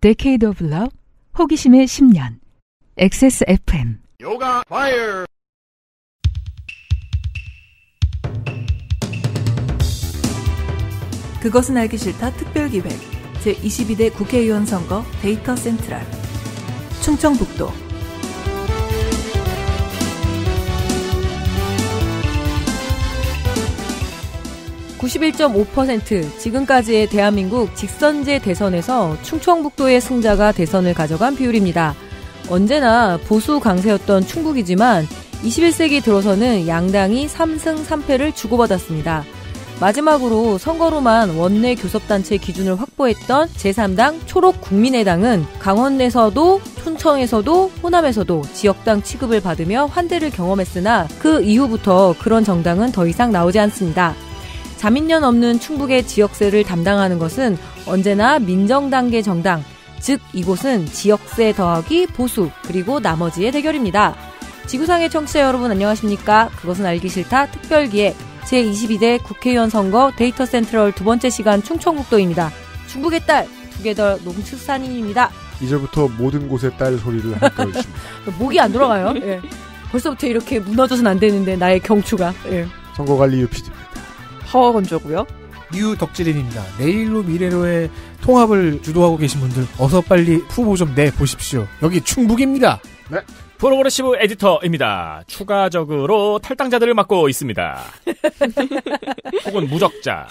데케이 a d e of 호기심의 10년 XSFM 요가 파이어 그것은 알기 싫다 특별기획 제22대 국회의원 선거 데이터 센트럴 충청북도 91.5% 지금까지의 대한민국 직선제 대선에서 충청북도의 승자가 대선을 가져간 비율입니다. 언제나 보수 강세였던 충북이지만 21세기 들어서는 양당이 3승 3패를 주고받았습니다. 마지막으로 선거로만 원내 교섭단체 기준을 확보했던 제3당 초록국민의당은 강원 에서도 순청에서도 호남에서도 지역당 취급을 받으며 환대를 경험했으나 그 이후부터 그런 정당은 더 이상 나오지 않습니다. 자민련 없는 충북의 지역세를 담당하는 것은 언제나 민정당계 정당, 즉 이곳은 지역세 더하기 보수 그리고 나머지의 대결입니다. 지구상의 청취자 여러분 안녕하십니까? 그것은 알기 싫다 특별기획 제22대 국회의원 선거 데이터 센트럴 두 번째 시간 충청북도입니다. 충북의 딸 두개덜 농축산인입니다. 이제부터 모든 곳에딸 소리를 할 것입니다. 그 목이 안 돌아가요. 예. 벌써부터 이렇게 무너져선 안 되는데 나의 경추가. 예. 선거관리 유피디. 파워 건조고요. 뉴 덕질인입니다. 내일로 미래로의 통합을 주도하고 계신 분들 어서 빨리 후보 좀 내 보십시오. 여기 충북입니다. 네. 프로그레시브 에디터입니다. 추가적으로 탈당자들을 맡고 있습니다. 혹은 무적자.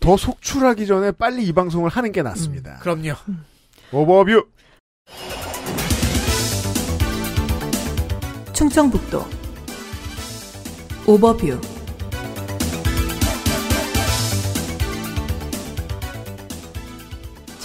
더 속출하기 전에 빨리 이 방송을 하는 게 낫습니다. 음, 그럼요. 오버뷰. 충청북도 오버뷰.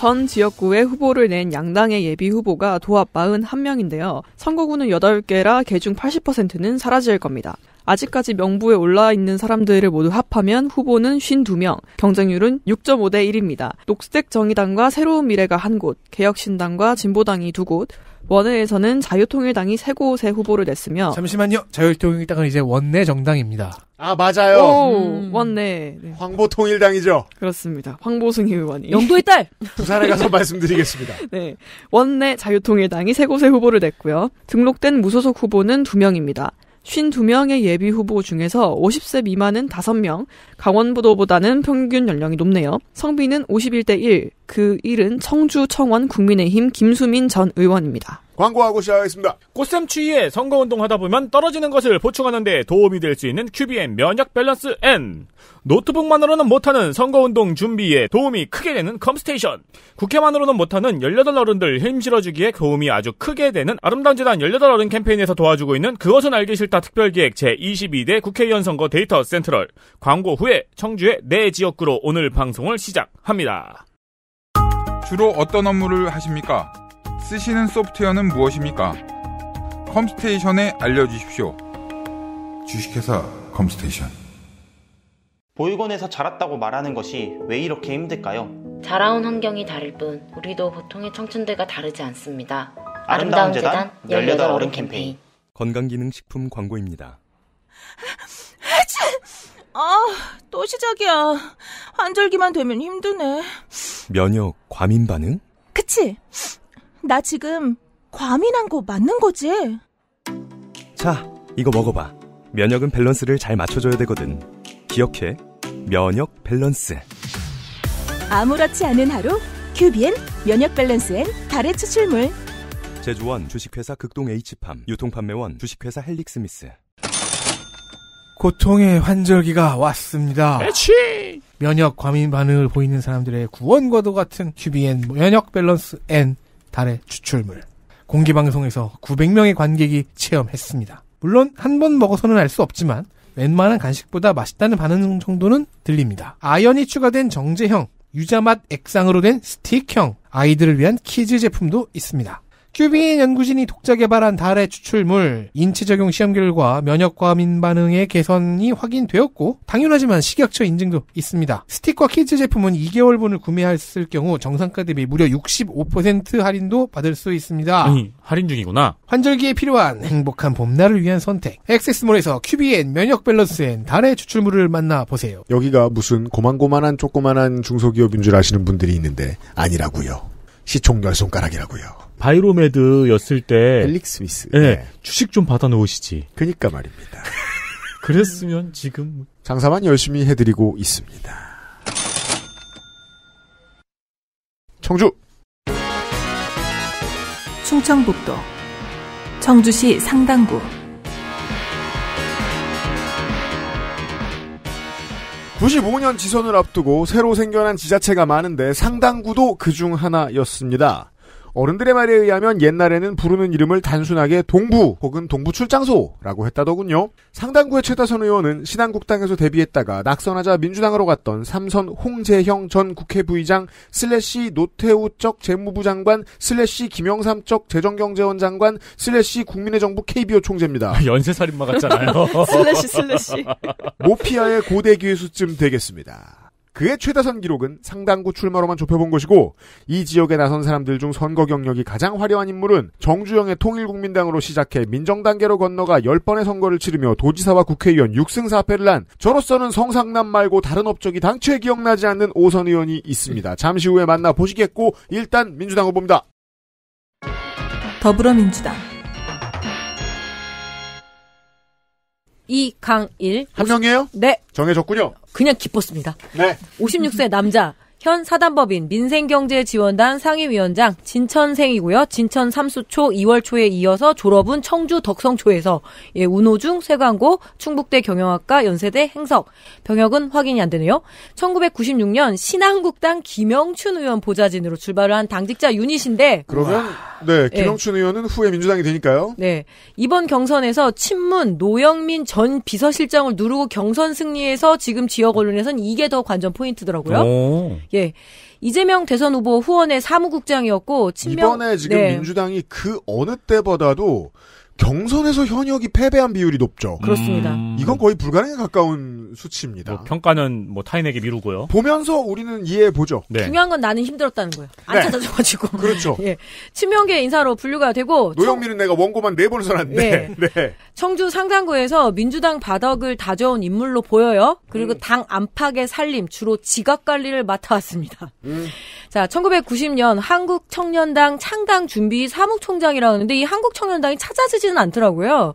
전 지역구에 후보를 낸 양당의 예비 후보가 도합 41명인데요. 선거구는 8개라 개중 80%는 사라질 겁니다. 아직까지 명부에 올라 있는 사람들을 모두 합하면 후보는 52명, 경쟁률은 6.5대 1입니다. 녹색 정의당과 새로운 미래가 한 곳, 개혁신당과 진보당이 두 곳, 원내에서는 자유통일당이 세 곳의 후보를 냈으며 잠시만요. 자유통일당은 이제 원내 정당입니다. 아 맞아요. 오, 음. 원내 네. 황보통일당이죠. 그렇습니다. 황보승 희 의원이 영도의 딸 부산에 가서 말씀드리겠습니다. 네, 원내 자유통일당이 세 곳의 후보를 냈고요. 등록된 무소속 후보는 두 명입니다. 52명의 예비 후보 중에서 50세 미만은 5명, 강원부도보다는 평균 연령이 높네요. 성비는 51대 1, 그 1은 청주 청원 국민의힘 김수민 전 의원입니다. 광고하고 시작하겠습니다. 꽃샘 추위에 선거운동 하다 보면 떨어지는 것을 보충하는 데 도움이 될 수 있는 큐비엔 면역 밸런스 N. 노트북만으로는 못하는 선거운동 준비에 도움이 크게 되는 컴스테이션. 국회만으로는 못하는 18어른들 힘 실어주기에 도움이 아주 크게 되는 아름다운 재단 18어른 캠페인에서 도와주고 있는 그것은 알기 싫다 특별기획 제22대 국회의원 선거 데이터 센트럴. 광고 후에 청주의 내 지역구로 오늘 방송을 시작합니다. 주로 어떤 업무를 하십니까? 쓰시는 소프트웨어는 무엇입니까? 컴스테이션에 알려주십시오. 주식회사 컴스테이션. 보육원에서 자랐다고 말하는 것이 왜 이렇게 힘들까요? 자라온 환경이 다를 뿐 우리도 보통의 청춘들과 다르지 않습니다. 아름다운, 아름다운 재단, 재단 18 어른 캠페인. 건강기능식품 광고입니다. 아, 또 시작이야. 환절기만 되면 힘드네. 면역 과민 반응? 그치? 나 지금 과민한 거 맞는 거지? 자, 이거 먹어봐. 면역은 밸런스를 잘 맞춰줘야 되거든. 기억해. 면역 밸런스. 아무렇지 않은 하루, 큐비엔 면역 밸런스엔 달의 추출물. 제조원 주식회사 극동 H팜, 유통판매원 주식회사 헬릭스미스. 고통의 환절기가 왔습니다. 매치! 면역 과민 반응을 보이는 사람들의 구원과도 같은 큐비엔 면역 밸런스 앤 달의 추출물. 공개방송에서 900명의 관객이 체험했습니다. 물론 한 번 먹어서는 알 수 없지만 웬만한 간식보다 맛있다는 반응 정도는 들립니다. 아연이 추가된 정제형, 유자맛 액상으로 된 스틱형, 아이들을 위한 키즈 제품도 있습니다. 큐빈 연구진이 독자 개발한 달의 추출물, 인체 적용 시험 결과 면역 과민 반응의 개선이 확인되었고 당연하지만 식약처 인증도 있습니다. 스틱과 키즈 제품은 2개월분을 구매했을 경우 정상가 대비 무려 65% 할인도 받을 수 있습니다. 아니, 할인 중이구나. 환절기에 필요한 행복한 봄날을 위한 선택. 액세스몰에서 큐비엔 면역 밸런스엔 달의 추출물을 만나보세요. 여기가 무슨 고만고만한 조그만한 중소기업인 줄 아시는 분들이 있는데 아니라고요. 시총열 손가락이라고요. 바이로메드였을 때 헬릭 스미스. 예. 네. 주식 좀 받아 놓으시지. 그니까 말입니다. 그랬으면 지금 장사만 열심히 해드리고 있습니다. 청주 충청북도 청주시 상당구 9 5년 지선을 앞두고 새로 생겨난 지자체가 많은데 상당구도 그 중 하나였습니다. 어른들의 말에 의하면 옛날에는 부르는 이름을 단순하게 동부 혹은 동부 출장소라고 했다더군요. 상당구의 최다선 의원은 신한국당에서 데뷔했다가 낙선하자 민주당으로 갔던 삼선 홍재형 전 국회부의장 슬래시 노태우 적 재무부 장관 슬래시 김영삼 적 재정경제원 장관 슬래시 국민의 정부 KBO 총재입니다. 연쇄살인마 같잖아요. 슬래시 슬래시. 모피아의 고대 기수쯤 되겠습니다. 그의 최다선 기록은 상당구 출마로만 좁혀본 것이고 이 지역에 나선 사람들 중 선거 경력이 가장 화려한 인물은 정주영의 통일국민당으로 시작해 민정단계로 건너가 10번의 선거를 치르며 도지사와 국회의원 6승 4패를 한 저로서는 성상남 말고 다른 업적이 당최 기억나지 않는 오선 의원이 있습니다. 잠시 후에 만나 보시겠고 일단 민주당 후보입니다. 더불어민주당 이강일 한 명이에요? 네. 정해졌군요. 그냥 기뻤습니다. 네. 56세 남자 현 사단법인 민생경제지원단 상임위원장 진천생이고요. 진천 삼수초 2월 초에 이어서 졸업은 청주 덕성초에서 예, 운호중 세광고 충북대 경영학과 연세대 행석 병역은 확인이 안 되네요. 1996년 신한국당 김영춘 의원 보좌진으로 출발을 한 당직자 유닛인데 그러면 네 예. 김영춘 예. 의원은 후에 민주당이 되니까요. 네 이번 경선에서 친문 노영민 전 비서실장을 누르고 경선 승리해서 지금 지역 언론에선 이게 더 관전 포인트더라고요. 오. 예. 이재명 대선 후보 후원의 사무국장이었고 친명 이번에 지금 네. 민주당이 그 어느 때보다도 경선에서 현역이 패배한 비율이 높죠. 그렇습니다. 음... 이건 거의 불가능에 가까운 수치입니다. 뭐 평가는 뭐 타인에게 미루고요. 보면서 우리는 이해해 보죠. 네. 중요한 건 나는 힘들었다는 거예요. 안 네. 찾아줘가지고. 그렇죠. 예. 치명계 인사로 분류가 되고 노영민은 청... 내가 원고만 네 번을 써놨는데. 예. 네. 네. 청주 상당구에서 민주당 바닥을 다져온 인물로 보여요. 그리고 음. 당 안팎의 살림 주로 지각 관리를 맡아왔습니다. 음. 자, 1990년 한국청년당 창당 준비 사무총장이라는데 고하이 한국청년당이 찾아지진 않더라고요.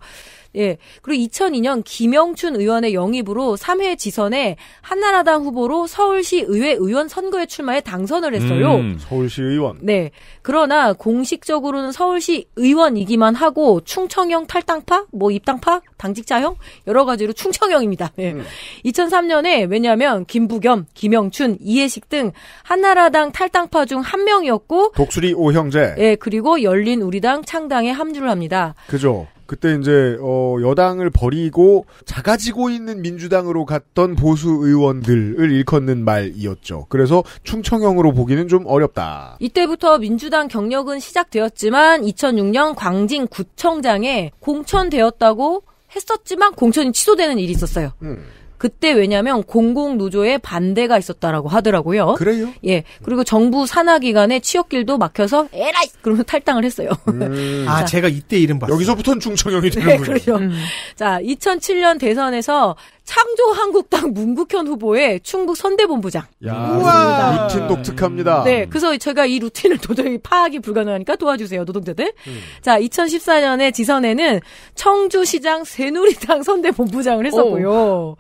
예. 그리고 2002년 김영춘 의원의 영입으로 3회 지선에 한나라당 후보로 서울시 의회 의원 선거에 출마해 당선을 했어요. 음, 서울시 의원. 네. 그러나 공식적으로는 서울시 의원이기만 하고 충청형 탈당파, 뭐 입당파, 당직자형 여러 가지로 충청형입니다. 예. 음. 2003년에 왜냐하면 김부겸, 김영춘, 이해식 등 한나라당 탈당파 중 한 명이었고 독수리 오형제. 예. 그리고 열린 우리당 창당에 함주를 합니다. 그죠. 그때 이제 어 여당을 버리고 작아지고 있는 민주당으로 갔던 보수 의원들을 일컫는 말이었죠. 그래서 충청형으로 보기는 좀 어렵다. 이때부터 민주당 경력은 시작되었지만 2006년 광진구청장에 공천되었다고 했었지만 공천이 취소되는 일이 있었어요. 음. 그때 왜냐면 하 공공 노조에 반대가 있었다라고 하더라고요. 그래요? 예. 그리고 정부 산하 기관의 취업길도 막혀서 에라이 그러면 탈당을 했어요. 음. 아, 제가 이때 이름 봤어요. 여기서부터는 중청형이 되는군요. 네, 그렇죠. 음. 자, 2007년 대선에서 창조한국당 문국현 후보의 충북 선대본부장. 야, 루틴 독특합니다. 음. 네, 그래서 제가 이 루틴을 도저히 파악이 불가능하니까 도와주세요, 노동자들. 음. 자, 2014년에 지선에는 청주시장 새누리당 선대본부장을 했었고요. 오.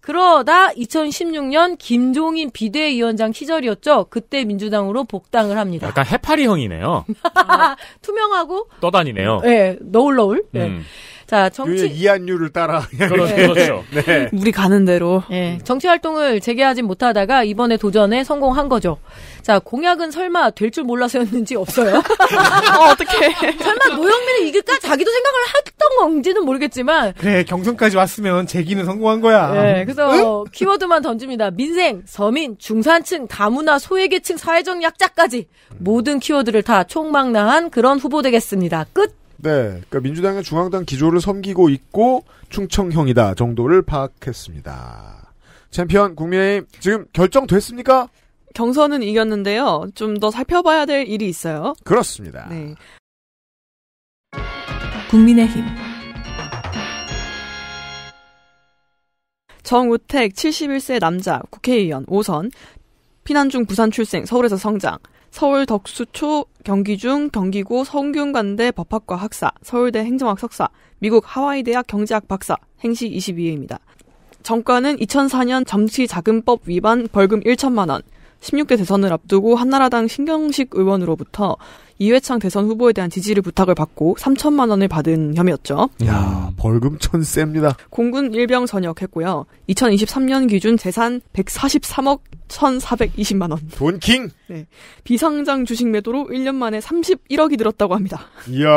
그러다 2016년 김종인 비대위원장 시절이었죠. 그때 민주당으로 복당을 합니다. 약간 해파리 형이네요. 투명하고 떠다니네요. 네, 너울너울. 네. 음. 네. 자, 정치 이한율을 따라 그렇죠. 그렇죠. 네. 네. 네. 우리 가는 대로. 네. 정치 활동을 재개하지 못하다가 이번에 도전에 성공한 거죠. 자, 공약은 설마 될 줄 몰라서였는지 없어요. 어, 어떻게? 설마 노영민이 이길까 자기도 생각을 했던 건지는 모르겠지만 그래, 경선까지 왔으면 재기는 성공한 거야. 네, 그래서 응? 키워드만 던집니다. 민생, 서민, 중산층, 다문화, 소외계층, 사회적 약자까지 모든 키워드를 다 총망라한 그런 후보 되겠습니다. 끝. 네, 그러니까 민주당의 중앙당 기조를 섬기고 있고 충청형이다 정도를 파악했습니다. 챔피언 국민의힘 지금 결정됐습니까? 경선은 이겼는데요. 좀 더 살펴봐야 될 일이 있어요. 그렇습니다. 네. 국민의힘 정우택 71세 남자 국회의원 5선 피난 중 부산 출생 서울에서 성장 서울 덕수초 경기중 경기고 성균관대 법학과 학사, 서울대 행정학 석사, 미국 하와이대학 경제학 박사, 행시 22회입니다. 정과는 2004년 정치자금법 위반 벌금 1천만 원, 16대 대선을 앞두고 한나라당 신경식 의원으로부터 이회창 대선 후보에 대한 지지를 부탁을 받고 3천만 원을 받은 혐의였죠. 야 음. 벌금 천세입니다. 공군 일병 전역했고요. 2023년 기준 재산 143억 1,420만 원. 돈킹. 네. 비상장 주식 매도로 1년 만에 31억이 늘었다고 합니다. 이야.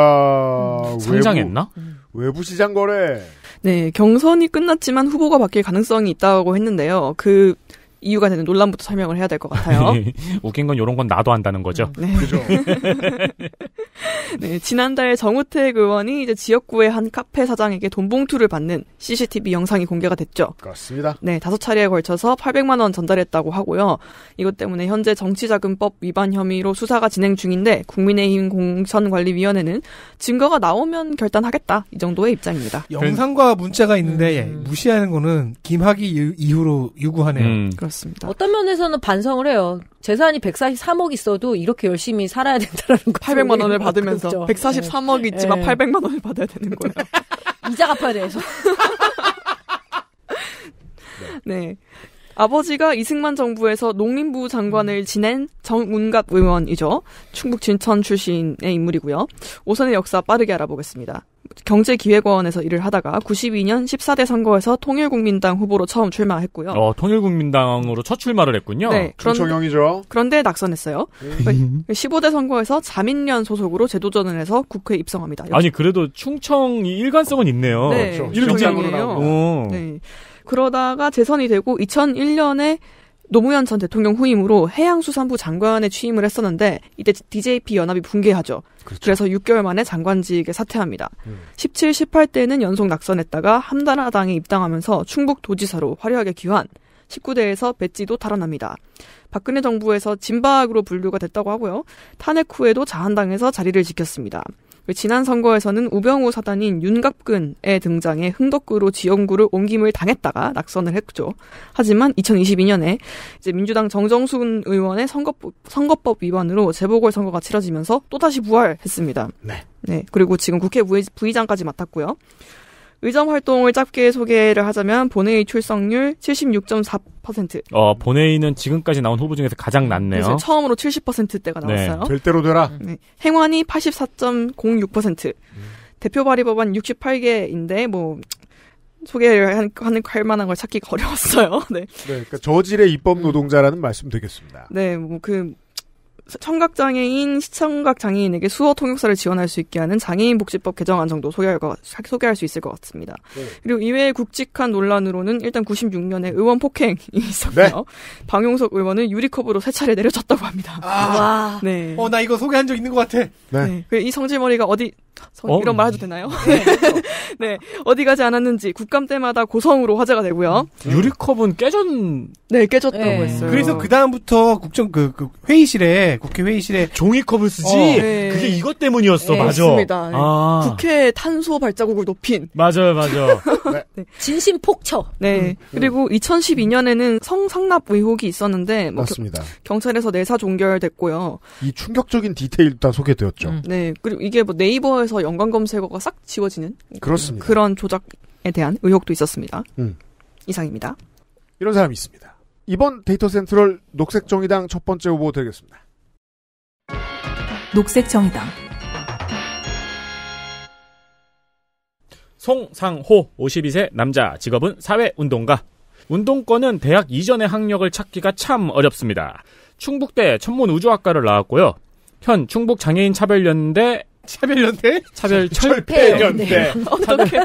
음. 상장했나? 외부, 외부 시장 거래. 네, 경선이 끝났지만 후보가 바뀔 가능성이 있다고 했는데요. 그 이유가 되는 논란부터 설명을 해야 될 것 같아요. 예. 웃긴 건 이런 건 나도 안다는 거죠. 음, 네. 그죠. 네, 지난달 정우택 의원이 이제 지역구의 한 카페 사장에게 돈 봉투를 받는 CCTV 영상이 공개가 됐죠. 그렇습니다. 네, 다섯 차례에 걸쳐서 800만 원 전달했다고 하고요. 이것 때문에 현재 정치자금법 위반 혐의로 수사가 진행 중인데 국민의힘 공천관리위원회는 증거가 나오면 결단하겠다 이 정도의 입장입니다. 영상과 문자가 있는데 음. 무시하는 거는 김학의 이후로 유구하네요. 음. 그렇죠. 그렇습니다. 어떤 면에서는 반성을 해요. 재산이 143억 있어도 이렇게 열심히 살아야 된다라는 거. 800만 원을 받으면서 그렇죠. 143억이 있지만 네. 800만 원을 받아야 되는 거예요. 이자 갚아야 돼서. 네. 아버지가 이승만 정부에서 농림부 장관을 지낸 정운갑 의원이죠. 충북 진천 출신의 인물이고요. 오선의 역사 빠르게 알아보겠습니다. 경제기획원에서 일을 하다가 92년 14대 선거에서 통일국민당 후보로 처음 출마했고요. 어, 통일국민당으로 첫 출마를 했군요. 네. 충청형죠 그런데 낙선했어요. 15대 음. 그 선거에서 자민련 소속으로 재도전을 해서 국회에 입성합니다. 아니 그래도 충청이 일관성은 있네요. 네, 그렇죠. 일관으로 네. 그러다가 재선이 되고 2001년에 노무현 전 대통령 후임으로 해양수산부 장관에 취임을 했었는데 이때 DJP 연합이 붕괴하죠. 그렇죠. 그래서 6개월 만에 장관직에 사퇴합니다. 음. 17, 18대는 에 연속 낙선했다가 함나라당에 입당하면서 충북 도지사로 화려하게 귀환. 19대에서 배지도 탈환합니다. 박근혜 정부에서 진박으로 분류가 됐다고 하고요. 탄핵 후에도 자한당에서 자리를 지켰습니다. 그 지난 선거에서는 우병우 사단인 윤갑근의 등장에 흥덕구로 지원구를 옮김을 당했다가 낙선을 했죠. 하지만 2022년에 이제 민주당 정정순 의원의 선거법, 선거법 위반으로 재보궐 선거가 치러지면서 또다시 부활했습니다. 네. 네. 그리고 지금 국회 부의장까지 맡았고요. 의정 활동을 짧게 소개를 하자면 본회의 출석률 76.4%. 어, 본회의는 지금까지 나온 후보 중에서 가장 낮네요. 처음으로 70%대가 나왔어요. 음. 네. 될 대로 되라. 네. 행원이 84.06%. 음. 대표 발의 법안 68개인데 뭐 소개를 하는 할 만한 걸 찾기가 어려웠어요. 네. 네, 그러니까 저질의 입법 노동자라는 말씀 되겠습니다. 네, 뭐그 청각장애인, 시청각장애인에게 수어 통역사를 지원할 수 있게 하는 장애인복지법 개정안 정도 소개할, 것, 소개할 수 있을 것 같습니다. 네. 그리고 이외에 굵직한 논란으로는 일단 96년에 의원 폭행이 있었고요. 네. 방용석 의원은 유리컵으로 세 차례 내려졌다고 합니다. 아, 네. 어, 나 이거 소개한 적 있는 것 같아. 네. 네. 그 이 성질머리가 어디 성, 어? 이런 말 해도 되나요? 네, 네. 그렇죠. 네, 어디 가지 않았는지 국감 때마다 고성으로 화제가 되고요. 음. 유리컵은 깨졌. 네, 깨졌다고 네. 했어요. 그래서 그 다음부터 국정 그, 그, 회의실에 국회 회의실에 종이컵을 쓰지. 어. 네. 그게 이것 때문이었어, 네, 맞아. 맞습니다. 아. 국회 탄소 발자국을 높인. 맞아요, 맞아. 진심 폭처. 네. 음, 그리고 2012년에는 성상납 의혹이 있었는데 뭐 맞습니다. 겨, 경찰에서 내사 종결됐고요. 이 충격적인 디테일 일 소개되었죠. 음. 네. 그리고 이게 뭐네이버에 통해서 연관 검색어가 싹 지워지는 그렇습니다. 그런 조작에 대한 의혹도 있었습니다. 음. 이상입니다. 이런 사람이 있습니다. 이번 데이터 센트럴 녹색정의당 첫 번째 후보 되겠습니다. 녹색정의당 송상호 52세 남자 직업은 사회운동가 운동권은 대학 이전의 학력을 찾기가 참 어렵습니다. 충북대 천문우주학과를 나왔고요. 현 충북 장애인 차별연대 차별연대? 차별 철폐연대. 어떻게?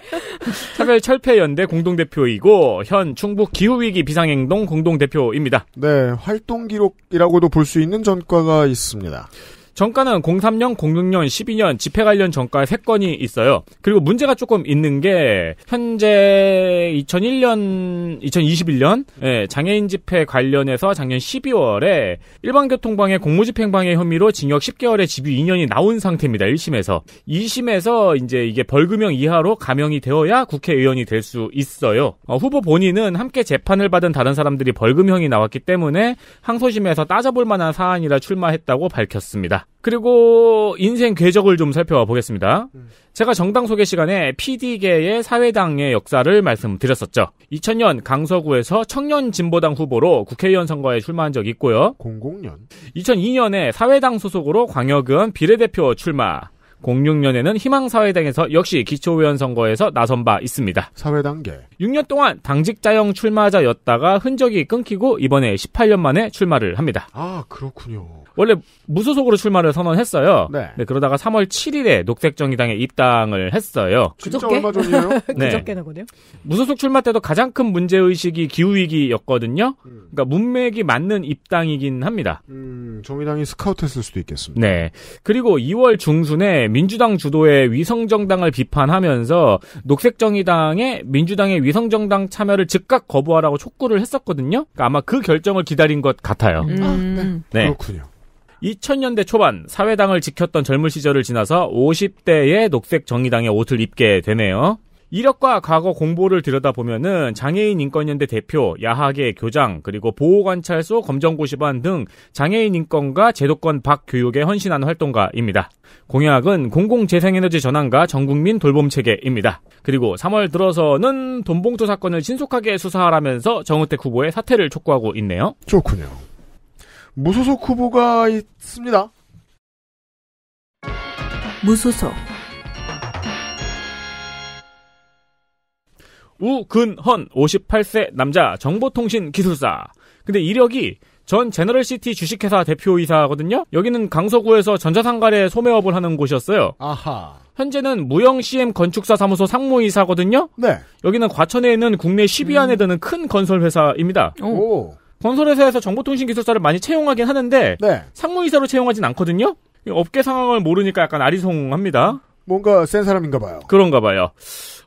차별 철폐연대 공동대표이고 현 충북 기후위기 비상행동 공동대표입니다. 네, 활동 기록이라고도 볼 수 있는 전과가 있습니다. 정가는 03년, 06년, 12년 집회 관련 정가 3건이 있어요. 그리고 문제가 조금 있는 게 현재 2001년, 2021년 예, 장애인 집회 관련해서 작년 12월에 일반교통방해 공무집행방해 혐의로 징역 10개월에 집유 2년이 나온 상태입니다. 1심에서 2심에서 이제 이게 벌금형 이하로 감형이 되어야 국회의원이 될 수 있어요. 어, 후보 본인은 함께 재판을 받은 다른 사람들이 벌금형이 나왔기 때문에 항소심에서 따져볼 만한 사안이라 출마했다고 밝혔습니다. 그리고 인생 궤적을 좀살펴 보겠습니다. 음. 제가 정당 소개 시간에 PD계의 사회당의 역사를 말씀드렸었죠. 2000년 강서구에서 청년 진보당 후보로 국회의원 선거에 출마한 적이 있고요. 00년. 2002년에 사회당 소속으로 광역은 비례대표 출마. 06년에는 희망사회당에서 역시 기초의원 선거에서 나선 바 있습니다. 사회당계. 6년 동안 당직자형 출마자였다가 흔적이 끊기고 이번에 18년 만에 출마를 합니다. 아, 그렇군요. 원래 무소속으로 출마를 선언했어요. 네. 네 그러다가 3월 7일에 녹색정의당에 입당을 했어요. 그저께? 얼마 전이에요? 네. 그저께나 보네요. 무소속 출마 때도 가장 큰 문제 의식이 기후 위기였거든요. 음. 그러니까 문맥이 맞는 입당이긴 합니다. 음, 정의당이 스카우트했을 수도 있겠습니다. 네. 그리고 2월 중순에 민주당 주도의 위성정당을 비판하면서 녹색정의당에 민주당의 위성정당 참여를 즉각 거부하라고 촉구를 했었거든요. 그러니까 아마 그 결정을 기다린 것 같아요. 음. 아, 네. 네. 그렇군요. 2000년대 초반 사회당을 지켰던 젊은 시절을 지나서 50대의 녹색 정의당의 옷을 입게 되네요. 이력과 과거 공보를 들여다보면은 장애인 인권연대 대표, 야학의 교장, 그리고 보호관찰소 검정고시반 등 장애인 인권과 제도권 밖 교육에 헌신한 활동가입니다. 공약은 공공재생에너지 전환과 전국민 돌봄체계입니다. 그리고 3월 들어서는 돈봉투 사건을 신속하게 수사하라면서 정우택 후보의 사퇴를 촉구하고 있네요. 좋군요. 무소속 후보가 있습니다. 무소속 우근헌 58세 남자 정보통신 기술사. 근데 이력이 전 제너럴시티 주식회사 대표이사거든요. 여기는 강서구에서 전자상가래 소매업을 하는 곳이었어요. 아하. 현재는 무영 CM 건축사 사무소 상무이사거든요. 네. 여기는 과천에 있는 국내 10위 안에 음. 드는 큰 건설회사입니다. 오. 건설회사에서 정보통신기술사를 많이 채용하긴 하는데 네. 상무이사로 채용하진 않거든요. 업계 상황을 모르니까 약간 아리송합니다. 뭔가 센 사람인가 봐요. 그런가 봐요.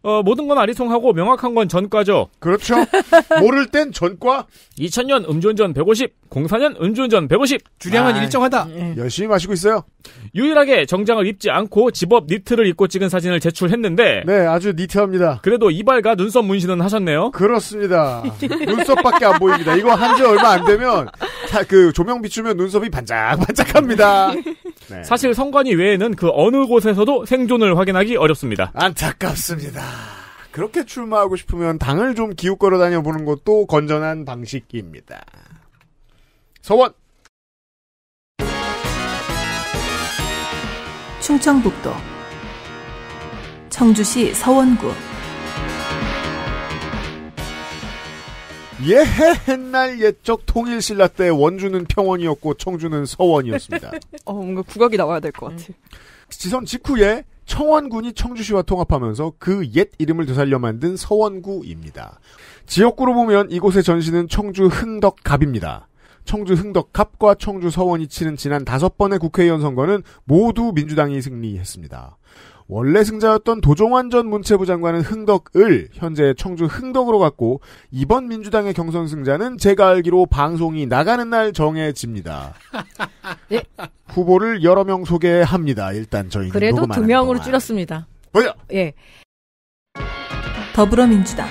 어, 모든 건 아리송하고 명확한 건 전과죠. 그렇죠. 모를 땐 전과. 2000년 음주운전 150, 04년 음주운전 150. 주량은 아, 일정하다. 예. 열심히 마시고 있어요. 유일하게 정장을 입지 않고 집업 니트를 입고 찍은 사진을 제출했는데 네, 아주 니트합니다. 그래도 이발과 눈썹 문신은 하셨네요. 그렇습니다. 눈썹밖에 안 보입니다. 이거 한지 얼마 안 되면 그 조명 비추면 눈썹이 반짝반짝합니다. 네. 사실 성관이 외에는 그 어느 곳에서도 생존을 확인하기 어렵습니다. 안타깝습니다. 그렇게 출마하고 싶으면 당을 좀 기웃거려 다녀보는 것도 건전한 방식입니다. 서원 충청북도 청주시 서원구 예해 옛날 옛적 통일신라 때 원주는 평원이었고 청주는 서원이었습니다. 어 뭔가 국악이 나와야 될 것 같아. 음. 지선 직후에 청원군이 청주시와 통합하면서 그 옛 이름을 되살려 만든 서원구입니다. 지역구로 보면 이곳의 전시는 청주 흥덕갑입니다. 청주 흥덕갑과 청주 서원이 치는 지난 다섯 번의 국회의원 선거는 모두 민주당이 승리했습니다. 원래 승자였던 도종환 전 문체부 장관은 흥덕을 현재 청주 흥덕으로 갔고 이번 민주당의 경선 승자는 제가 알기로 방송이 나가는 날 정해집니다. 네. 후보를 여러 명 소개합니다. 일단 저희는 그래도 두 명으로 동안. 줄였습니다. 뭐야? 예. 더불어민주당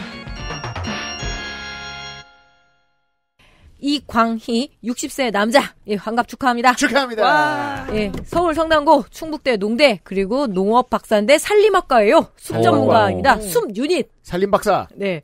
이광희 60세 남자 예, 환갑 축하합니다. 축하합니다. 와. 예, 서울 성당고 충북대 농대 그리고 농업 박사인데 산림학과예요. 숲 전문가입니다. 숲 유닛. 산림 박사. 네.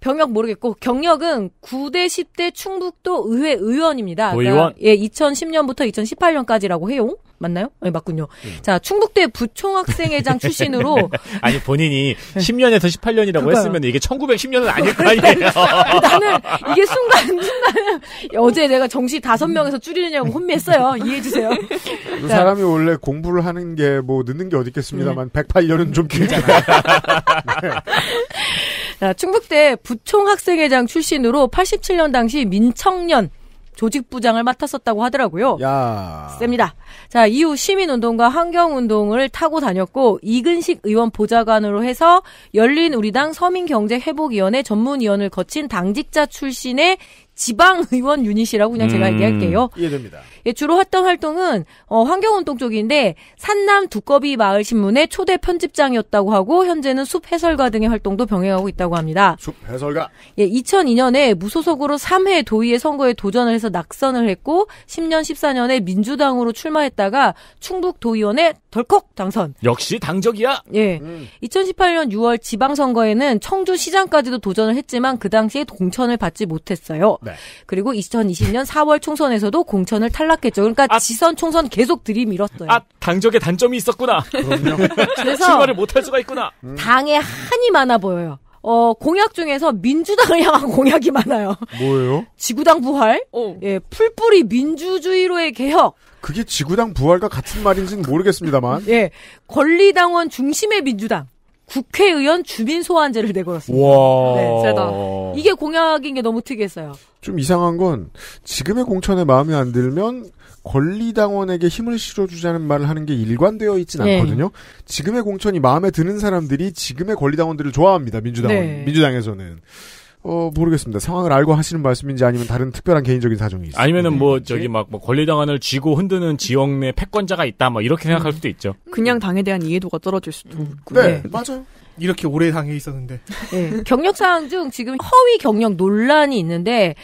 병역 모르겠고 경력은 9대 10대 충북도 의회 의원입니다. 의원 그러니까 예, 2010년부터 2018년까지라고 해요. 맞나요? 네, 맞군요. 네. 음. 자, 충북대 부총학생회장 출신으로 아니 본인이 10년에서 18년이라고 그러요 했으면 이게 1910년은 아닐 거 아니에요. 나는 이게 순간 순간 어제 내가 정시 5명에서 줄이느냐고 혼냈어요 이해해 주세요. 그 사람이 원래 공부를 하는 게 뭐 늦는 게 어디 있겠습니다만 네. 108년은 좀 길잖아요. 네. 자, 충북대 부총학생회장 출신으로 87년 당시 민청년 조직부장을 맡았었다고 하더라고요. 야. 셉니다. 자, 이후 시민운동과 환경운동을 타고 다녔고, 이근식 의원 보좌관으로 해서 열린우리당 서민경제회복위원회 전문위원을 거친 당직자 출신의 지방 의원 유닛이라고 그냥 제가 음, 얘기할게요. 이해됩니다. 예, 주로 했던 활동은 어, 환경운동 쪽인데 산남 두꺼비 마을 신문의 초대 편집장이었다고 하고 현재는 숲 해설가 등의 활동도 병행하고 있다고 합니다. 숲 해설가. 예, 2002년에 무소속으로 3회 도의회 선거에 도전을 해서 낙선을 했고 10년 14년에 민주당으로 출마했다가 충북 도의원에 덜컥 당선. 역시 당적이야. 예. 음. 2018년 6월 지방선거에는 청주시장까지도 도전을 했지만 그 당시에 공천을 받지 못했어요. 네. 그리고 2020년 4월 총선에서도 공천을 탈락했죠. 그러니까 아, 지선 총선 계속 들이밀었어요. 아 당적의 단점이 있었구나. 그럼요. 그래서 출마를 못 할 수가 있구나. 당에 한이 많아 보여요. 어, 공약 중에서 민주당을 향한 공약이 많아요. 뭐예요? 지구당 부활, 어. 예, 풀뿌리 민주주의로의 개혁. 그게 지구당 부활과 같은 말인지는 모르겠습니다만. 예, 권리당원 중심의 민주당. 국회의원 주민 소환제를 내걸었습니다. 와. 네, 세다. 이게 공약인 게 너무 특이했어요. 좀 이상한 건 지금의 공천에 마음에 안 들면 권리당원에게 힘을 실어주자는 말을 하는 게 일관되어 있지는 네. 않거든요. 지금의 공천이 마음에 드는 사람들이 지금의 권리당원들을 좋아합니다. 민주당은 네. 민주당에서는 어 모르겠습니다. 상황을 알고 하시는 말씀인지 아니면 다른 특별한 개인적인 사정이 있어요. 아니면은 뭐 네. 저기 막 뭐 권리당원을 쥐고 흔드는 지역 내 패권자가 있다 뭐 이렇게 생각할 음. 수도 있죠. 그냥 당에 대한 이해도가 떨어질 수도 음. 있고. 네, 네, 맞아요. 이렇게 오래 당해 있었는데. 네. 경력 사항 중 지금 허위 경력 논란이 있는데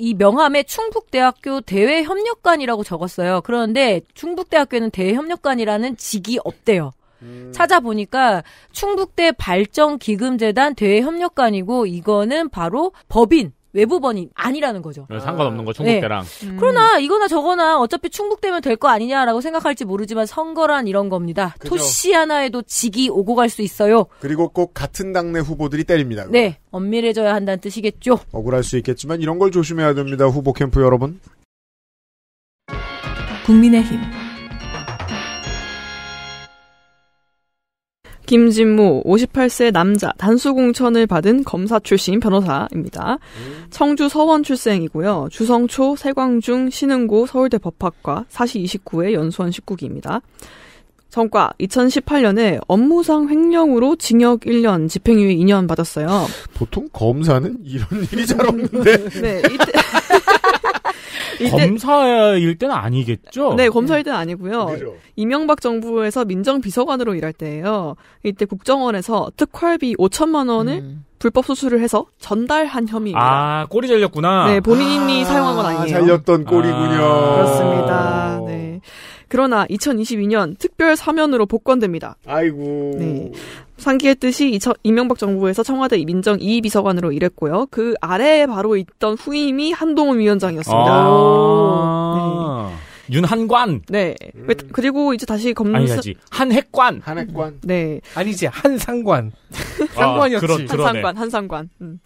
이 명함에 충북대학교 대외협력관이라고 적었어요. 그런데 충북대학교는 대외협력관이라는 직이 없대요. 음. 찾아보니까 충북대 발전기금재단 대외협력관이고 이거는 바로 법인 외부번이 아니라는 거죠. 네, 상관없는 거 네. 충북대랑. 네. 음. 그러나 이거나 저거나 어차피 충북대면 될 거 아니냐라고 생각할지 모르지만 선거란 이런 겁니다. 그죠. 토시 하나에도 직이 오고 갈 수 있어요. 그리고 꼭 같은 당내 후보들이 때립니다. 그럼. 네, 엄밀해져야 한다는 뜻이겠죠. 억울할 수 있겠지만 이런 걸 조심해야 됩니다. 후보 캠프 여러분. 국민의힘 김진무 58세 남자 단수공천을 받은 검사 출신 변호사입니다. 음. 청주 서원 출생이고요. 주성초, 세광중, 신흥고, 서울대 법학과 사시 29회 연수원 19기입니다. 성과 2018년에 업무상 횡령으로 징역 1년, 집행유예 2년 받았어요. 보통 검사는 이런 일이 잘 없는데. 네, 이때 검사일 때는 아니겠죠? 네, 검사일 때는 아니고요. 그렇죠. 이명박 정부에서 민정비서관으로 일할 때예요. 이때 국정원에서 특활비 5천만 원을 음. 불법 수술을 해서 전달한 혐의입니다. 아, 꼬리 잘렸구나. 네, 본인이 아, 사용한 건 아니에요. 잘렸던 꼬리군요. 아, 그렇습니다. 그러나 2022년 특별 사면으로 복권됩니다. 아이고. 네. 상기했듯이 이명박 정부에서 청와대 민정 2 비서관으로 일했고요. 그 아래에 바로 있던 후임이 한동훈 위원장이었습니다. 아~ 네. 윤한관. 네. 음. 그리고 이제 다시 검사 아지 한핵관. 한핵관. 네. 아니지 한상관. 상관이었지. 아, 그렇, 한상관. 한상관. 음.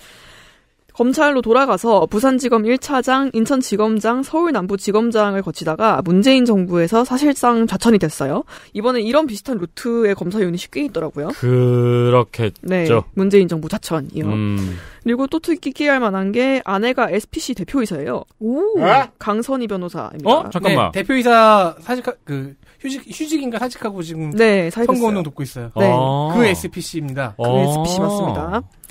검찰로 돌아가서 부산지검 1차장, 인천지검장, 서울남부지검장을 거치다가 문재인 정부에서 사실상 좌천이 됐어요. 이번에 이런 비슷한 루트의 검사 유닛이 꽤 있더라고요. 그렇겠죠. 네, 문재인 정부 좌천이요. 음. 그리고 또 특기할 만한 게 아내가 SPC 대표이사예요. 오, 에? 아? 강선희 변호사입니다. 어? 잠깐만. 네, 대표이사 사직 그 휴직 휴직인가 사직하고 지금 네, 선거운동 돕고 있어요. 네. 그 아~ 그 SPC입니다. 그 SPC 맞습니다. 아.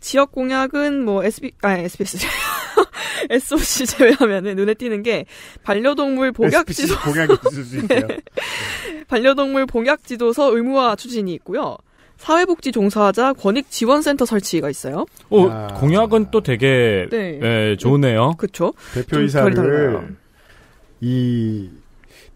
지역 공약은 뭐 SB 아 SBS SOC 제외하면은 눈에 띄는 게 반려동물 복약지도 공약이 있을 수 있어요. 네. 반려동물 복약지도서 의무화 추진이 있고요. 사회복지 종사자 권익 지원센터 설치가 있어요. 어, 공약은 또 되게 네. 네 예, 좋네요. 그렇죠. 대표이사를 이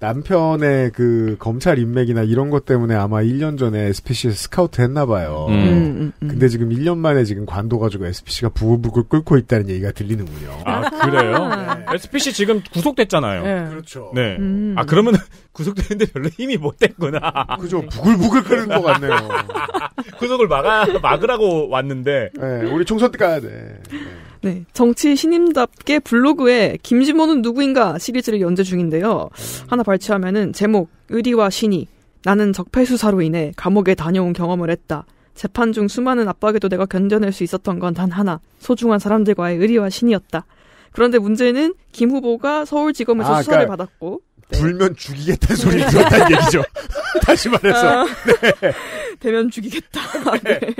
남편의 그 검찰 인맥이나 이런 것 때문에 아마 1년 전에 SPC에서 스카우트 했나 봐요. 음. 음, 음, 음. 근데 지금 1년 만에 지금 관둬 가지고 SPC가 부글부글 끓고 있다는 얘기가 들리는군요. 아, 그래요? 네. SPC 지금 구속됐잖아요. 네. 그렇죠. 네. 음. 아, 그러면 구속되는데 별로 힘이 못됐구나 그죠. 부글부글 끓는 것 같네요. 구속을 막아, 막으라고 왔는데. 네, 우리 총선 때 가야 돼. 네. 정치 신임답게 블로그에 김지모는 누구인가 시리즈를 연재 중인데요. 하나 발췌하면은 제목, 의리와 신이. 나는 적폐수사로 인해 감옥에 다녀온 경험을 했다. 재판 중 수많은 압박에도 내가 견뎌낼 수 있었던 건 단 하나. 소중한 사람들과의 의리와 신이었다. 그런데 문제는 김 후보가 서울지검에서 아, 수사를 그러니까 받았고 네. 불면 죽이겠다는 소리를 들었다는 얘기죠. 다시 말해서. 아, 네. 대면 죽이겠다. 네. 네.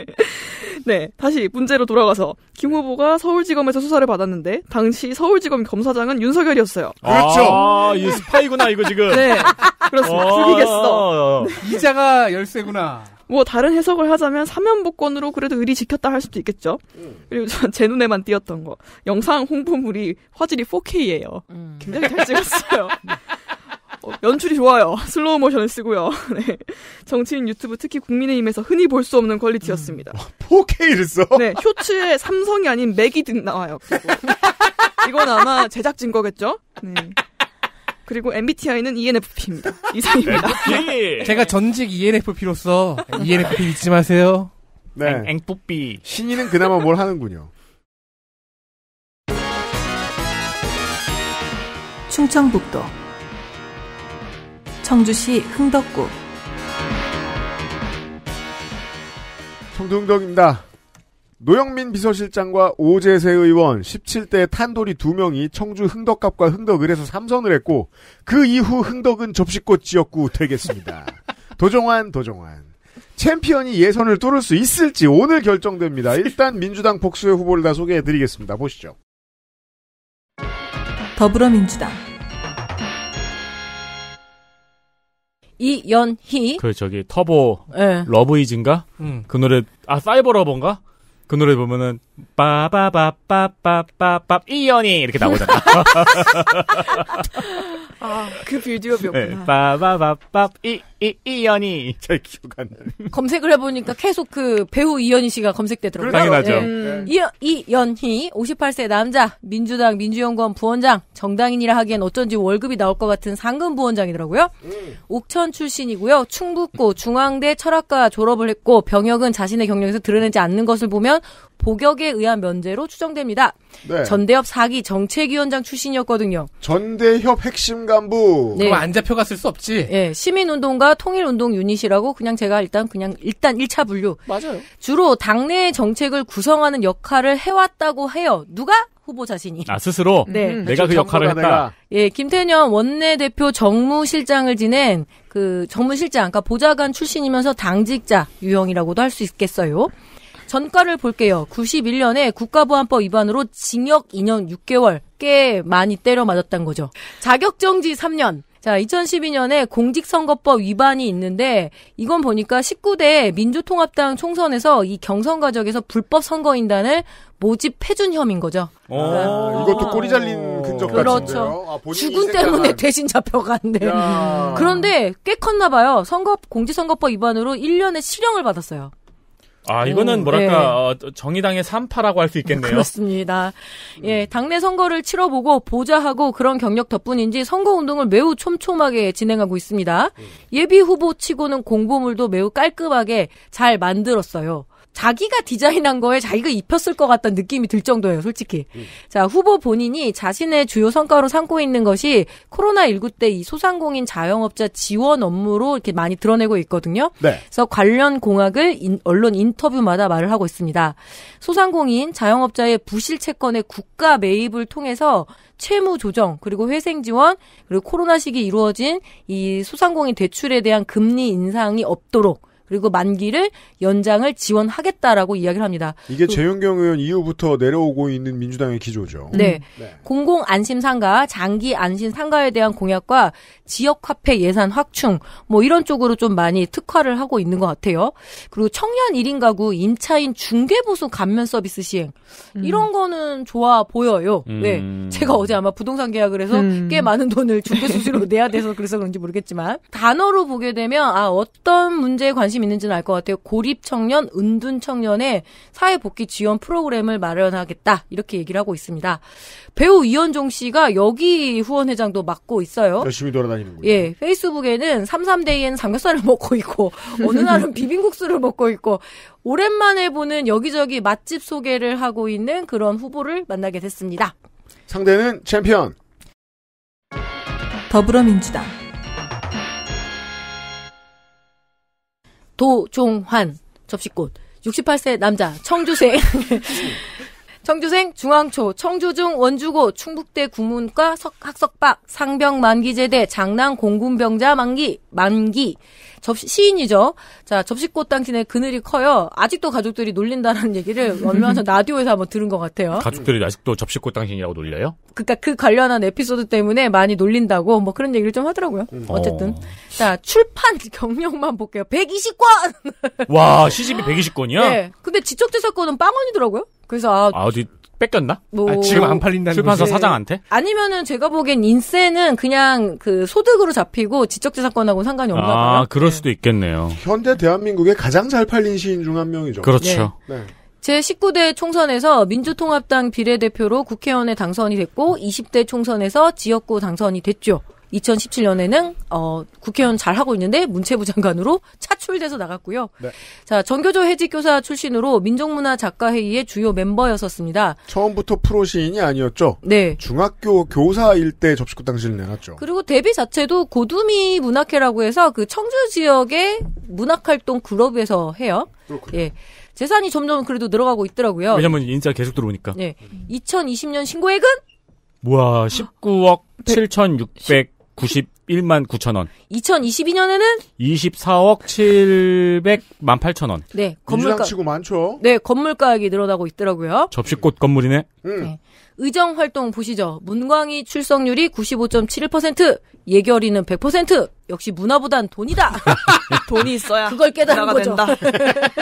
네. 다시 문제로 돌아가서 김 네. 후보가 서울지검에서 수사를 받았는데 당시 서울지검 검사장은 윤석열이었어요. 그렇죠. 아, 이 스파이구나 이거 지금. 네. 그렇습니다. 아, 죽이겠어. 이자가 열쇠구나. 뭐 다른 해석을 하자면 사면복권으로 그래도 의리 지켰다 할 수도 있겠죠. 그리고 전제 눈에만 띄었던 거 영상 홍보물이 화질이 4K예요. 음. 굉장히 잘 찍었어요. 어, 연출이 좋아요. 슬로우 모션을 쓰고요. 네. 정치인 유튜브 특히 국민의힘에서 흔히 볼 수 없는 퀄리티였습니다. 음, 4K를 써? 네. 쇼츠에 삼성이 아닌 맥이 나와요. 이건 아마 제작진 거겠죠? 네. 그리고 MBTI는 ENFP입니다. 이상입니다. 제가 전직 ENFP로서 ENFP 잊지 마세요. 네. 앵뿌삐. 신이는 그나마 뭘 하는군요. 충청북도 청주시 흥덕구 청주 흥덕입니다. 노영민 비서실장과 오재세 의원 17대 탄돌이 두명이 청주 흥덕갑과 흥덕을 해서 삼선을 했고 그 이후 흥덕은 접시꽃 지역구 되겠습니다. 도정환 도정환 챔피언이 예선을 뚫을 수 있을지 오늘 결정됩니다. 일단 민주당 복수의 후보를 다 소개해드리겠습니다. 보시죠. 더불어민주당 이연희. 그 저기 터보 네. 예. 러브이즈인가? 음. 그 노래 아 사이버 러버인가? 그 노래 보면은 빠바바빠빠빠빠 이연이 이렇게 나오잖아. 아그 빌드업이 없 네, 빠바바빠 이이 이연이 잘 기억 안 나. 검색을 해보니까 계속 그 배우 이연희 씨가 검색되더라고요. 당연하죠. 음, 네. 이, 이연희 58세 남자 민주당 민주연구원 부원장 정당인이라 하기엔 어쩐지 월급이 나올 것 같은 상금 부원장이더라고요. 음. 옥천 출신이고요. 충북고 중앙대 철학과 졸업을 했고 병역은 자신의 경력에서 드러내지 않는 것을 보면 복역에 의한 면제로 추정됩니다. 네. 전대협 사기 정책위원장 출신이었거든요. 전대협 핵심 간부. 네. 그럼 안 잡혀갔을 수 없지. 네. 예, 시민운동과 통일운동 유닛이라고 그냥 제가 일단 그냥 일단 1차 분류. 맞아요. 주로 당내의 정책을 구성하는 역할을 해왔다고 해요. 누가? 후보 자신이. 아, 스스로? 네. 음, 내가 그 그렇죠. 역할을 했다. 내가. 예, 김태년 원내대표 정무실장을 지낸 그 정무실장, 그러니까 보좌관 출신이면서 당직자 유형이라고도 할 수 있겠어요. 전과를 볼게요. 91년에 국가보안법 위반으로 징역 2년 6개월 꽤 많이 때려 맞았단 거죠. 자격정지 3년. 자, 2012년에 공직선거법 위반이 있는데 이건 보니까 19대 민주통합당 총선에서 이 경선 과정에서 불법 선거인단을 모집해준 혐의인 거죠. 오, 어, 아, 네. 이것도 꼬리 잘린 근접 그렇죠. 아, 죽은 때문에 대신 잡혀갔는데. 그런데 꽤 컸나 봐요. 선거 공직선거법 위반으로 1년의 실형을 받았어요. 아, 이거는 음, 뭐랄까, 네. 어, 정의당의 3파라고 할 수 있겠네요. 그렇습니다. 음. 예, 당내 선거를 치러보고 보좌하고 그런 경력 덕분인지 선거운동을 매우 촘촘하게 진행하고 있습니다. 음. 예비 후보 치고는 공보물도 매우 깔끔하게 잘 만들었어요. 자기가 디자인한 거에 자기가 입혔을 것 같다는 느낌이 들 정도예요, 솔직히. 음. 자, 후보 본인이 자신의 주요 성과로 삼고 있는 것이 코로나19 때 이 소상공인 자영업자 지원 업무로 이렇게 많이 드러내고 있거든요. 네. 그래서 관련 공학을 인, 언론 인터뷰마다 말을 하고 있습니다. 소상공인 자영업자의 부실 채권의 국가 매입을 통해서 채무 조정 그리고 회생 지원 그리고 코로나 시기 이루어진 이 소상공인 대출에 대한 금리 인상이 없도록 그리고 만기를 연장을 지원하겠다라고 이야기를 합니다. 이게 그 재윤경 의원 이후부터 내려오고 있는 민주당의 기조죠. 음. 네. 음. 네. 공공 안심 상가, 장기 안심 상가에 대한 공약과 지역 화폐 예산 확충 뭐 이런 쪽으로 좀 많이 특화를 하고 있는 것 같아요. 그리고 청년 1인 가구 임차인 중개 보수 감면 서비스 시행 음. 이런 거는 좋아 보여요. 음. 네. 제가 어제 아마 부동산 계약을 해서 음. 꽤 많은 돈을 중개 수수료 내야 돼서 그래서 그런지 모르겠지만 단어로 보게 되면 아 어떤 문제에 관심 관심 있는지는 알 것 같아요. 고립 청년, 은둔 청년의 사회 복귀 지원 프로그램을 마련하겠다 이렇게 얘기를 하고 있습니다. 배우 이현종 씨가 여기 후원 회장도 맡고 있어요. 열심히 돌아다니는군요. 예, 페이스북에는 3 3데이엔 삼겹살을 먹고 있고 어느 날은 비빔국수를 먹고 있고 오랜만에 보는 여기저기 맛집 소개를 하고 있는 그런 후보를 만나게 됐습니다. 상대는 챔피언 더불어민주당. 도종환 접시꽃 68세 남자 청주생 청주생, 중앙초, 청주중, 원주고, 충북대 구문과 석, 학석박, 상병 만기제대, 장남 공군병자 만기, 만기. 접시, 시인이죠. 자, 접시꽃 당신의 그늘이 커요. 아직도 가족들이 놀린다는 얘기를 얼마 전 라디오에서 한번 들은 것 같아요. 가족들이 아직도 접시꽃 당신이라고 놀려요? 그니까 그 관련한 에피소드 때문에 많이 놀린다고 뭐 그런 얘기를 좀 하더라고요. 음. 어쨌든. 어. 자, 출판 경력만 볼게요. 120권! 와, 시집이 120권이야? 네. 근데 지적재산권은 빵원이더라고요. 그래서 아, 아 어디 뺏겼나? 뭐 아, 지금 안 팔린다는 출판사 거지? 사장한테? 예. 아니면은 제가 보기엔 인세는 그냥 그 소득으로 잡히고 지적재산권하고는 상관이 아, 없나 봐요. 아, 그럴 네. 수도 있겠네요. 현대 대한민국의 가장 잘 팔린 시인 중 한 명이죠. 그렇죠. 네. 네. 제19대 총선에서 민주통합당 비례대표로 국회의원에 당선이 됐고 20대 총선에서 지역구 당선이 됐죠. 2017년에는 어, 국회의원 잘 하고 있는데 문체부 장관으로 차출돼서 나갔고요. 네. 자 전교조 해직 교사 출신으로 민족문화 작가회의의 주요 멤버였었습니다. 처음부터 프로 시인이 아니었죠. 네. 중학교 교사일 때 접식구 당시를 내놨죠. 그리고 데뷔 자체도 고두미 문학회라고 해서 그 청주 지역의 문학활동 그룹에서 해요. 그렇군요. 예. 재산이 점점 그래도 늘어가고 있더라고요. 왜냐면 인자 계속 들어오니까. 네. 2020년 신고액은 뭐야, 19억 7,600 91만 9천 원. 2022년에는 24억 700만 8천 원. 네, 건물가 치고 많죠. 네, 건물가액이 늘어나고 있더라고요. 접시꽃 건물이네. 음. 네. 의정 활동 보시죠. 문광희 출석률이 95.71%, 예결이는 100%. 역시 문화보단 돈이다. 돈이 있어야 그걸 깨달은 거죠.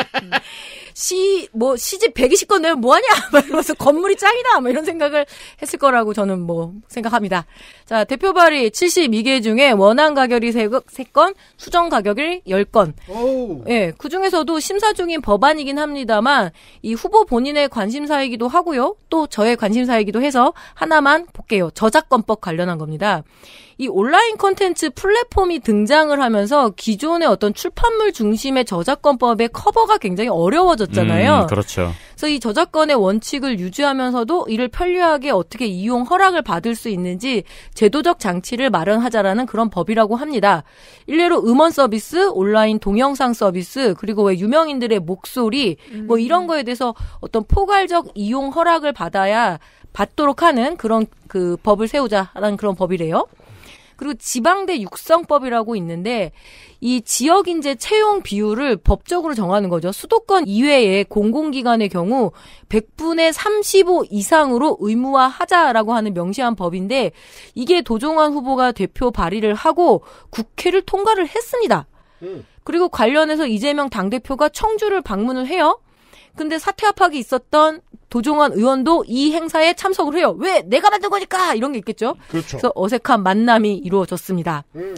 시뭐 시집 120건 내면 뭐 하냐? 막 이러면서 건물이 짱이다. 막 이런 생각을 했을 거라고 저는 뭐 생각합니다. 자, 대표 발의 72개 중에 원안 가결이 3건, 수정 가결이 10건. 오. 예, 그중에서도 심사 중인 법안이긴 합니다만 이 후보 본인의 관심사이기도 하고요. 또 저의 관심사이 기사이기도 해서 하나만 볼게요. 저작권법 관련한 겁니다. 이 온라인 콘텐츠 플랫폼이 등장을 하면서 기존의 어떤 출판물 중심의 저작권법의 커버가 굉장히 어려워졌잖아요. 음, 그렇죠. 그래서 이 저작권의 원칙을 유지하면서도 이를 편리하게 어떻게 이용 허락을 받을 수 있는지 제도적 장치를 마련하자라는 그런 법이라고 합니다. 일례로 음원 서비스, 온라인 동영상 서비스, 그리고 왜 유명인들의 목소리 뭐 음. 이런 거에 대해서 어떤 포괄적 이용 허락을 받아야 받도록 하는 그런 그 법을 세우자라는 그런 법이래요. 그리고 지방대 육성법이라고 있는데 이 지역 인재 채용 비율을 법적으로 정하는 거죠. 수도권 이외의 공공기관의 경우 100분의 35 이상으로 의무화하자라고 하는 명시한 법인데 이게 도종환 후보가 대표 발의를 하고 국회를 통과를 했습니다. 음. 그리고 관련해서 이재명 당대표가 청주를 방문을 해요. 근데 사퇴 압박이 있었던 도종원 의원도 이 행사에 참석을 해요. 왜 내가 만든 거니까 이런 게 있겠죠. 그렇죠. 그래서 어색한 만남이 이루어졌습니다. 음.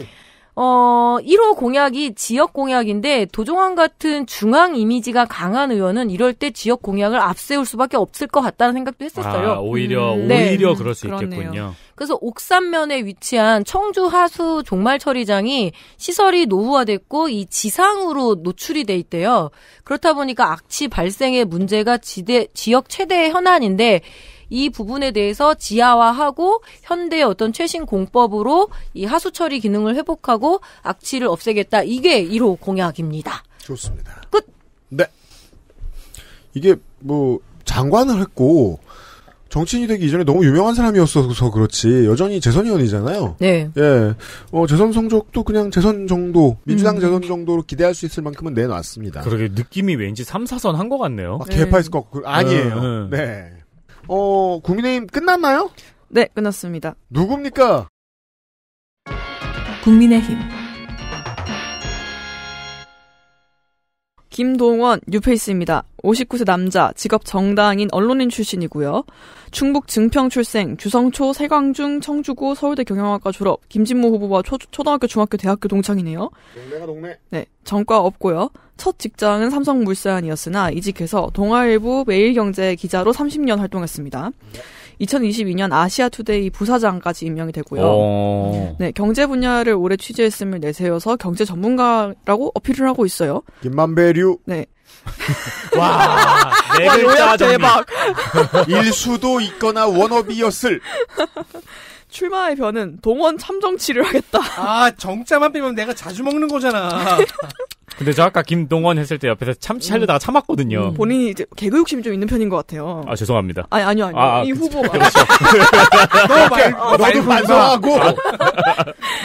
어, 1호 공약이 지역 공약인데 도종환 같은 중앙 이미지가 강한 의원은 이럴 때 지역 공약을 앞세울 수밖에 없을 것 같다는 생각도 했었어요. 아, 오히려 음. 오히려 네. 그럴 수 그렇네요. 있겠군요. 그래서 옥산면에 위치한 청주 하수 종말 처리장이 시설이 노후화됐고 이 지상으로 노출이 돼 있대요. 그렇다 보니까 악취 발생의 문제가 지대, 지역 최대의 현안인데 이 부분에 대해서 지하화하고 현대의 어떤 최신 공법으로 이 하수 처리 기능을 회복하고 악취를 없애겠다. 이게 1호 공약입니다. 좋습니다. 끝. 네. 이게 뭐 장관을 했고 정치인이 되기 이전에 너무 유명한 사람이었어서 그렇지 여전히 재선 의원이잖아요. 네. 예. 어, 재선 성적도 그냥 재선 정도 민주당 음. 재선 정도로 기대할 수 있을 만큼은 내놨습니다. 그러게 느낌이 왠지 3, 4선 한 것 같네요. 아, 개파이것 네. 같고 아니에요. 네. 네. 네. 어, 국민의힘 끝났나요? 네, 끝났습니다. 누굽니까? 국민의힘 김동원 뉴페이스입니다. 59세 남자, 직업 정당인 언론인 출신이고요. 충북 증평 출생, 주성초, 세광중, 청주고, 서울대 경영학과 졸업, 김진모 후보와 초, 초등학교, 중학교, 대학교 동창이네요. 동네가 동네. 네, 전과 없고요. 첫 직장은 삼성물산이었으나 이직해서 동아일보 매일경제 기자로 30년 활동했습니다. 네. 2022년 아시아 투데이 부사장까지 임명이 되고요. 네, 경제 분야를 올해 취재했음을 내세워서 경제 전문가라고 어필을 하고 있어요. 김만배류. 네. 와, 네 와, 요약 대박. 일수도 있거나 원업이었을. 출마의 변은 동원 참정치를 하겠다. 아, 정자만 빼면 내가 자주 먹는 거잖아. 근데 저 아까 김동원 했을 때 옆에서 참치 하려다가 참았거든요. 음, 본인이 이제 개그 욕심이 좀 있는 편인 것 같아요. 아 죄송합니다. 아니 아니요 아니요 아, 아 이 후보가 그렇죠. 너 말, 어, 너도 반성하고 아.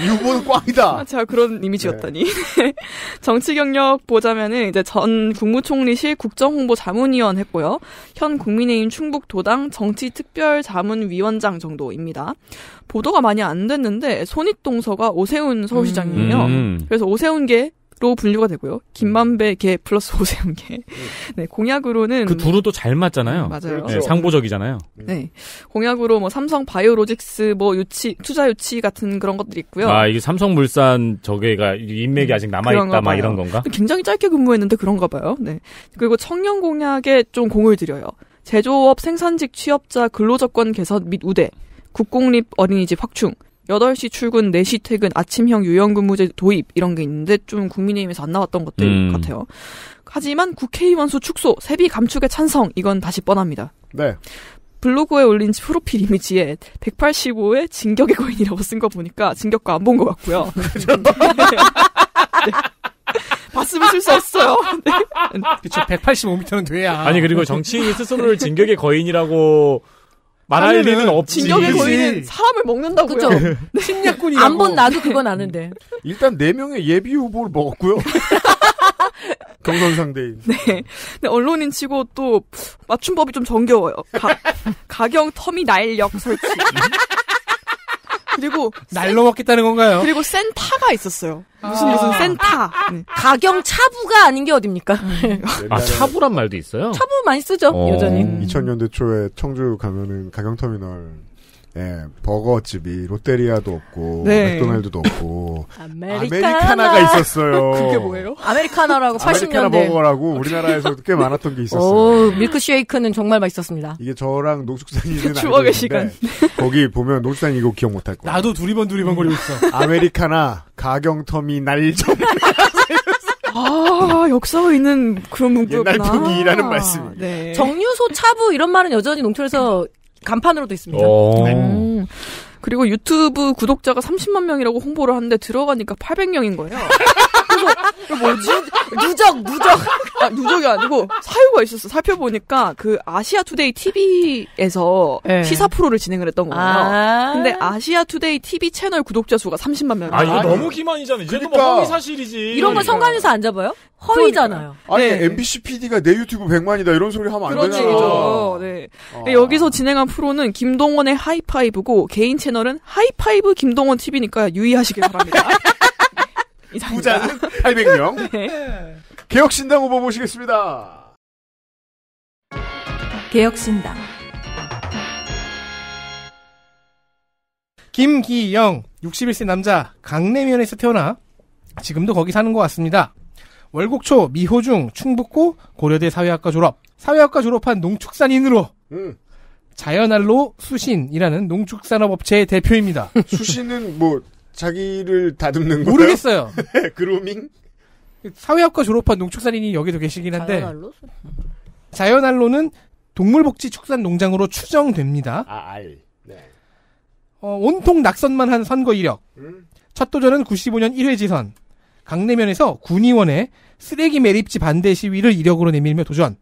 이 후보는 꽝이다. 아, 제가 그런 이미지였다니. 네. 정치 경력 보자면은 이제 전 국무총리실 국정홍보 자문위원 했고요. 현 국민의힘 충북도당 정치특별자문위원장 정도입니다. 보도가 많이 안 됐는데 손익동서가 오세훈 서울시장이에요. 음. 그래서 오세훈계 로 분류가 되고요. 김만배 음. 개 플러스 오세훈 개. 음. 네, 공약으로는 그 둘은 또잘 맞잖아요. 음, 맞아요. 그렇죠. 네, 상보적이잖아요. 네. 공약으로 뭐 삼성 바이오로직스 뭐 유치 투자 유치 같은 그런 것들이 있고요. 아, 이게 삼성물산 저게가 인맥이 아직 남아 있다 막 이런 건가? 굉장히 짧게 근무했는데 그런가 봐요. 네. 그리고 청년 공약에 좀 공을 들여요. 제조업 생산직 취업자 근로조건 개선 및 우대, 국공립 어린이집 확충, 8시 출근, 4시 퇴근, 아침형 유연근무제 도입 이런 게 있는데 좀 국민의힘에서 안 나왔던 것들 음. 같아요. 하지만 국회의원 수 축소, 세비 감축의 찬성 이건 다시 뻔합니다. 네. 블로그에 올린 프로필 이미지에 185의 진격의 거인이라고 쓴 거 보니까 진격과 안 본 것 같고요. 네. 봤으면 쓸수 없어요. 네. 그쵸, 185m는 돼야. 아니, 그리고 정치인이 스스로를 진격의 거인이라고 말할 리는 없지. 진격의 거인은 사람을 먹는다고 그죠? 침략군이라고. 안본 나도 그건 아는데. 일단 네 명의 예비 후보를 먹었고요. 경선 상대인. 네. 언론인 치고 또 맞춤법이 좀 정겨워요. 가, 가경 터미날 역 설치. 그리고 날로 먹겠다는 건가요? 그리고 센타가 있었어요. 무슨 아~ 무슨 센타. 네. 가경 차부가 아닌 게 어딥니까? 음. 아 차부란 말도 있어요? 차부 많이 쓰죠 어~ 여전히. 2000년대 초에 청주 가면은 가경터미널 예, 버거집이 롯데리아도 없고 네. 맥도날드도 없고 아메리카나. 가 있었어요. 그게 뭐예요? 아메리카나라고 80년대 아메리카나 버거라고 우리나라에서 도꽤 많았던 게 있었어요. 오, 어, 밀크쉐이크는 정말 맛있었습니다. 이게 저랑 농축산인은 추억의 시간. 거기 보면 농축산 이거 기억 못 할 거예요. 나도 두리번 두리번 거리고 있어. 아메리카나 가경텀이 날좀 아, 역사가 있는 그런 문구였구나. 옛날 이라는 말씀. 네. 정유소 차부 이런 말은 여전히 농촌에서 간판으로도 있습니다. 어. 네. 음. 그리고 유튜브 구독자가 30만 명이라고 홍보를 하는데 들어가니까 800명인 거예요. 그래서 뭐지? 누적 누적 아, 누적이 아니고 사유가 있었어. 살펴보니까 그 아시아 투데이 TV에서 네. 시사 프로를 진행을 했던 거예요. 아~ 근데 아시아 투데이 TV 채널 구독자 수가 30만 명. 아 이거 아니. 너무 기만이잖아. 이거 뭐 그러니까. 뭐 허위 사실이지. 이런 거 성관에서 그러니까. 안 잡아요? 그러니까. 허위잖아요. 아니 네. MBC PD가 내 유튜브 100만이다 이런 소리 하면 안 되잖아. 그렇죠. 네. 아. 여기서 진행한 프로는 김동원의 하이파이브고 개인 채널은 하이파이브 김동원 TV니까 유의하시길 바랍니다. 이상입니다. 부자는 800명. 네. 개혁신당 후보 모시겠습니다. 개혁신당. 김기영, 61세 남자, 강내면에서 태어나 지금도 거기 사는 것 같습니다. 월곡초, 미호중, 충북고, 고려대 사회학과 졸업. 사회학과 졸업한 농축산인으로 음. 자연알로 수신이라는 농축산업업체의 대표입니다. 수신은 뭐 자기를 다듬는 거예요? 모르겠어요. 그루밍? 사회학과 졸업한 농축산인이 여기도 계시긴 한데 자연알로? 자연알로는 동물복지축산농장으로 추정됩니다. 아, 알. 네. 어, 온통 낙선만 한 선거 이력. 음? 첫 도전은 95년 1회 지선. 강내면에서 군의원의 쓰레기 매립지 반대 시위를 이력으로 내밀며 도전.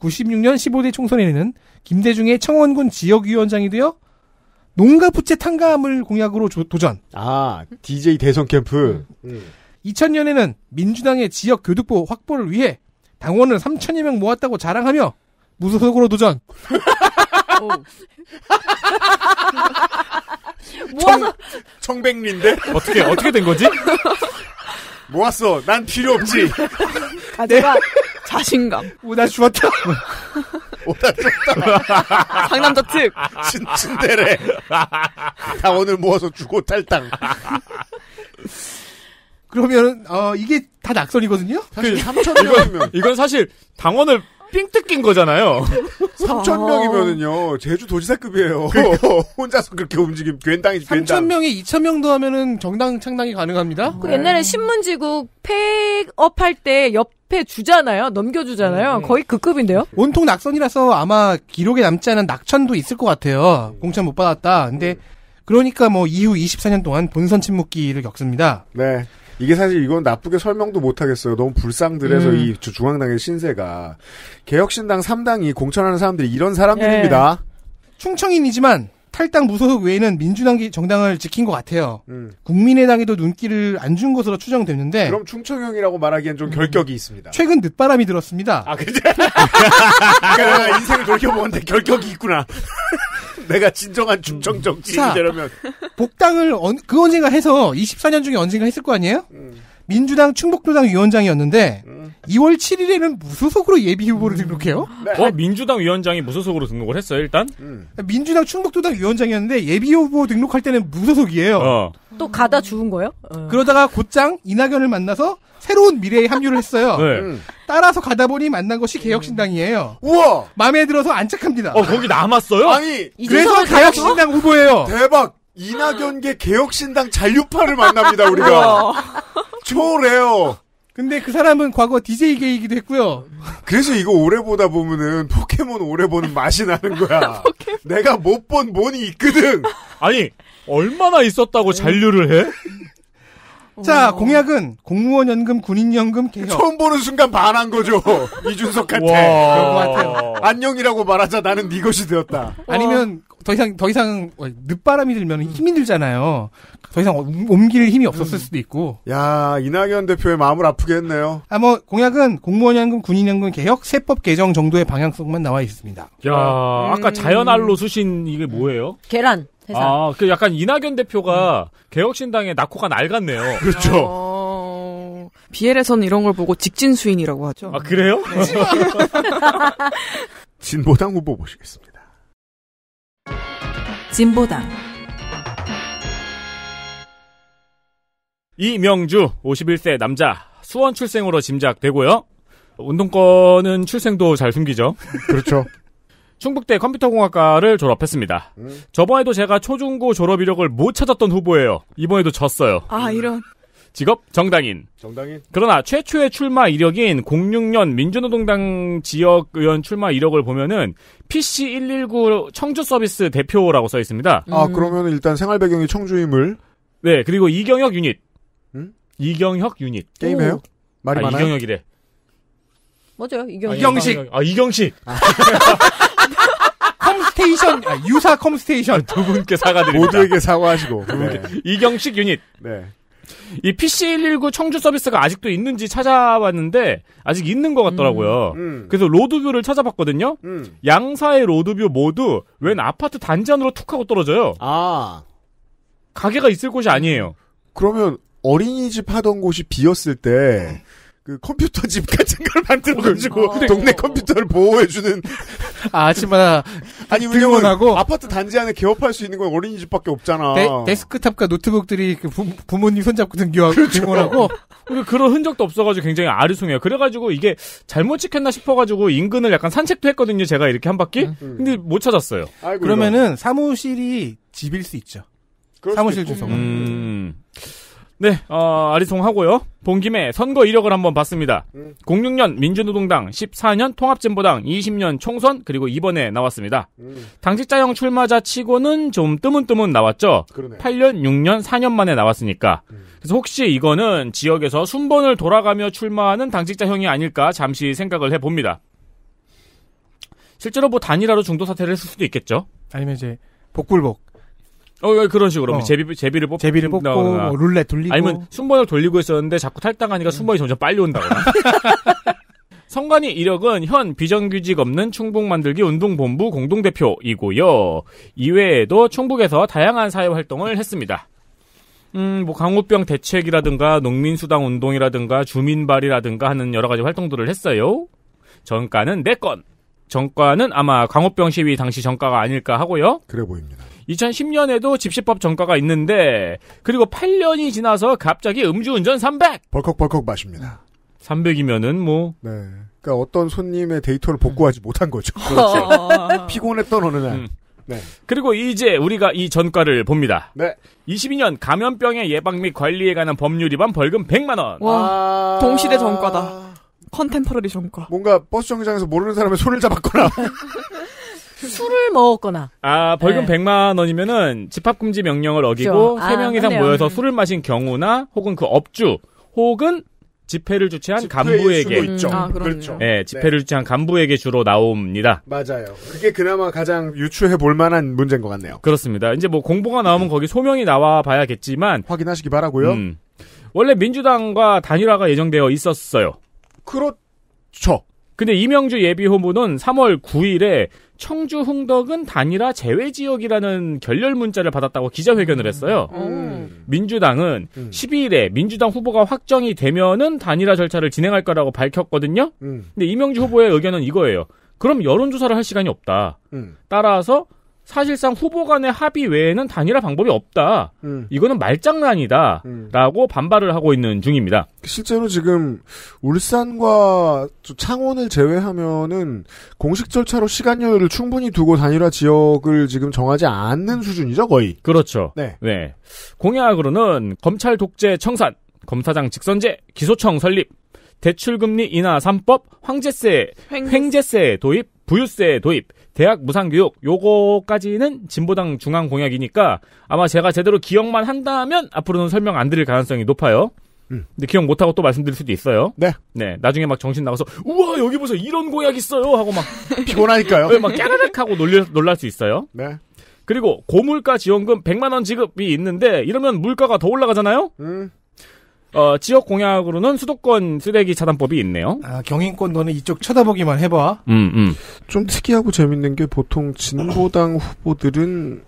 96년 15대 총선에는 김대중의 청원군 지역위원장이 되어 농가 부채 탕감을 공약으로 조, 도전. 아, DJ 대선 캠프. 2000년에는 음. 민주당의 지역 교육부 확보를 위해 당원을 3천여 명 모았다고 자랑하며 무소속으로 도전. 모아서 청, 백린데 어떻게 어떻게 된 거지? 모았어. 난 필요 없지. 가져가 아, 자신감. 오나 죽었다. 오다 쫓다. 상남자 특. 친, 친대래 다원을 모아서 주고 탈당. 그러면 어 이게 다 낙선이거든요. 사실 3천 그 명이면 이건 사실 당원을 삥 뜯긴 거잖아요. 3천 아. 명이면은요 제주 도지사급이에요. 그러니까. 혼자서 그렇게 움직임 괜당이 3천 명이 2천 명도하면은 정당 창당이 가능합니다. 그 옛날에 신문지국 폐업할 때옆 앞에 주잖아요. 넘겨주잖아요. 네, 네. 거의 그 급인데요. 온통 낙선이라서 아마 기록에 남지 않은 낙천도 있을 것 같아요. 네. 공천 못 받았다. 근데 그러니까 뭐 이후 24년 동안 본선 침묵기를 겪습니다. 네. 이게 사실 이건 나쁘게 설명도 못하겠어요. 너무 불쌍들해서 음. 이 중앙당의 신세가 개혁신당 3당이 공천하는 사람들이 이런 사람들입니다. 예. 충청인이지만 탈당 무소속 외에는 민주당 정당을 지킨 것 같아요. 음. 국민의당에도 눈길을 안 준 것으로 추정되는데 그럼 충청형이라고 말하기엔 좀 결격이 음. 있습니다. 최근 늦바람이 들었습니다. 아 그제 그러니까 인생을 돌이켜보는데 결격이 있구나. 내가 진정한 중청 정치인이 음. 되려면 복당을 그 언젠가 해서 24년 중에 언젠가 했을 거 아니에요? 음. 민주당 충북도당 위원장이었는데 음. 2월 7일에는 무소속으로 예비 후보를 등록해요. 네. 어 민주당 위원장이 무소속으로 등록을 했어요 일단. 음. 민주당 충북도당 위원장이었는데 예비 후보 등록할 때는 무소속이에요. 어. 또 가다 죽은 거예요? 어. 그러다가 곧장 이낙연을 만나서 새로운 미래에 합류를 했어요. 네. 음. 따라서 가다 보니 만난 것이 개혁신당이에요. 우와! 마음에 들어서 안착합니다. 어 거기 남았어요? 아니 그래서 가혁신당 후보예요. 대박. 이낙연계 개혁신당 잔류파를 만납니다 우리가 초래요. 근데 그 사람은 과거 DJ계이기도 했고요. 그래서 이거 오래 보다 보면은 포켓몬 오래 보는 맛이 나는 거야. 내가 못본 뭔이 있거든. 아니 얼마나 있었다고 잔류를 해? 자, 공약은 공무원 연금, 군인 연금 개혁. 처음 보는 순간 반한 거죠. 이준석한테. 그런 것 같아요. 어. 안녕이라고 말하자 나는 네 것이 되었다. 아니면 어. 더 이상 더 이상 늦바람이 들면 힘이 들잖아요. 더 이상 옮길 힘이 없었을 음. 수도 있고. 야 이낙연 대표의 마음을 아프게 했네요. 아뭐 공약은 공무원 연금, 군인 연금 개혁, 세법 개정 정도의 방향성만 나와 있습니다. 야 음... 아까 자연알로 수신 이게 뭐예요? 계란. 아, 그 약간 이낙연 대표가 음. 개혁신당의 낙호가 낡았네요. 그렇죠. 어... 비엘에서는 이런 걸 보고 직진수인이라고 하죠. 아, 그래요? 네. 진보당 후보 보시겠습니다. 진보당 이명주 51세 남자 수원 출생으로 짐작되고요. 운동권은 출생도 잘 숨기죠. 그렇죠. 충북대 컴퓨터공학과를 졸업했습니다. 음. 저번에도 제가 초중고 졸업 이력을 못 찾았던 후보예요. 이번에도 졌어요. 아 이런. 직업 정당인. 정당인. 그러나 최초의 출마 이력인 06년 민주노동당 지역 의원 출마 이력을 보면은 PC 119 청주 서비스 대표라고 써 있습니다. 아, 음. 아 그러면 일단 생활 배경이 청주임을. 네 그리고 이경혁 유닛. 음? 이경혁 유닛. 게임해요? 아, 말이 아, 많아요. 이경혁이래. 맞아요 이경식. 아, 이경식. 아, 이경식. 컴스테이션 아, 유사 컴스테이션 두 분께 사과드립니다. 모두에게 사과하시고 네. 이경식 유닛. 네. 이 PC119 청주 서비스가 아직도 있는지 찾아봤는데 아직 있는 것 같더라고요. 음, 음. 그래서 로드뷰를 찾아봤거든요. 음. 양사의 로드뷰 모두 웬 아파트 단지 안으로 툭 하고 떨어져요. 아 가게가 있을 곳이 아니에요. 그러면 어린이집 하던 곳이 비었을 때그 컴퓨터 집 같은 걸 만들어가지고 어, 그, 어. 동네 어, 컴퓨터를 보호해주는 아, 아침마다 아니 등원하고 아파트 단지 안에 개업할 수 있는 건 어린이집밖에 없잖아 데, 스크탑과 노트북들이 그 부, 모님 손잡고 등교하고 그렇죠. 등원하고 그러니 그런 흔적도 없어가지고 굉장히 아리송해요 그래가지고 이게 잘못 찍혔나 싶어가지고 인근을 약간 산책도 했거든요 제가 이렇게 한 바퀴 음. 근데 못 찾았어요 아이고, 그러면은 이런. 사무실이 집일 수 있죠 사무실 주소가 음. 네, 어, 아리송하고요. 본 김에 선거 이력을 한번 봤습니다. 음. 06년 민주노동당, 14년 통합진보당, 20년 총선, 그리고 이번에 나왔습니다. 음. 당직자형 출마자 치고는 좀 뜨문뜨문 나왔죠. 그러네. 8년, 6년, 4년 만에 나왔으니까. 음. 그래서 혹시 이거는 지역에서 순번을 돌아가며 출마하는 당직자형이 아닐까 잠시 생각을 해봅니다. 실제로 뭐 단일화로 중도 사퇴를 했을 수도 있겠죠. 아니면 이제 복불복. 어 예, 그런 식으로 뭐 어. 제비 제비를 뽑 제비를 뽑고 뭐 룰렛 돌리고 아니면 순번을 돌리고 있었는데 자꾸 탈당하니까 음. 네. 순번이 점점 빨리 온다거나. 성관이 이력은 현 비정규직 없는 충북 만들기 운동본부 공동대표이고요. 이외에도 충북에서 다양한 사회 활동을 했습니다. 음, 뭐 강우병 대책이라든가 농민수당 운동이라든가 주민발이라든가 하는 여러 가지 활동들을 했어요. 전과는 4건. 전과는 아마 강우병 시위 당시 전과가 아닐까 하고요. 그래 보입니다. 2010년에도 집시법 전과가 있는데 그리고 8년이 지나서 갑자기 음주운전 300 벌컥벌컥 마십니다. 300이면은 뭐 네. 그러니까 어떤 손님의 데이터를 복구하지 음. 못한 거죠. 그렇죠. 아. 피곤했던 어느 날. 음. 네. 그리고 이제 우리가 이 전과를 봅니다. 네. 22년 감염병의 예방 및 관리에 관한 법률 위반 벌금 100만 원. 와, 아... 동시대 전과다. 컨템퍼러리 전과. 뭔가 버스 정류장에서 모르는 사람의 손을 잡았거나 술을 먹었거나. 아, 벌금 네. 100만 원이면은 집합금지 명령을 어기고 3명 그렇죠. 아, 이상 모여서 음. 술을 마신 경우나 혹은 그 업주 혹은 집회를 주최한 간부에게 음, 아, 음, 그렇죠. 네, 네. 집회를 네. 주최한 간부에게 주로 나옵니다. 맞아요. 그게 그나마 가장 유추해 볼 만한 문제인 것 같네요. 그렇습니다. 이제 뭐 공보가 나오면 거기 소명이 나와 봐야겠지만 확인하시기 바라고요. 음, 원래 민주당과 단일화가 예정되어 있었어요. 그렇죠. 근데 이명주 예비 후보는 3월 9일에 청주 흥덕은 단일화 제외 지역이라는 결렬 문자를 받았다고 기자회견을 했어요. 음. 음. 민주당은 음. 12일에 민주당 후보가 확정이 되면은 단일화 절차를 진행할 거라고 밝혔거든요. 음. 근데 이명주 후보의 의견은 이거예요. 그럼 여론조사를 할 시간이 없다. 음. 따라서 사실상 후보 간의 합의 외에는 단일화 방법이 없다. 음. 이거는 말장난이다. 음. 라고 반발을 하고 있는 중입니다. 실제로 지금 울산과 창원을 제외하면은 공식 절차로 시간 여유를 충분히 두고 단일화 지역을 지금 정하지 않는 수준이죠, 거의. 그렇죠. 네. 네. 공약으로는 검찰 독재 청산, 검사장 직선제, 기소청 설립, 대출금리 인하 3법, 황제세, 횡... 횡재세 도입, 부유세 도입, 대학 무상교육 요거까지는 진보당 중앙 공약이니까 아마 제가 제대로 기억만 한다면 앞으로는 설명 안 드릴 가능성이 높아요. 음. 근데 기억 못하고 또 말씀드릴 수도 있어요. 네. 네. 나중에 막 정신 나가서 우와 여기 보세요 이런 공약 있어요 하고 막 피곤하니까요. 네, 막 깨르륵 하고 놀릴, 놀랄 수 있어요. 네. 그리고 고물가 지원금 100만 원 지급이 있는데 이러면 물가가 더 올라가잖아요. 음. 어, 지역 공약으로는 수도권 쓰레기 차단법이 있네요. 아, 경인권 너는 이쪽 쳐다보기만 해봐. 음, 음. 좀 특이하고 재밌는 게 보통 진보당 후보들은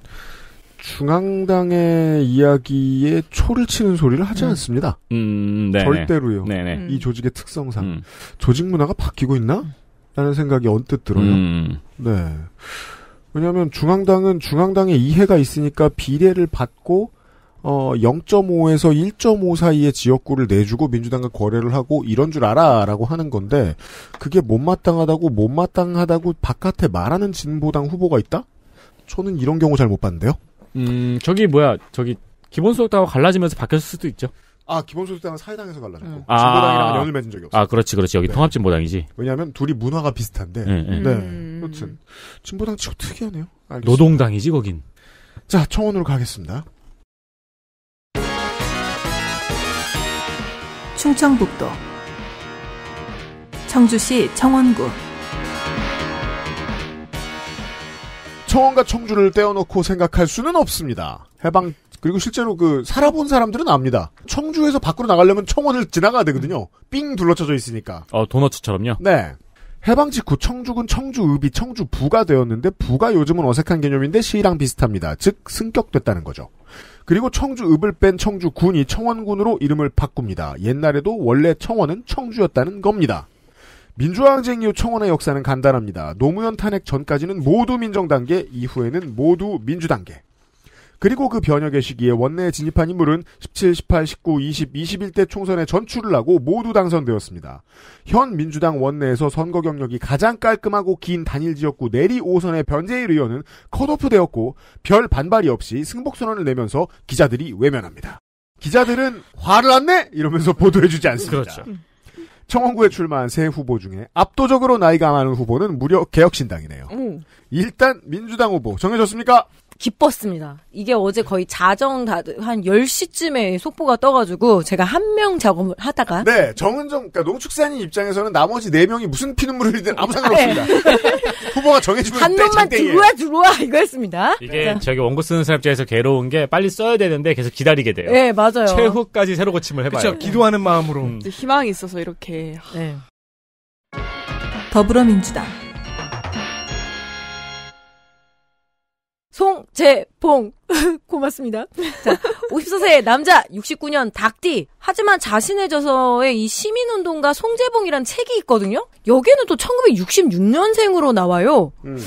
중앙당의 이야기에 초를 치는 소리를 하지 음. 않습니다. 음, 네네. 절대로요. 네네. 음. 이 조직의 특성상 음. 조직 문화가 바뀌고 있나? 음. 라는 생각이 언뜻 들어요. 음. 네. 왜냐하면 중앙당은 중앙당의 이해가 있으니까 비례를 받고 어, 0.5에서 1.5 사이의 지역구를 내주고 민주당과 거래를 하고 이런 줄 알아라고 하는 건데 그게 못마땅하다고 못마땅하다고 바깥에 말하는 진보당 후보가 있다? 저는 이런 경우 잘 못 봤는데요. 음, 저기 뭐야, 저기 기본소득당하고 갈라지면서 바뀌었을 수도 있죠. 아, 기본소득당은 사회당에서 갈라졌고 응. 음. 아. 진보당이랑 아, 연을 맺은 적이 없어 아, 그렇지, 그렇지. 여기 네. 통합진보당이지. 왜냐하면 둘이 문화가 비슷한데. 네, 네. 네. 음... 여튼 진보당 치고 특이하네요. 알겠습니다. 노동당이지 거긴. 자, 청원으로 가겠습니다. 충청북도 청주시 청원구 청원과 청주를 떼어놓고 생각할 수는 없습니다. 해방 그리고 실제로 그 살아본 사람들은 압니다. 청주에서 밖으로 나가려면 청원을 지나가야 되거든요. 삥 둘러쳐져 있으니까. 어 도너츠처럼요. 네. 해방 직후 청주군 청주읍이 청주부가 되었는데 부가 요즘은 어색한 개념인데 시랑 비슷합니다. 즉 승격됐다는 거죠. 그리고 청주읍을 뺀 청주군이 청원군으로 이름을 바꿉니다. 옛날에도 원래 청원은 청주였다는 겁니다. 민주항쟁 이후 청원의 역사는 간단합니다. 노무현 탄핵 전까지는 모두 민정단계, 이후에는 모두 민주단계 그리고 그 변혁의 시기에 원내에 진입한 인물은 17, 18, 19, 20, 21대 총선에 전출을 하고 모두 당선되었습니다. 현 민주당 원내에서 선거 경력이 가장 깔끔하고 긴 단일 지역구 내리 5선의 변재일 의원은 컷오프되었고 별 반발이 없이 승복 선언을 내면서 기자들이 외면합니다. 기자들은 화를 안 내! 이러면서 보도해주지 않습니다. 그렇죠. 음. 청원구에 출마한 세 후보 중에 압도적으로 나이가 많은 후보는 무려 개혁신당이네요. 음. 일단 민주당 후보 정해졌습니까? 기뻤습니다. 이게 어제 거의 자정 다 한 10시쯤에 속보가 떠가지고 제가 한 명 작업을 하다가 네, 정은정 그러니까 농축산인 입장에서는 나머지 4명이 무슨 피눈물을 흘리든 아무 상관없습니다. 후보가 정해주면 한 놈만 들어와 들어와 이거였습니다. 이게 자. 저기 원고 쓰는 사람 입장에서 괴로운 게 빨리 써야 되는데 계속 기다리게 돼요. 네, 맞아요. 최후까지 새로 고침을 해봐요. 그렇죠. 기도하는 마음으로. 음. 희망이 있어서 이렇게. 네. 더불어민주당 송재봉. 고맙습니다. 자, 54세 남자 69년 닥디 하지만 자신의 저서의 이 시민운동가 송재봉이란 책이 있거든요. 여기는 에또 1966년생으로 나와요. 음.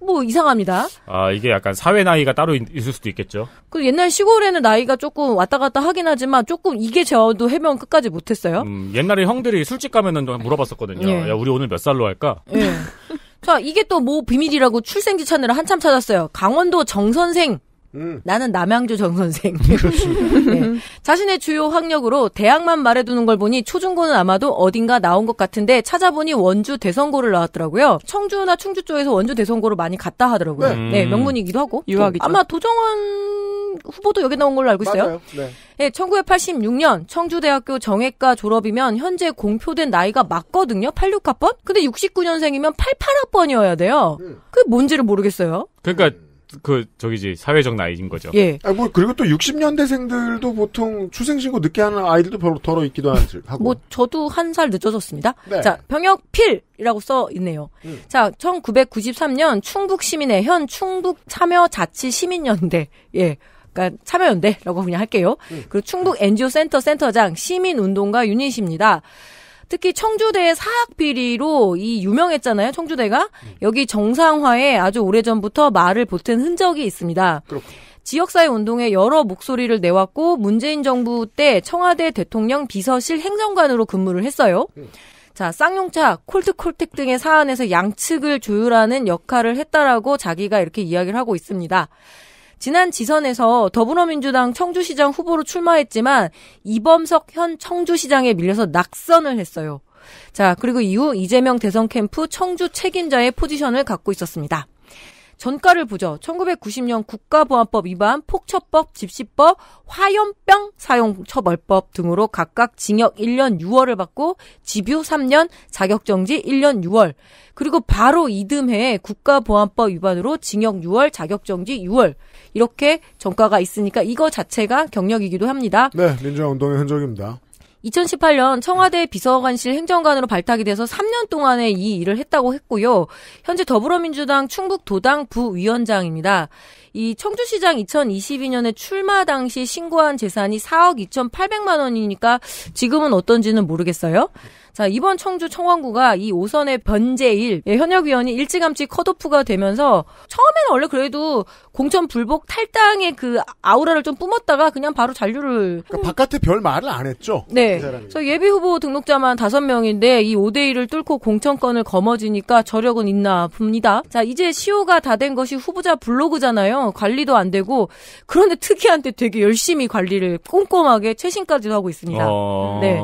뭐 이상합니다. 아 이게 약간 사회 나이가 따로 있, 을 수도 있겠죠. 그 옛날 시골에는 나이가 조금 왔다 갔다 하긴 하지만 조금 이게 저도 해명 끝까지 못했어요. 음, 옛날에 형들이 술집 가면은 물어봤었거든요. 예. 야 우리 오늘 몇 살로 할까? 예. 자, 이게 또 뭐 비밀이라고 출생지 찾느라 한참 찾았어요. 강원도 정선생 음. 나는 남양주 정 선생. 음, 네. 자신의 주요 학력으로 대학만 말해두는 걸 보니 초중고는 아마도 어딘가 나온 것 같은데 찾아보니 원주 대성고를 나왔더라고요. 청주나 충주 쪽에서 원주 대성고를 많이 갔다 하더라고요. 네, 네 음. 명문이기도 하고 유학이죠. 아마 도정원 후보도 여기 나온 걸로 알고 있어요. 맞아요. 네. 네, 1986년 청주대학교 정외과 졸업이면 현재 공표된 나이가 맞거든요. 86학번? 근데 69년생이면 88학번이어야 돼요. 음. 그게 뭔지를 모르겠어요. 그러니까 그 저기지 사회적 나이인 거죠. 예. 아, 뭐 그리고 또 60년대생들도 보통 출생신고 늦게 하는 아이들도 별로 더러 있기도 하고. 뭐 저도 한 살 늦어졌습니다. 네. 자 병역 필이라고 써 있네요. 음. 자 1993년 충북 시민의현 충북 참여 자치 시민연대 예. 그니까 참여연대라고 그냥 할게요. 음. 그리고 충북 NGO 센터 센터장 시민운동가 유닛입니다. 특히 청주대의 사학 비리로 이 유명했잖아요. 청주대가 여기 정상화에 아주 오래전부터 말을 보탠 흔적이 있습니다. 그렇군요. 지역사회 운동에 여러 목소리를 내왔고 문재인 정부 때 청와대 대통령 비서실 행정관으로 근무를 했어요. 음. 자, 쌍용차, 콜트콜택 등의 사안에서 양측을 조율하는 역할을 했다라고 자기가 이렇게 이야기를 하고 있습니다. 지난 지선에서 더불어민주당 청주시장 후보로 출마했지만 이범석 현 청주시장에 밀려서 낙선을 했어요. 자, 그리고 이후 이재명 대선 캠프 청주 책임자의 포지션을 갖고 있었습니다. 전과를 보죠. 1990년 국가보안법 위반, 폭처법, 집시법, 화염병 사용처벌법 등으로 각각 징역 1년 6월을 받고 집유 3년, 자격정지 1년 6월. 그리고 바로 이듬해 국가보안법 위반으로 징역 6월, 자격정지 6월. 이렇게 전과가 있으니까 이거 자체가 경력이기도 합니다. 네, 민주화운동의 흔적입니다. 2018년 청와대 비서관실 행정관으로 발탁이 돼서 3년 동안에이 일을 했다고 했고요. 현재 더불어민주당 충북도당 부위원장입니다. 이 청주시장 2022년에 출마 당시 신고한 재산이 4억 2,800만 원이니까 지금은 어떤지는 모르겠어요. 자, 이번 청주 청원구가 이오선의변제일 예, 현역 위원이 일찌감치 컷오프가 되면서 처음에는 원래 그래도 공천 불복 탈당의 그 아우라를 좀 뿜었다가 그냥 바로 잔류를 그러니까 바깥에 별 말을 안 했죠. 네. 그 예비 후보 등록자만 5명인데 이 5대 1을 뚫고 공천권을 거머쥐니까 저력은 있나 봅니다. 자, 이제 시효가 다 된 것이 후보자 블로그잖아요. 관리도 안 되고 그런데 특이한데 되게 열심히 관리를 꼼꼼하게 최신까지도 하고 있습니다. 어... 네.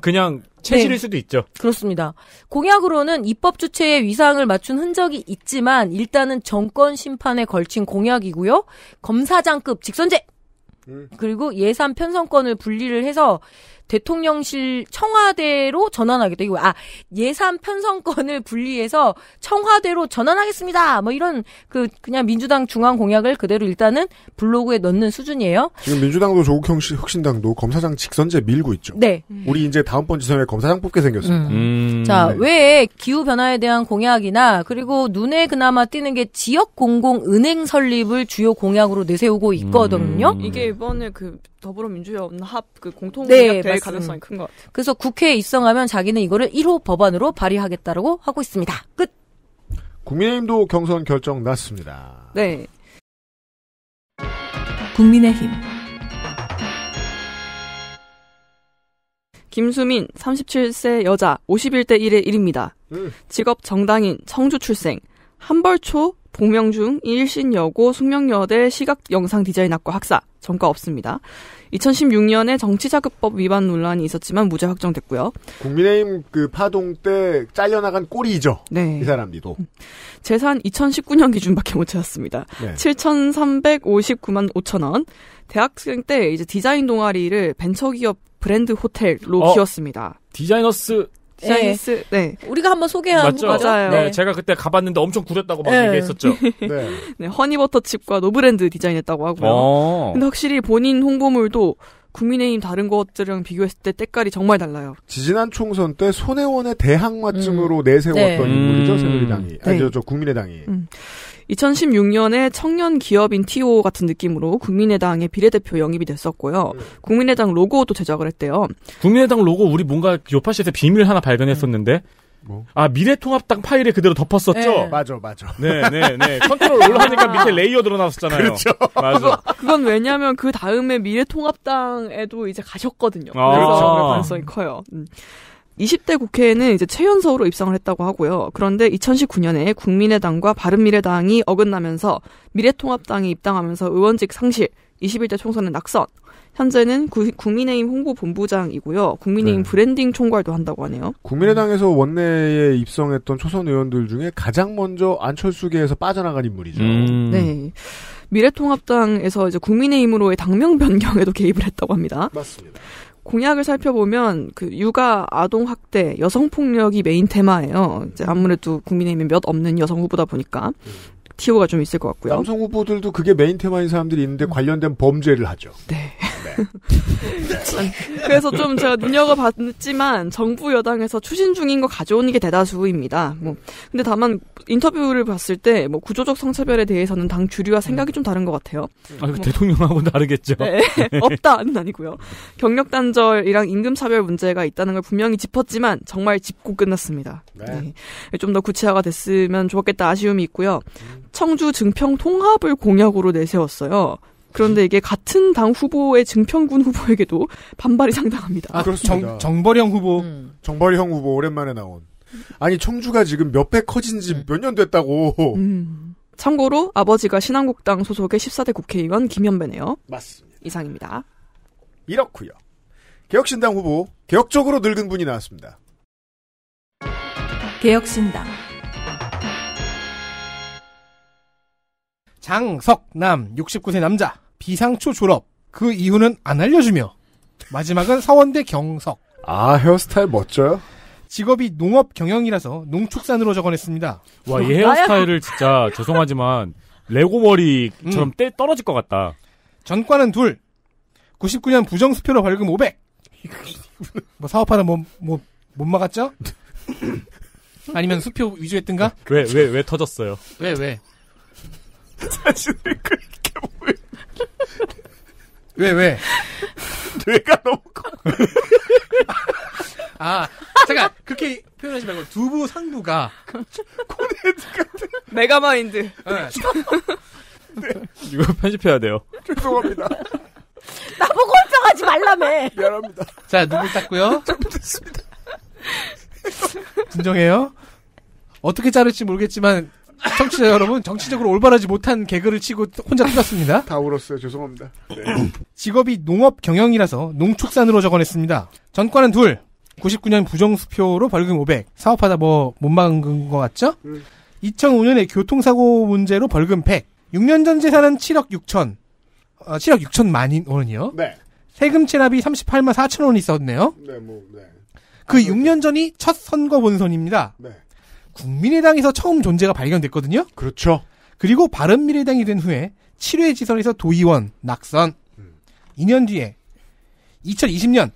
그냥 체질일 네. 수도 있죠. 그렇습니다. 공약으로는 입법 주체의 위상을 맞춘 흔적이 있지만 일단은 정권 심판에 걸친 공약이고요. 검사장급 직선제 네. 그리고 예산 편성권을 분리를 해서 대통령실 청와대로 전환하겠다. 이거 아 예산 편성권을 분리해서 청와대로 전환하겠습니다. 뭐 이런 그 그냥 민주당 중앙 공약을 그대로 일단은 블로그에 넣는 수준이에요. 지금 민주당도 조국형 씨 혁신당도 검사장 직선제 밀고 있죠. 네. 음. 우리 이제 다음번 지선에 검사장 뽑게 생겼습니다. 음. 음. 자, 네. 왜 기후 변화에 대한 공약이나 그리고 눈에 그나마 띄는 게 지역 공공 은행 설립을 주요 공약으로 내세우고 있거든요. 음. 이게 이번에 그 더불어민주연합 그 공통 네, 될 가능성이 큰것 같아요. 그래서 국회에 입성하면 자기는 이거를 1호 법안으로 발의하겠다라고 하고 있습니다. 끝. 국민의힘도 경선 결정 났습니다. 네. 국민의힘 김수민 37세 여자 51대 1의 1입니다. 음. 직업 정당인 청주 출생 한벌초 공명중, 일신여고, 숙명여대 시각영상디자인학과 학사, 전과 없습니다. 2016년에 정치자금법 위반 논란이 있었지만 무죄 확정됐고요. 국민의힘 그 파동 때 잘려나간 꼬리죠. 네. 이 사람이도. 음. 재산 2019년 기준밖에 못 찾았습니다. 네. 7,359만 5천 원. 대학생 때 이제 디자인 동아리를 벤처기업 브랜드 호텔로 어, 키웠습니다. 디자이너스 디자인스. 예. 네. 우리가 한번 소개한 맞죠? 거죠? 맞아요. 네. 제가 그때 가봤는데 엄청 구렸다고 막 네. 얘기했었죠. 네. 네. 네. 허니버터 칩과 노브랜드 디자인했다고 하고요. 오. 어. 근데 확실히 본인 홍보물도 국민의힘 다른 것들이랑 비교했을 때 때깔이 정말 달라요. 지지난 총선 때 손혜원의 대항마쯤으로 음. 내세웠던 네. 인물이죠 음. 새누리당이. 음. 아니 네. 저 국민의당이. 음. 2016년에 청년 기업인 TO 같은 느낌으로 국민의당의 비례대표 영입이 됐었고요. 예. 국민의당 로고도 제작을 했대요. 국민의당 로고 우리 뭔가 요파시에서 비밀 하나 발견했었는데 뭐? 아 미래통합당 파일에 그대로 덮었었죠. 네. 맞아, 맞아. 네, 네, 네. 컨트롤 올라가니까 밑에 레이어 드러나왔었잖아요 그렇죠. 맞아. 그건 왜냐하면 그 다음에 미래통합당에도 이제 가셨거든요. 아~ 그래서 가능성이 커요. 음. 20대 국회에는 이제 최연소로 입성을 했다고 하고요. 그런데 2019년에 국민의당과 바른미래당이 어긋나면서 미래통합당이 입당하면서 의원직 상실, 21대 총선의 낙선, 현재는 구, 국민의힘 홍보본부장이고요. 국민의힘 네. 브랜딩 총괄도 한다고 하네요. 국민의당에서 원내에 입성했던 초선 의원들 중에 가장 먼저 안철수계에서 빠져나간 인물이죠. 음. 네. 미래통합당에서 이제 국민의힘으로의 당명 변경에도 개입을 했다고 합니다. 맞습니다. 공약을 살펴보면 그 육아, 아동 학대, 여성 폭력이 메인 테마예요. 이제 아무래도 국민의힘이 몇 없는 여성 후보다 보니까 음. 티오가 좀 있을 것 같고요. 남성 후보들도 그게 메인 테마인 사람들이 있는데 음. 관련된 범죄를 하죠. 네. 네. 그래서 좀 제가 눈여겨봤지만 정부 여당에서 추진 중인 거 가져오는 게 대다수입니다. 뭐 근데 다만 인터뷰를 봤을 때 뭐 구조적 성차별에 대해서는 당 주류와 생각이 좀 다른 것 같아요. 아, 뭐, 대통령하고 다르겠죠. 네, 없다는 아니고요. 경력 단절이랑 임금 차별 문제가 있다는 걸 분명히 짚었지만 정말 짚고 끝났습니다. 네. 네. 좀더 구체화가 됐으면 좋겠다 아쉬움이 있고요. 청주 증평 통합을 공약으로 내세웠어요. 그런데 이게 같은 당 후보의 증평군 후보에게도 반발이 상당합니다. 아, 그렇습니다. 정, 벌형 후보. 음. 정벌형 후보 오랜만에 나온. 아니 청주가 지금 몇 배 커진 지 몇년 음. 됐다고. 음. 참고로 아버지가 신한국당 소속의 14대 국회의원 김현배네요. 맞습니다. 이상입니다. 이렇고요. 개혁신당 후보 개혁적으로 늙은 분이 나왔습니다. 개혁신당 장석남 69세 남자 비상초 졸업 그 이유는 안 알려주며 마지막은 서원대 경석 아 헤어스타일 멋져요? 직업이 농업 경영이라서 농축산으로 적어냈습니다. 와, 이 헤어스타일을 진짜 죄송하지만 레고 머리처럼 떼 음. 떨어질 것 같다. 전과는 둘. 99년 부정수표로 벌금 500. 뭐 사업하다 뭐, 뭐, 못 막았죠? 아니면 수표 위조했던가 왜, 왜, 왜 터졌어요? 왜, 왜? 사진을 그렇게 보여. 왜, 왜? 뇌가 너무 커. 아, 잠깐, 그렇게 표현하지 말고, 두부 상부가. 코네드 같은. 메가마인드. 네. 네. 이거 편집해야 돼요. 죄송합니다. 나보고 혼평하지 말라며. 미안합니다. 자, 눈을 닦고요. 잘못했습니다. 분정해요. 어떻게 자를지 모르겠지만, 청취자 여러분, 정치적으로 올바르지 못한 개그를 치고 혼자 틀었습니다. 다 울었어요. 죄송합니다. 네. 직업이 농업 경영이라서 농축산으로 적어냈습니다. 전과는 둘. 99년 부정수표로 벌금 500. 사업하다 뭐 못 막은 것 같죠? 음. 2005년에 교통사고 문제로 벌금 100. 6년 전 재산은 7억 6천. 어, 7억 6천만 원이요? 네. 세금 체납이 38만 4천 원이 있었네요. 네, 뭐, 네. 그 6년 전이 첫 선거 본선입니다. 네. 국민의당에서 처음 존재가 발견됐거든요. 그렇죠. 그리고 바른미래당이 된 후에 7회 지선에서 도의원, 낙선. 음. 2년 뒤에 2020년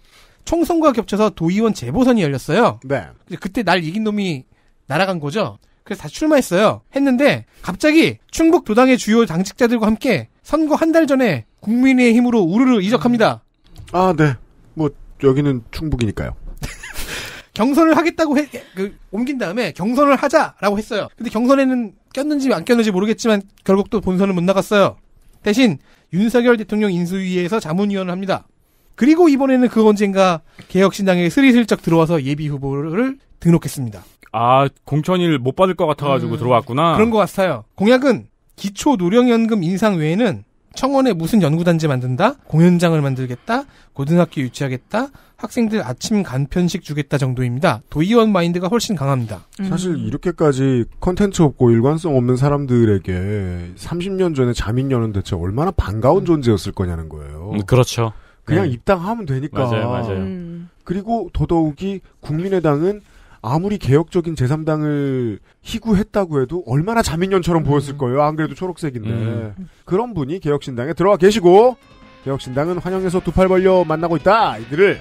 총선과 겹쳐서 도의원 재보선이 열렸어요. 네. 그때 날 이긴 놈이 날아간 거죠. 그래서 다시 출마했어요. 했는데 갑자기 충북 도당의 주요 당직자들과 함께 선거 한 달 전에 국민의 힘으로 우르르 이적합니다. 음. 아, 네. 뭐 여기는 충북이니까요. 경선을 하겠다고 해, 그, 옮긴 다음에 경선을 하자라고 했어요. 근데 경선에는 꼈는지 안 꼈는지 모르겠지만 결국 또 본선을 못 나갔어요. 대신 윤석열 대통령 인수위에서 자문위원을 합니다. 그리고 이번에는 그 언젠가 개혁신당에 슬슬쩍 들어와서 예비 후보를 등록했습니다. 아 공천일 못 받을 것 같아가지고 음, 들어왔구나. 그런 것 같아요. 공약은 기초 노령연금 인상 외에는 청원에 무슨 연구단지 만든다? 공연장을 만들겠다? 고등학교 유치하겠다? 학생들 아침 간편식 주겠다 정도입니다. 도의원 마인드가 훨씬 강합니다. 음. 사실 이렇게까지 컨텐츠 없고 일관성 없는 사람들에게 30년 전에 자민련은 대체 얼마나 반가운 음. 존재였을 거냐는 거예요. 음, 그렇죠. 그냥 네. 입당하면 되니까. 맞아요, 맞아요. 음. 그리고 더더욱이 국민의당은 아무리 개혁적인 제3당을 희구했다고 해도 얼마나 자민련처럼 보였을 음. 거예요. 안 그래도 초록색인데. 음. 그런 분이 개혁신당에 들어와 계시고 개혁신당은 환영해서 두 팔 벌려 만나고 있다. 이들을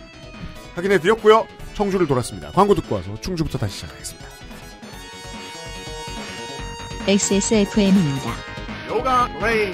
확인해 드렸고요. 청주를 돌았습니다. 광고 듣고 와서 충주부터 다시 시작하겠습니다. XSFM입니다. 요가 레인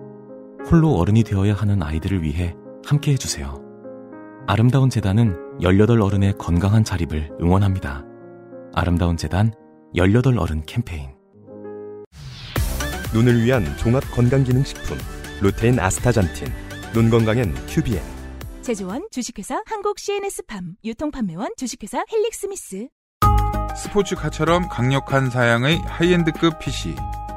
홀로 어른이 되어야 하는 아이들을 위해 함께 해주세요. 아름다운 재단은 18 어른의 건강한 자립을 응원합니다. 아름다운 재단 18 어른 캠페인 눈을 위한 종합 건강기능식품 루테인 아스타잔틴 눈 건강엔 큐비엔 제조원 주식회사 한국 CNS팜 유통판매원 주식회사 헬릭스미스 스포츠카처럼 강력한 사양의 하이엔드급 PC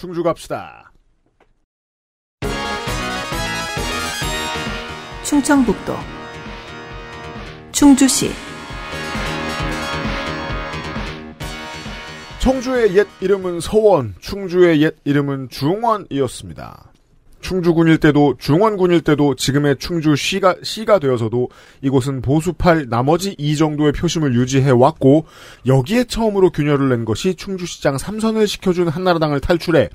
충주 갑시다. 충청북도 충주시 청주의 옛 이름은 서원, 충주의 옛 이름은 중원이었습니다. 충주군일 때도 중원군일 때도 지금의 충주시가 시가 되어서도 이곳은 보수팔 나머지 이 정도의 표심을 유지해 왔고 여기에 처음으로 균열을 낸 것이 충주시장 삼선을 시켜준 한나라당을 탈출해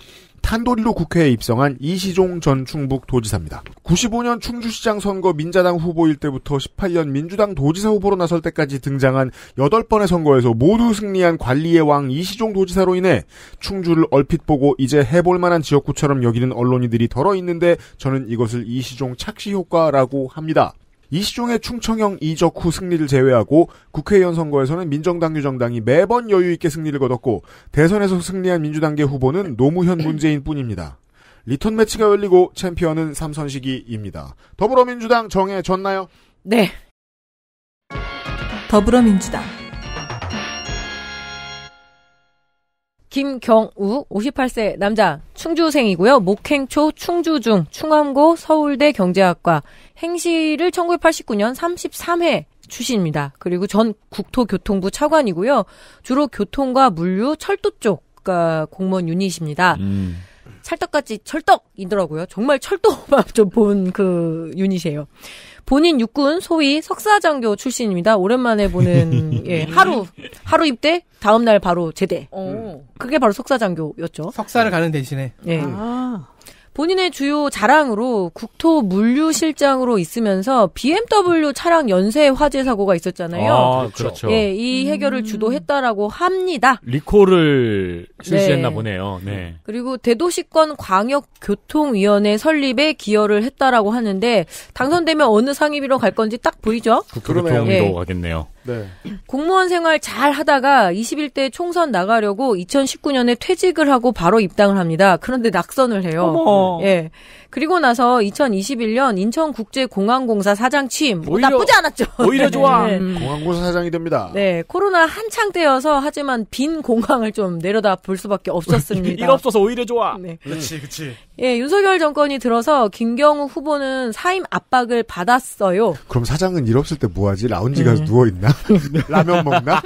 탄도리로 국회에 입성한 이시종 전 충북 도지사입니다. 95년 충주시장 선거 민자당 후보일 때부터 18년 민주당 도지사 후보로 나설 때까지 등장한 8번의 선거에서 모두 승리한 관리의 왕 이시종 도지사로 인해 충주를 얼핏 보고 이제 해볼 만한 지역구처럼 여기는 언론인들이 덜어 있는데 저는 이것을 이시종 착시 효과라고 합니다. 이시종의 충청형 이적 후 승리를 제외하고 국회의원 선거에서는 민정당 유정당이 매번 여유 있게 승리를 거뒀고 대선에서 승리한 민주당계 후보는 노무현 문재인 뿐입니다. 리턴 매치가 열리고 챔피언은 삼선시기입니다. 더불어민주당 정해 졌나요? 네. 더불어민주당 김경우 58세 남자 충주생이고요. 목행초 충주중 충암고 서울대 경제학과 행시를 1989년 33회 출신입니다. 그리고 전 국토교통부 차관이고요. 주로 교통과 물류, 철도 쪽 아, 공무원 유닛입니다. 음. 찰떡같이 철떡이더라고요. 정말 철떡만좀 본 그 유닛이에요. 본인 육군 소위 석사장교 출신입니다. 오랜만에 보는 예, 하루 하루 입대 다음 날 바로 제대. 어. 그게 바로 석사장교였죠. 석사를 가는 대신에. 예. 아. 본인의 주요 자랑으로 국토 물류실장으로 있으면서 BMW 차량 연쇄 화재 사고가 있었잖아요. 아, 그렇죠. 예, 이 해결을 음... 주도했다라고 합니다. 리콜을 네. 실시했나 네. 보네요. 네. 그리고 대도시권 광역교통위원회 설립에 기여를 했다라고 하는데 당선되면 어느 상임위로 갈 건지 딱 보이죠? 국토교통도 네. 예. 가겠네요. 네. 공무원 생활 잘 하다가 21대 총선 나가려고 2019년에 퇴직을 하고 바로 입당을 합니다. 그런데 낙선을 해요. 어머. 예. 그리고 나서 2021년 인천국제공항공사 사장 취임. 뭐 오히려, 나쁘지 않았죠. 오히려 좋아. 네. 음. 공항공사 사장이 됩니다. 네, 코로나 한창 때여서 하지만 빈 공항을 좀 내려다 볼 수밖에 없었습니다. 일 없어서 오히려 좋아. 네. 그렇지, 그렇지. 예, 윤석열 정권이 들어서 김경우 후보는 사임 압박을 받았어요. 그럼 사장은 일 없을 때 뭐하지? 라운지 가서 네. 누워 있나? 라면 먹나?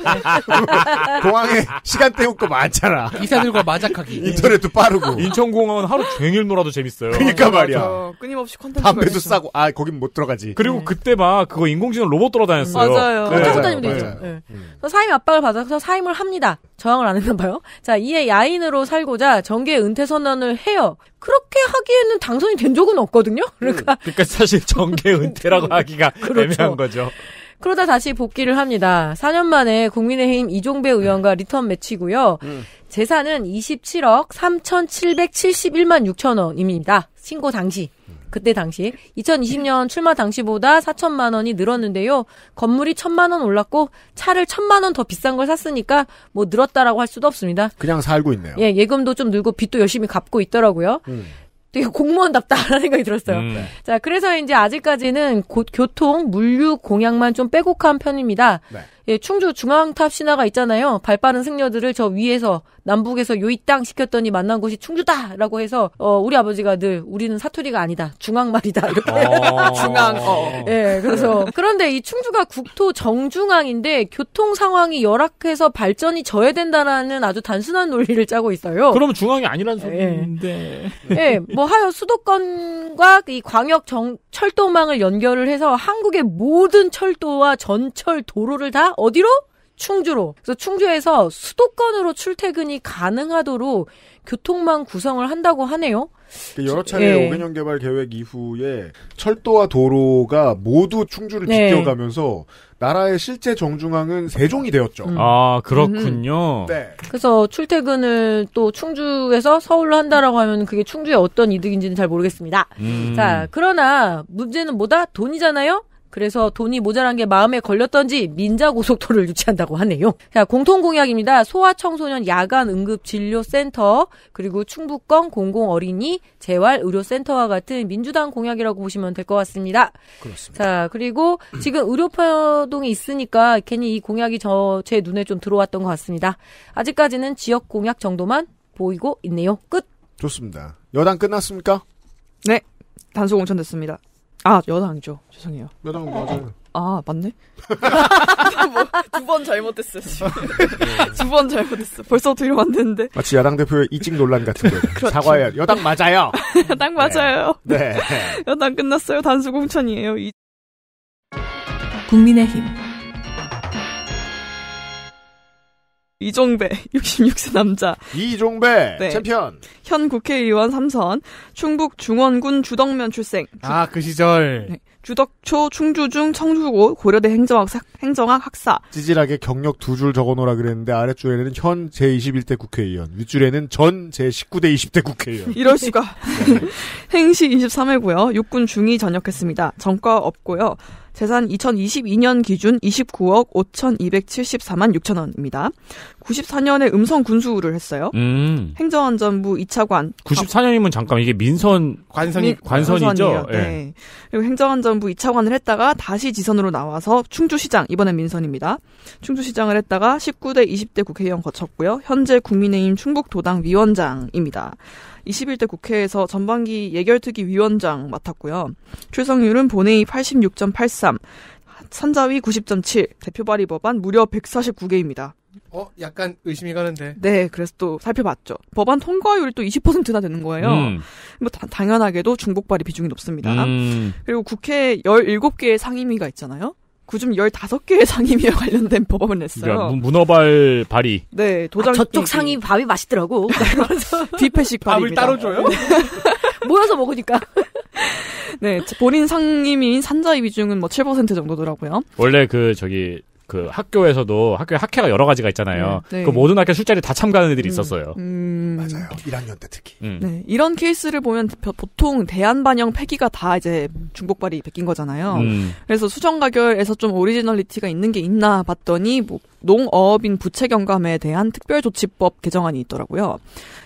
공항에 시간 때울 거 많잖아. 이사들과 마작하기. 인터넷도 빠르고. 인천공항은 하루 종일 놀아도 재밌어요. 그러니까 말이야. 끊임없이 컨텐츠. 담배도 싸고, 아, 거긴 못 들어가지. 그리고 네. 그때 막 그거 인공지능 로봇 돌아다녔어요. 맞아요. 혼자 돌아다니면 되죠. 사임 압박을 받아서 사임을 합니다. 저항을 안 했나 봐요. 자, 이에 야인으로 살고자 정계 은퇴 선언을 해요. 그렇게 하기에는 당선이 된 적은 없거든요. 음. 그러니까. 그러니까 사실 정계 은퇴라고 하기가 그렇죠. 애매한 거죠. 그러다 다시 복귀를 합니다. 4년 만에 국민의힘 이종배 의원과 리턴 매치고요. 음. 재산은 27억 3,771만 6천 원입니다. 신고 당시 그때 당시 2020년 출마 당시보다 4천만 원이 늘었는데요. 건물이 1천만 원 올랐고 차를 1천만 원 더 비싼 걸 샀으니까 뭐 늘었다라고 할 수도 없습니다. 그냥 살고 있네요. 예, 예금도 좀 늘고 빚도 열심히 갚고 있더라고요. 음. 되게 공무원답다라는 생각이 들었어요. 음. 네. 자, 그래서 이제 아직까지는 고, 교통, 물류, 공약만 좀 빼곡한 편입니다. 네. 예, 충주 중앙탑 신화가 있잖아요. 발빠른 승려들을 저 위에서 남북에서 요이 땅 시켰더니 만난 곳이 충주다라고 해서 어, 우리 아버지가 늘 우리는 사투리가 아니다 중앙말이다 이렇게 어~ 중앙 어. 예 그래서 네. 그런데 이 충주가 국토 정중앙인데 교통 상황이 열악해서 발전이 저해된다라는 아주 단순한 논리를 짜고 있어요. 그럼 중앙이 아니라는 예. 소리인데 예뭐 하여 수도권과 이 광역 정, 철도망을 연결을 해서 한국의 모든 철도와 전철 도로를 다 어디로? 충주로. 그래서 충주에서 수도권으로 출퇴근이 가능하도록 교통망 구성을 한다고 하네요. 그 여러 차례 예. 5개년 개발 계획 이후에 철도와 도로가 모두 충주를 네. 비껴가면서 나라의 실제 정중앙은 세종이 되었죠. 음. 아 그렇군요. 음. 네. 그래서 출퇴근을 또 충주에서 서울로 한다라고 하면 그게 충주에 어떤 이득인지는 잘 모르겠습니다. 음. 자 그러나 문제는 뭐다 돈이잖아요. 그래서 돈이 모자란 게 마음에 걸렸던지 민자 고속도로를 유치한다고 하네요. 자, 공통 공약입니다. 소아 청소년 야간 응급 진료 센터 그리고 충북권 공공 어린이 재활 의료 센터와 같은 민주당 공약이라고 보시면 될 것 같습니다. 그렇습니다. 자, 그리고 지금 의료파동이 있으니까 괜히 이 공약이 저 제 눈에 좀 들어왔던 것 같습니다. 아직까지는 지역 공약 정도만 보이고 있네요. 끝. 좋습니다. 여당 끝났습니까? 네. 단속 공천됐습니다. 아 여당이죠. 죄송해요. 여당 맞아요. 아 맞네. 뭐, 두번 네. 잘못했어 지금. 두 번잘못했어 벌써부터 이러는데 마치 야당 대표의 이직 논란 같은 거 그렇죠. 사과해요. 여당 맞아요. 여당 네. 맞아요. 네. 네. 여당 끝났어요. 단수 공천이에요. 이... 국민의힘 이종배 66세 남자 이종배 네. 챔피언 현 국회의원 3선 충북 중원군 주덕면 출생 아 그 시절 네. 주덕초 충주중 청주고 고려대 행정학, 행정학 학사 찌질하게 경력 두 줄 적어놓으라 그랬는데 아랫줄에는 현 제21대 국회의원 윗줄에는 전 제19대 20대 국회의원 이럴 수가 네. 행시 23회고요 육군 중위 전역했습니다 전과 없고요 재산 2022년 기준 29억 5,274만 6천 원입니다. 94년에 음성 군수를 했어요. 음. 행정안전부 2차관. 94년이면 잠깐 이게 민선 관선이 관선이죠. 네. 네. 그리고 행정안전부 2차관을 했다가 다시 지선으로 나와서 충주시장 이번엔 민선입니다. 충주시장을 했다가 19대 20대 국회의원 거쳤고요. 현재 국민의힘 충북도당 위원장입니다. 21대 국회에서 전반기 예결특위 위원장 맡았고요. 출석률은 본회의 86.83, 산자위 90.7, 대표 발의 법안 무려 149개입니다. 어, 약간 의심이 가는데. 네, 그래서 또 살펴봤죠. 법안 통과율이 또 20%나 되는 거예요. 음. 뭐 다, 당연하게도 중복 발이 비중이 높습니다. 음. 그리고 국회 17개의 상임위가 있잖아요. 그좀 15개의 상임위와 관련된 법안을 냈어요. 그러니까 문어발 발이. 네, 아, 도장. 아, 저쪽 상이 밥이 맛있더라고. 네, 뷔페식 밥입니다. 밥을 따로 줘요? 네. 모여서 먹으니까. 네, 본인 상임위인 산자위 비중은 뭐7% 정도더라고요. 원래 그 저기 그 학교에서도 학교에 학회가 여러 가지가 있잖아요. 음, 네. 그 모든 학교 술자리 다 참가하는 애들이 음, 있었어요. 음. 맞아요. 1학년 때 특히. 음. 네. 이런 케이스를 보면 보통 대한 반영 폐기가 다 이제 중복발이 베낀 거잖아요. 음. 그래서 수정 가결에서 좀 오리지널리티가 있는 게 있나 봤더니 뭐 농어업인 부채 경감에 대한 특별조치법 개정안이 있더라고요.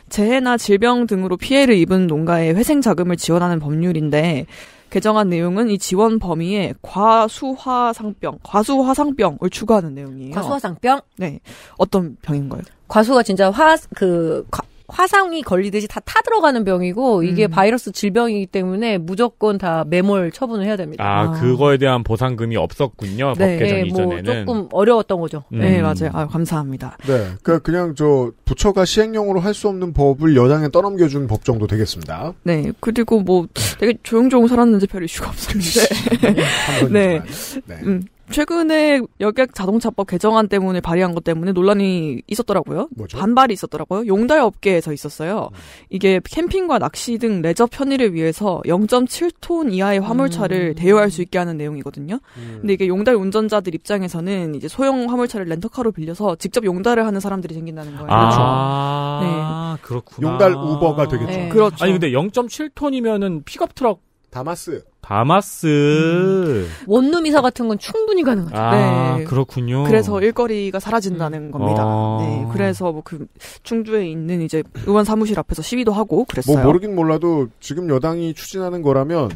재해나 질병 등으로 피해를 입은 농가의 회생 자금을 지원하는 법률인데 개정한 내용은 이 지원 범위에 과수화상병, 과수화상병을 추가하는 내용이에요. 과수화상병? 네. 어떤 병인 가요 과수가 진짜 화, 그, 과, 화상이 걸리듯이 다 타들어가는 병이고 이게 음. 바이러스 질병이기 때문에 무조건 다 매몰 처분을 해야 됩니다. 아, 아. 그거에 대한 보상금이 없었군요. 네. 법 개정 네, 이전에는 뭐 조금 어려웠던 거죠. 음. 네 맞아요. 아 감사합니다. 네, 그러니까 그냥 저 부처가 시행령으로 할 수 없는 법을 여당에 떠넘겨준 법 정도 되겠습니다. 네, 그리고 뭐 되게 조용조용 살았는지 별 이슈가 없었는데. 네. 네. 음, 최근에 여객 자동차법 개정안 때문에 발의한 것 때문에 논란이 있었더라고요. 뭐죠? 반발이 있었더라고요. 용달 업계에서 있었어요. 음. 이게 캠핑과 낚시 등 레저 편의를 위해서 0.7톤 이하의 화물차를 음. 대여할 수 있게 하는 내용이거든요. 음. 근데 이게 용달 운전자들 입장에서는 이제 소형 화물차를 렌터카로 빌려서 직접 용달을 하는 사람들이 생긴다는 거예요. 그렇죠. 아, 그렇죠. 네. 그렇구나. 용달 우버가 되겠죠. 네. 그렇죠. 아니 근데 0.7톤이면은 픽업 트럭 다마스. 다마스. 음. 원룸 이사 같은 건 충분히 가능하죠. 아, 네. 그렇군요. 그래서 일거리가 사라진다는 겁니다. 아. 네. 그래서 뭐 그 충주에 있는 이제 의원 사무실 앞에서 시위도 하고 그랬어요. 뭐 모르긴 몰라도 지금 여당이 추진하는 거라면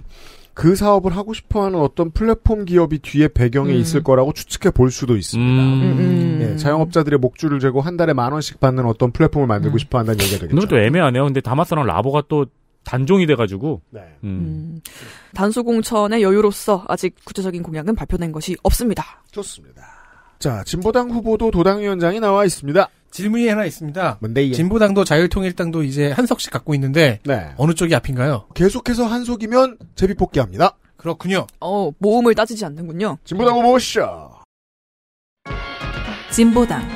그 사업을 하고 싶어 하는 어떤 플랫폼 기업이 뒤에 배경에 음. 있을 거라고 추측해 볼 수도 있습니다. 음. 예, 자영업자들의 목줄을 재고 한 달에 만 원씩 받는 어떤 플랫폼을 만들고 음. 싶어 한다는 얘기가 되겠죠. 근데 또 애매하네요. 근데 다마스랑 라보가 또 단종이 돼가지고 네. 음. 음. 단수공천의 여유로서 아직 구체적인 공약은 발표된 것이 없습니다. 좋습니다. 자 진보당 후보도 도당위원장이 나와 있습니다. 질문이 하나 있습니다. 뭔데요? 진보당도 자율통일당도 이제 한석씩 갖고 있는데 네. 어느 쪽이 앞인가요? 계속해서 한석이면 제비 뽑기합니다. 그렇군요. 어 모음을 따지지 않는군요. 진보당 후보 시죠 진보당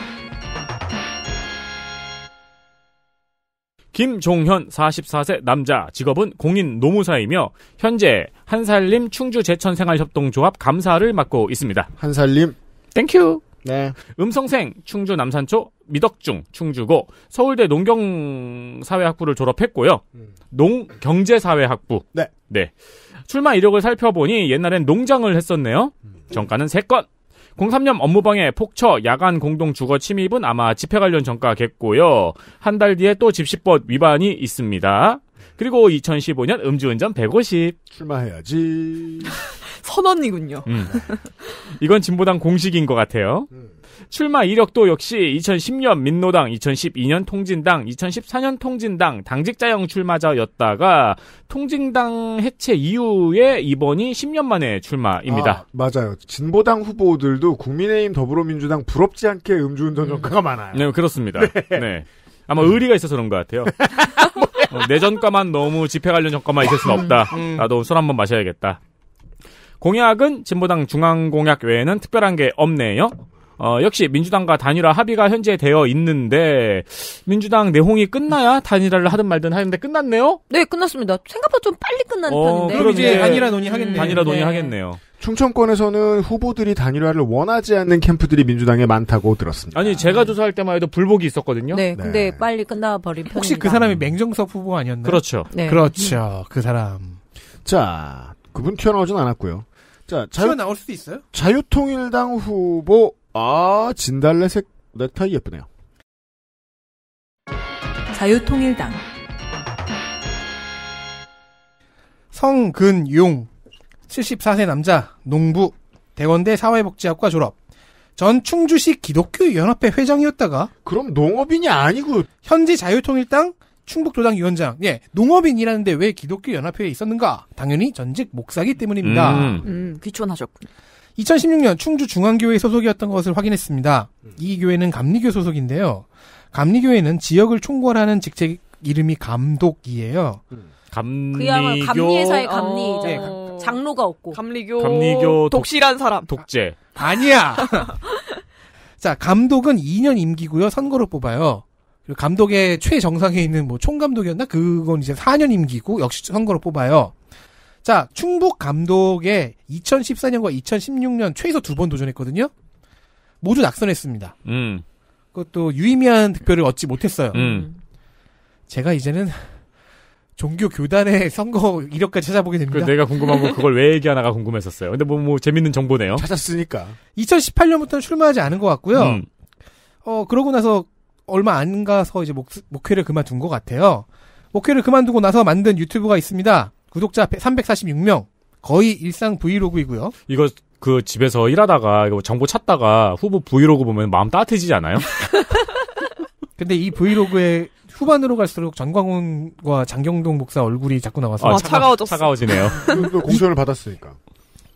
김종현 44세 남자 직업은 공인 노무사이며 현재 한살림 충주 제천 생활협동조합 감사를 맡고 있습니다. 한살림 땡큐. 네. 음성생 충주 남산초 미덕중 충주고 서울대 농경사회학부를 졸업했고요. 음. 농경제사회학부. 네. 네. 출마 이력을 살펴보니 옛날엔 농장을 했었네요. 음. 정가는 3건. 03년 업무방해, 폭처, 야간 공동 주거 침입은 아마 집회 관련 전과겠고요. 한 달 뒤에 또 집시법 위반이 있습니다. 그리고 2015년 음주운전 150 출마해야지 선언이군요. 음. 이건 진보당 공식인 것 같아요. 음. 출마 이력도 역시 2010년 민노당, 2012년 통진당, 2014년 통진당 당직자형 출마자였다가 통진당 해체 이후에 이번이 10년 만에 출마입니다. 아, 맞아요. 진보당 후보들도 국민의힘 더불어민주당 부럽지 않게 음주운전 전과가 음. 많아요. 네, 그렇습니다. 네. 네. 아마 의리가 있어서 그런 것 같아요. 어, 내 전과만 너무 집회 관련 전과만 있을 수는 없다. 음. 음. 나도 술 한 번 마셔야겠다. 공약은 진보당 중앙공약 외에는 특별한 게 없네요. 어, 역시 민주당과 단일화 합의가 현재 되어 있는데 민주당 내홍이 끝나야 단일화를 하든 말든 하는데 끝났네요? 네, 끝났습니다. 생각보다 좀 빨리 끝난 어, 편인데. 그럼 이제 단일화 논의하겠네요. 음, 단일화 논의하겠네요. 네. 충청권에서는 후보들이 단일화를 원하지 않는 캠프들이 민주당에 많다고 들었습니다. 아니 제가 조사할 때만 해도 불복이 있었거든요. 네, 네. 근데 네. 빨리 끝나버린 편. 혹시 편입니다. 그 사람이 맹정석 후보 아니었나요? 그렇죠. 네. 그렇죠, 그 사람. 자, 그분 튀어나오진 않았고요. 자, 자유, 튀어나올 수도 있어요? 자유통일당 후보 아, 진달래색 넥타이 예쁘네요. 자유통일당 성근용 74세 남자 농부 대건대 사회복지학과 졸업 전 충주시 기독교 연합회 회장이었다가 그럼 농업인이 아니고 현지 자유통일당 충북도당 위원장 예 농업인이라는데 왜 기독교 연합회에 있었는가 당연히 전직 목사기 때문입니다. 음, 음 귀촌하셨군. 2016년 충주 중앙교회 소속이었던 것을 확인했습니다. 음. 이 교회는 감리교 소속인데요. 감리교회는 지역을 총괄하는 직책 이름이 감독이에요. 음. 감리교 그야말로 감리회사의 어. 감리죠. 네, 어. 장로가 없고 감리교, 감리교 독- 독실한 사람. 독재. 아니야. 자, 감독은 2년 임기고요. 선거로 뽑아요. 그리고 감독의 최정상에 있는 뭐 총감독이었나? 그건 이제 4년 임기고 역시 선거로 뽑아요. 자, 충북 감독에 2014년과 2016년 최소 두 번 도전했거든요. 모두 낙선했습니다. 음. 그것도 유의미한 득표를 얻지 못했어요. 음. 제가 이제는 종교 교단의 선거 이력까지 찾아보게 됩니다. 그 내가 궁금한 건 그걸 왜 얘기하나가 궁금했었어요. 근데 뭐, 뭐 재밌는 정보네요. 찾았으니까. 2018년부터는 출마하지 않은 것 같고요. 음. 어 그러고 나서 얼마 안 가서 이제 목, 목회를 그만둔 것 같아요. 목회를 그만두고 나서 만든 유튜브가 있습니다. 구독자 346명. 거의 일상 브이로그이고요. 이거 그 집에서 일하다가 정보 찾다가 후보 브이로그 보면 마음 따뜻해지지 않아요? 근데 이 브이로그의 후반으로 갈수록 전광훈과 장경동 목사 얼굴이 자꾸 나와서 아, 어, 차가, 차가워지네요. 공천을 받았으니까.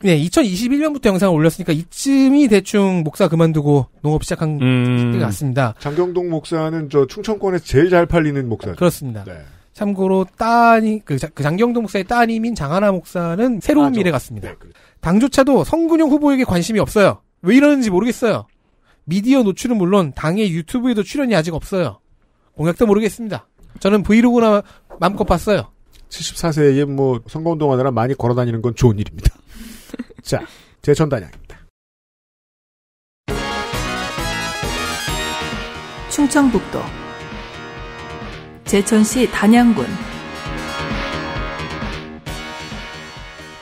네, 2021년부터 영상을 올렸으니까 이쯤이 대충 목사 그만두고 농업 시작한 음... 시기 같습니다. 장경동 목사는 저충청권에 제일 잘 팔리는 목사. 그렇습니다. 네. 참고로 딸이 그, 그 장경도 목사의 따님인 장하나 목사는 새로운 아, 미래 같습니다. 네, 그래. 그렇죠. 당조차도 성근용 후보에게 관심이 없어요. 왜 이러는지 모르겠어요. 미디어 노출은 물론 당의 유튜브에도 출연이 아직 없어요. 공약도 모르겠습니다. 저는 브이로그나 마음껏 봤어요. 74세에 뭐 선거운동하느라 많이 걸어다니는 건 좋은 일입니다. 자, 제 전단양입니다. 충청북도 제천시 단양군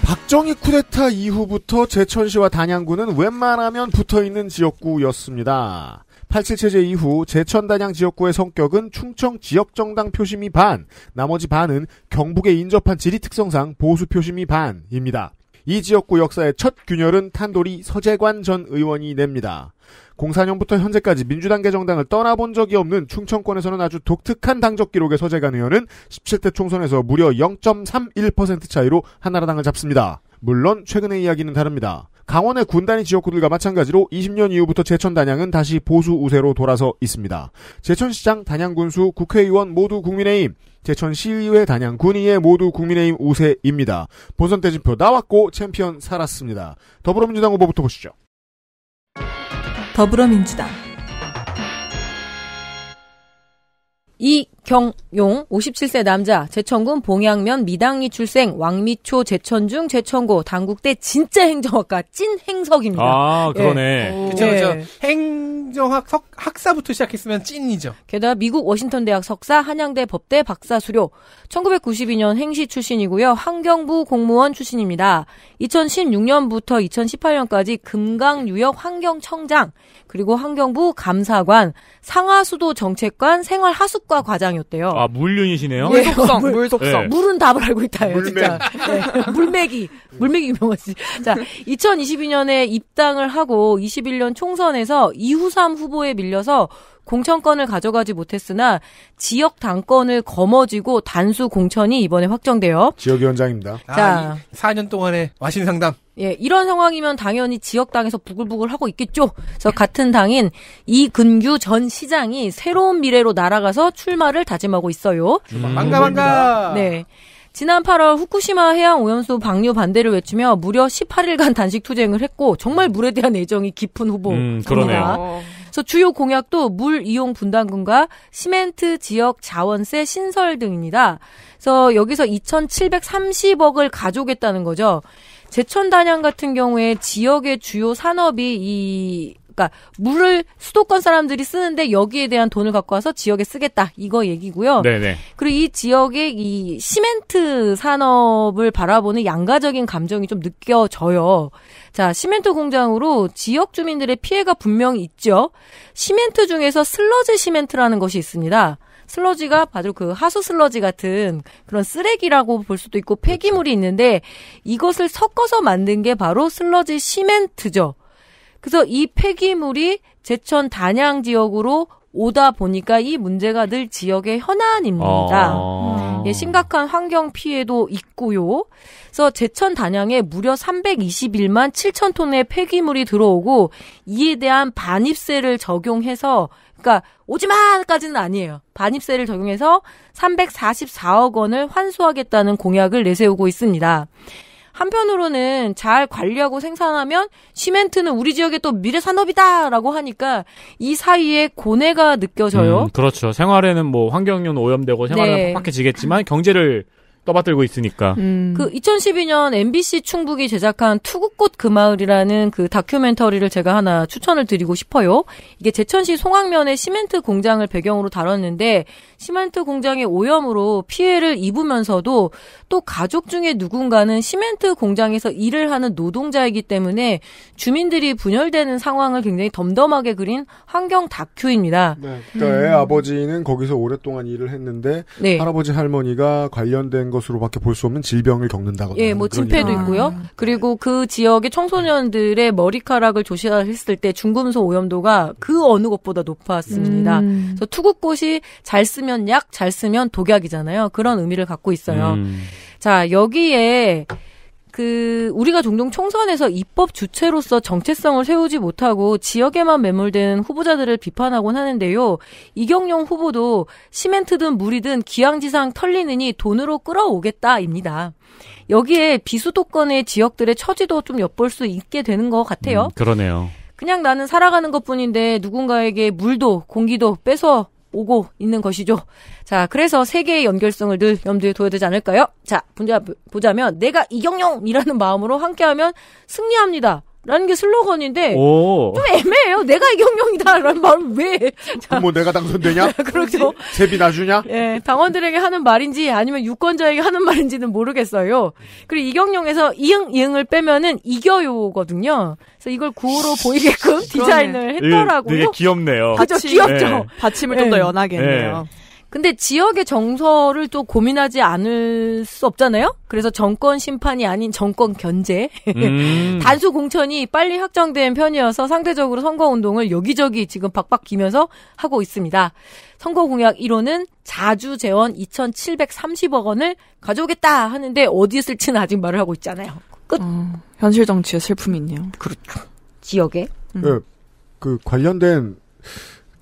박정희 쿠데타 이후부터 제천시와 단양군은 웬만하면 붙어있는 지역구였습니다. 87체제 이후 제천 단양 지역구의 성격은 충청 지역 정당 표심이 반, 나머지 반은 경북에 인접한 지리 특성상 보수 표심이 반입니다. 이 지역구 역사의 첫 균열은 탄돌이 서재관 전 의원이 냅니다. 04년부터 현재까지 민주당 개정당을 떠나본 적이 없는 충청권에서는 아주 독특한 당적 기록의 서재관 의원은 17대 총선에서 무려 0.31% 차이로 한나라당을 잡습니다. 물론 최근의 이야기는 다릅니다. 강원의 군단위 지역구들과 마찬가지로 20년 이후부터 제천 단양은 다시 보수 우세로 돌아서 있습니다. 제천시장 단양군수 국회의원 모두 국민의힘, 제천시의회 단양군의회 모두 국민의힘 우세입니다. 본선 대진표 나왔고 챔피언 살았습니다. 더불어민주당 후보부터 보시죠. 더불어민주당 이 경용 57세 남자 제천군 봉양면 미당리 출생 왕미초 제천중 제천고 당국대 진짜 행정학과 찐 행석입니다. 아 그러네. 그렇죠 예. 그렇죠. 행정학 석, 학사부터 시작했으면 찐이죠. 게다가 미국 워싱턴 대학 석사 한양대 법대 박사 수료 1992년 행시 출신이고요 환경부 공무원 출신입니다. 2016년부터 2018년까지 금강유역 환경청장 그리고 환경부 감사관 상하수도 정책관 생활하수과 과장 모양이었대요. 아, 물유닛시네요물 네. 속성, 물, 물 속성. 네. 물은 답을 알고 있다예요, 진짜. 네. 물맥이. 물맥이 유명하지. 자, 2022년에 입당을 하고 21년 총선에서 이후삼 후보에 밀려서 공천권을 가져가지 못했으나 지역 당권을 거머쥐고 단수 공천이 이번에 확정되어 지역위원장입니다. 아, 자, 아, 4년 동안의 와신 상담. 예, 이런 상황이면 당연히 지역당에서 부글부글 하고 있겠죠. 그래서 같은 당인 이근규 전 시장이 새로운 미래로 날아가서 출마를 다짐하고 있어요. 반가 반가. 음. 네. 지난 8월 후쿠시마 해양 오염수 방류 반대를 외치며 무려 18일간 단식 투쟁을 했고 정말 물에 대한 애정이 깊은 후보입니다. 음, 그러네요. 그래서 주요 공약도 물 이용 분담금과 시멘트 지역 자원세 신설 등입니다. 그래서 여기서 2,730억을 가져오겠다는 거죠. 제천 단양 같은 경우에 지역의 주요 산업이 이 그러니까 물을 수도권 사람들이 쓰는데 여기에 대한 돈을 갖고 와서 지역에 쓰겠다 이거 얘기고요. 네네. 그리고 이 지역의 이 시멘트 산업을 바라보는 양가적인 감정이 좀 느껴져요. 자, 시멘트 공장으로 지역 주민들의 피해가 분명히 있죠. 시멘트 중에서 슬러지 시멘트라는 것이 있습니다. 슬러지가 바로 그 하수 슬러지 같은 그런 쓰레기라고 볼 수도 있고 폐기물이 그렇죠. 있는데 이것을 섞어서 만든 게 바로 슬러지 시멘트죠. 그래서 이 폐기물이 제천 단양 지역으로 오다 보니까 이 문제가 늘 지역의 현안입니다. 아~ 예, 심각한 환경 피해도 있고요. 그래서 제천 단양에 무려 321만 7천 톤의 폐기물이 들어오고 이에 대한 반입세를 적용해서 그러니까 오지마까지는 아니에요. 반입세를 적용해서 344억 원을 환수하겠다는 공약을 내세우고 있습니다. 한편으로는 잘 관리하고 생산하면 시멘트는 우리 지역의 또 미래 산업이다라고 하니까 이 사이에 고뇌가 느껴져요. 음, 그렇죠. 생활에는 뭐 환경은 오염되고 생활은 네. 팍팍해지겠지만 경제를 떠받들고 있으니까. 음. 그 2012년 MBC 충북이 제작한 투구꽃 그 마을이라는 그 다큐멘터리를 제가 하나 추천을 드리고 싶어요. 이게 제천시 송악면의 시멘트 공장을 배경으로 다뤘는데 시멘트 공장의 오염으로 피해를 입으면서도 또 가족 중에 누군가는 시멘트 공장에서 일을 하는 노동자이기 때문에 주민들이 분열되는 상황을 굉장히 덤덤하게 그린 환경 다큐입니다. 네. 그러니까 음. 아버지는 거기서 오랫동안 일을 했는데 네. 할아버지 할머니가 관련된 것으로밖에 볼 수 없는 질병을 겪는다거나. 예, 뭐 진폐도 일 있고요. 아. 그리고 그 지역의 청소년들의 머리카락을 조사했을 때 중금속 오염도가 그 어느 것보다 높았습니다. 음. 그래서 투구꽃이 잘 쓰면 약, 잘 쓰면 독약이잖아요. 그런 의미를 갖고 있어요. 음. 자, 여기에 그 우리가 종종 총선에서 입법 주체로서 정체성을 세우지 못하고 지역에만 매몰된 후보자들을 비판하곤 하는데요. 이경용 후보도 시멘트든 물이든 기왕지상 털리느니 돈으로 끌어오겠다입니다. 여기에 비수도권의 지역들의 처지도 좀 엿볼 수 있게 되는 것 같아요. 음, 그러네요. 그냥 나는 살아가는 것 뿐인데 누군가에게 물도 공기도 뺏어 오고 있는 것이죠. 자, 그래서 세 개의 연결성을 늘 염두에 둬야 되지 않을까요? 자, 보자, 보자면 내가 이경영이라는 마음으로 함께하면 승리합니다. 라는 게 슬로건인데 오. 좀 애매해요. 내가 이경영이다라는 말은 왜? 자, 뭐 내가 당선되냐? 네, 그렇죠. 세비 나주냐? 예, 당원들에게 하는 말인지 아니면 유권자에게 하는 말인지는 모르겠어요. 그리고 이경영에서 이응 이응을 빼면은 이겨요거든요. 그래서 이걸 구호로 보이게끔 디자인을 했더라고요. 되게 귀엽네요. 그렇죠, 귀엽죠. 네. 받침을 네. 좀더 예. 연하게 했네요. 네. 근데 지역의 정서를 또 고민하지 않을 수 없잖아요. 그래서 정권 심판이 아닌 정권 견제. 음. 단수 공천이 빨리 확정된 편이어서 상대적으로 선거 운동을 여기저기 지금 박박 기면서 하고 있습니다. 선거 공약 1호는 자주 재원 2,730억 원을 가져오겠다 하는데 어디에 쓸지는 아직 말을 하고 있잖아요. 끝. 어, 현실 정치의 슬픔이 있네요. 그렇죠. 지역에. 음. 그, 그 관련된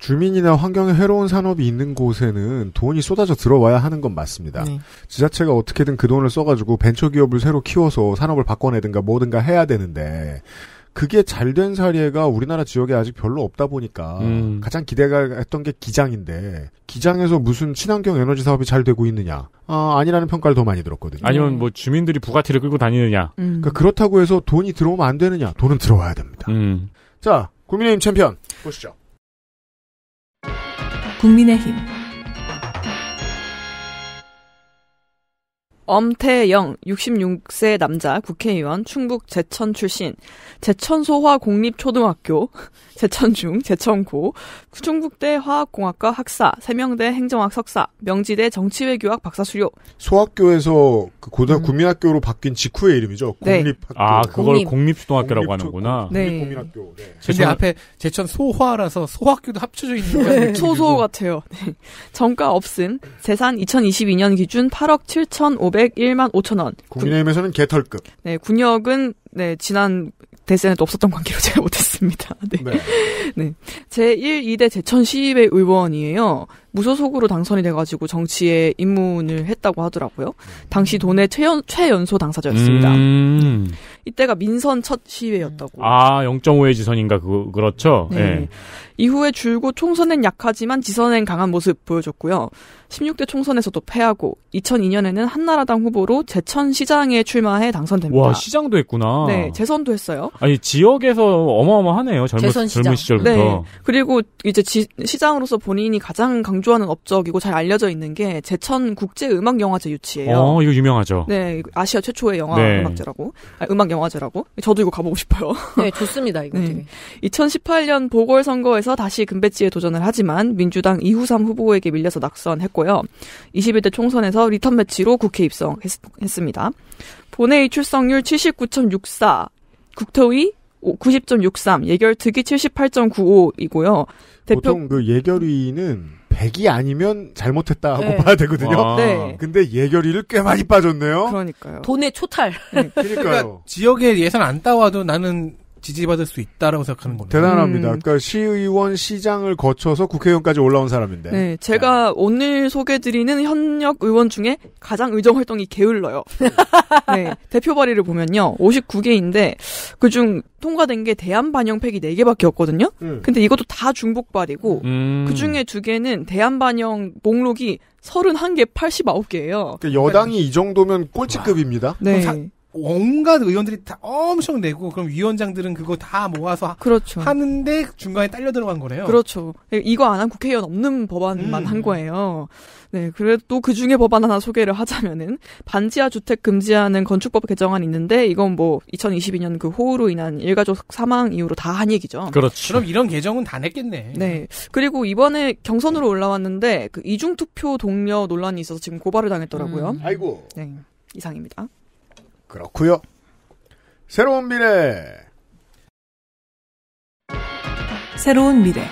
주민이나 환경에 해로운 산업이 있는 곳에는 돈이 쏟아져 들어와야 하는 건 맞습니다. 네. 지자체가 어떻게든 그 돈을 써가지고 벤처기업을 새로 키워서 산업을 바꿔내든가 뭐든가 해야 되는데 그게 잘 된 사례가 우리나라 지역에 아직 별로 없다 보니까 음. 가장 기대가 했던 게 기장인데 기장에서 무슨 친환경 에너지 사업이 잘 되고 있느냐 아, 아니라는 평가를 더 많이 들었거든요. 아니면 뭐 주민들이 부가티를 끌고 다니느냐. 음. 그러니까 그렇다고 해서 돈이 들어오면 안 되느냐. 돈은 들어와야 됩니다. 음. 자 국민의힘 챔피언 보시죠. 국민의힘 엄태영 66세 남자 국회의원 충북 제천 출신 제천소화 공립초등학교 제천중 제천고 충북대 화학공학과 학사 세명대 행정학 석사 명지대 정치외교학 박사 수료 소학교에서 그 고등 음. 국민학교로 바뀐 직후의 이름이죠 네. 공립학교 네. 아 그걸 공립. 공립초등학교라고 하는구나 네. 국민학교 네. 네. 제천 앞에 제천 소화라서 소학교도 합쳐져 있는 네. 초소 같아요 네. 정가 없음 재산 2022년 기준 8억 7,500 401만 5천 원. 국민의힘에서는 개털급. 네, 군역은 네 지난 대선에도 없었던 관계로 제가 못했습니다. 네. 네. 네. 제1, 2대 제천 시의회 의원이에요. 무소속으로 당선이 돼가지고 정치에 입문을 했다고 하더라고요. 당시 음. 돈의 최연, 최연소 당사자였습니다. 음. 이때가 민선 첫 시위였다고. 아, 0.5의 지선인가 그 그렇죠. 네. 네. 이후에 줄곧 총선엔 약하지만 지선엔 강한 모습 보여줬고요. 16대 총선에서도 패하고 2002년에는 한나라당 후보로 제천 시장에 출마해 당선됩니다. 와, 시장도 했구나. 네, 재선도 했어요. 아니, 지역에서 어마어마하네요. 젊은, 젊은 시절부터. 네. 그리고 이제 지, 시장으로서 본인이 가장 강 강조하는 업적이고 잘 알려져 있는 게 제천 국제 음악 영화제 유치예요. 어, 이거 유명하죠. 네, 아시아 최초의 영화 네. 음악제라고. 아, 음악 영화제라고. 저도 이거 가보고 싶어요. 네, 좋습니다. 이거 네. 2018년 보궐선거에서 다시 금배지에 도전을 하지만 민주당 이후삼 후보에게 밀려서 낙선했고요. 21대 총선에서 리턴 매치로 국회 입성했습니다. 본회의 출석률 79.64, 국토위 90.63, 예결 특위 78.95이고요. 대표... 보통 그 예결위는 100이 아니면 잘못했다 하고 네. 봐야 되거든요. 아. 네. 근데 예결위를 꽤 많이 빠졌네요. 그러니까요. 돈의 초탈. 네. 그러니까요. 그러니까 지역에 예산 안 따와도 나는 지지받을 수 있다라고 생각하는 겁니다. 대단합니다. 음. 그러니까 시의원, 시장을 거쳐서 국회의원까지 올라온 사람인데. 네, 제가 네. 오늘 소개드리는 현역 의원 중에 가장 의정 활동이 게을러요. 네, 대표 발의를 보면요, 59개인데 그중 통과된 게 대한 반영팩이 4개밖에 없거든요. 음. 근데 이것도 다 중복 발이고 음. 그 중에 두 개는 대한 반영 목록이 31개, 89개예요. 그러니까 여당이 그러니까. 이 정도면 꼴찌급입니다. 네. 온갖 의원들이 다 엄청 내고 그럼 위원장들은 그거 다 모아서 그렇죠. 하는데 중간에 딸려 들어간 거래요. 그렇죠. 이거 안 한 국회의원 없는 법안만 음. 한 거예요. 네, 그래도 그 중에 법안 하나 소개를 하자면은 반지하 주택 금지하는 건축법 개정안이 있는데 이건 뭐 2022년 그 호우로 인한 일가족 사망 이후로 다 한 얘기죠. 그렇죠. 그럼 이런 개정은 다 냈겠네. 네. 그리고 이번에 경선으로 올라왔는데 그 이중 투표 동료 논란이 있어서 지금 고발을 당했더라고요. 음. 아이고. 네. 이상입니다. 그렇고요. 새로운 미래. 새로운 미래.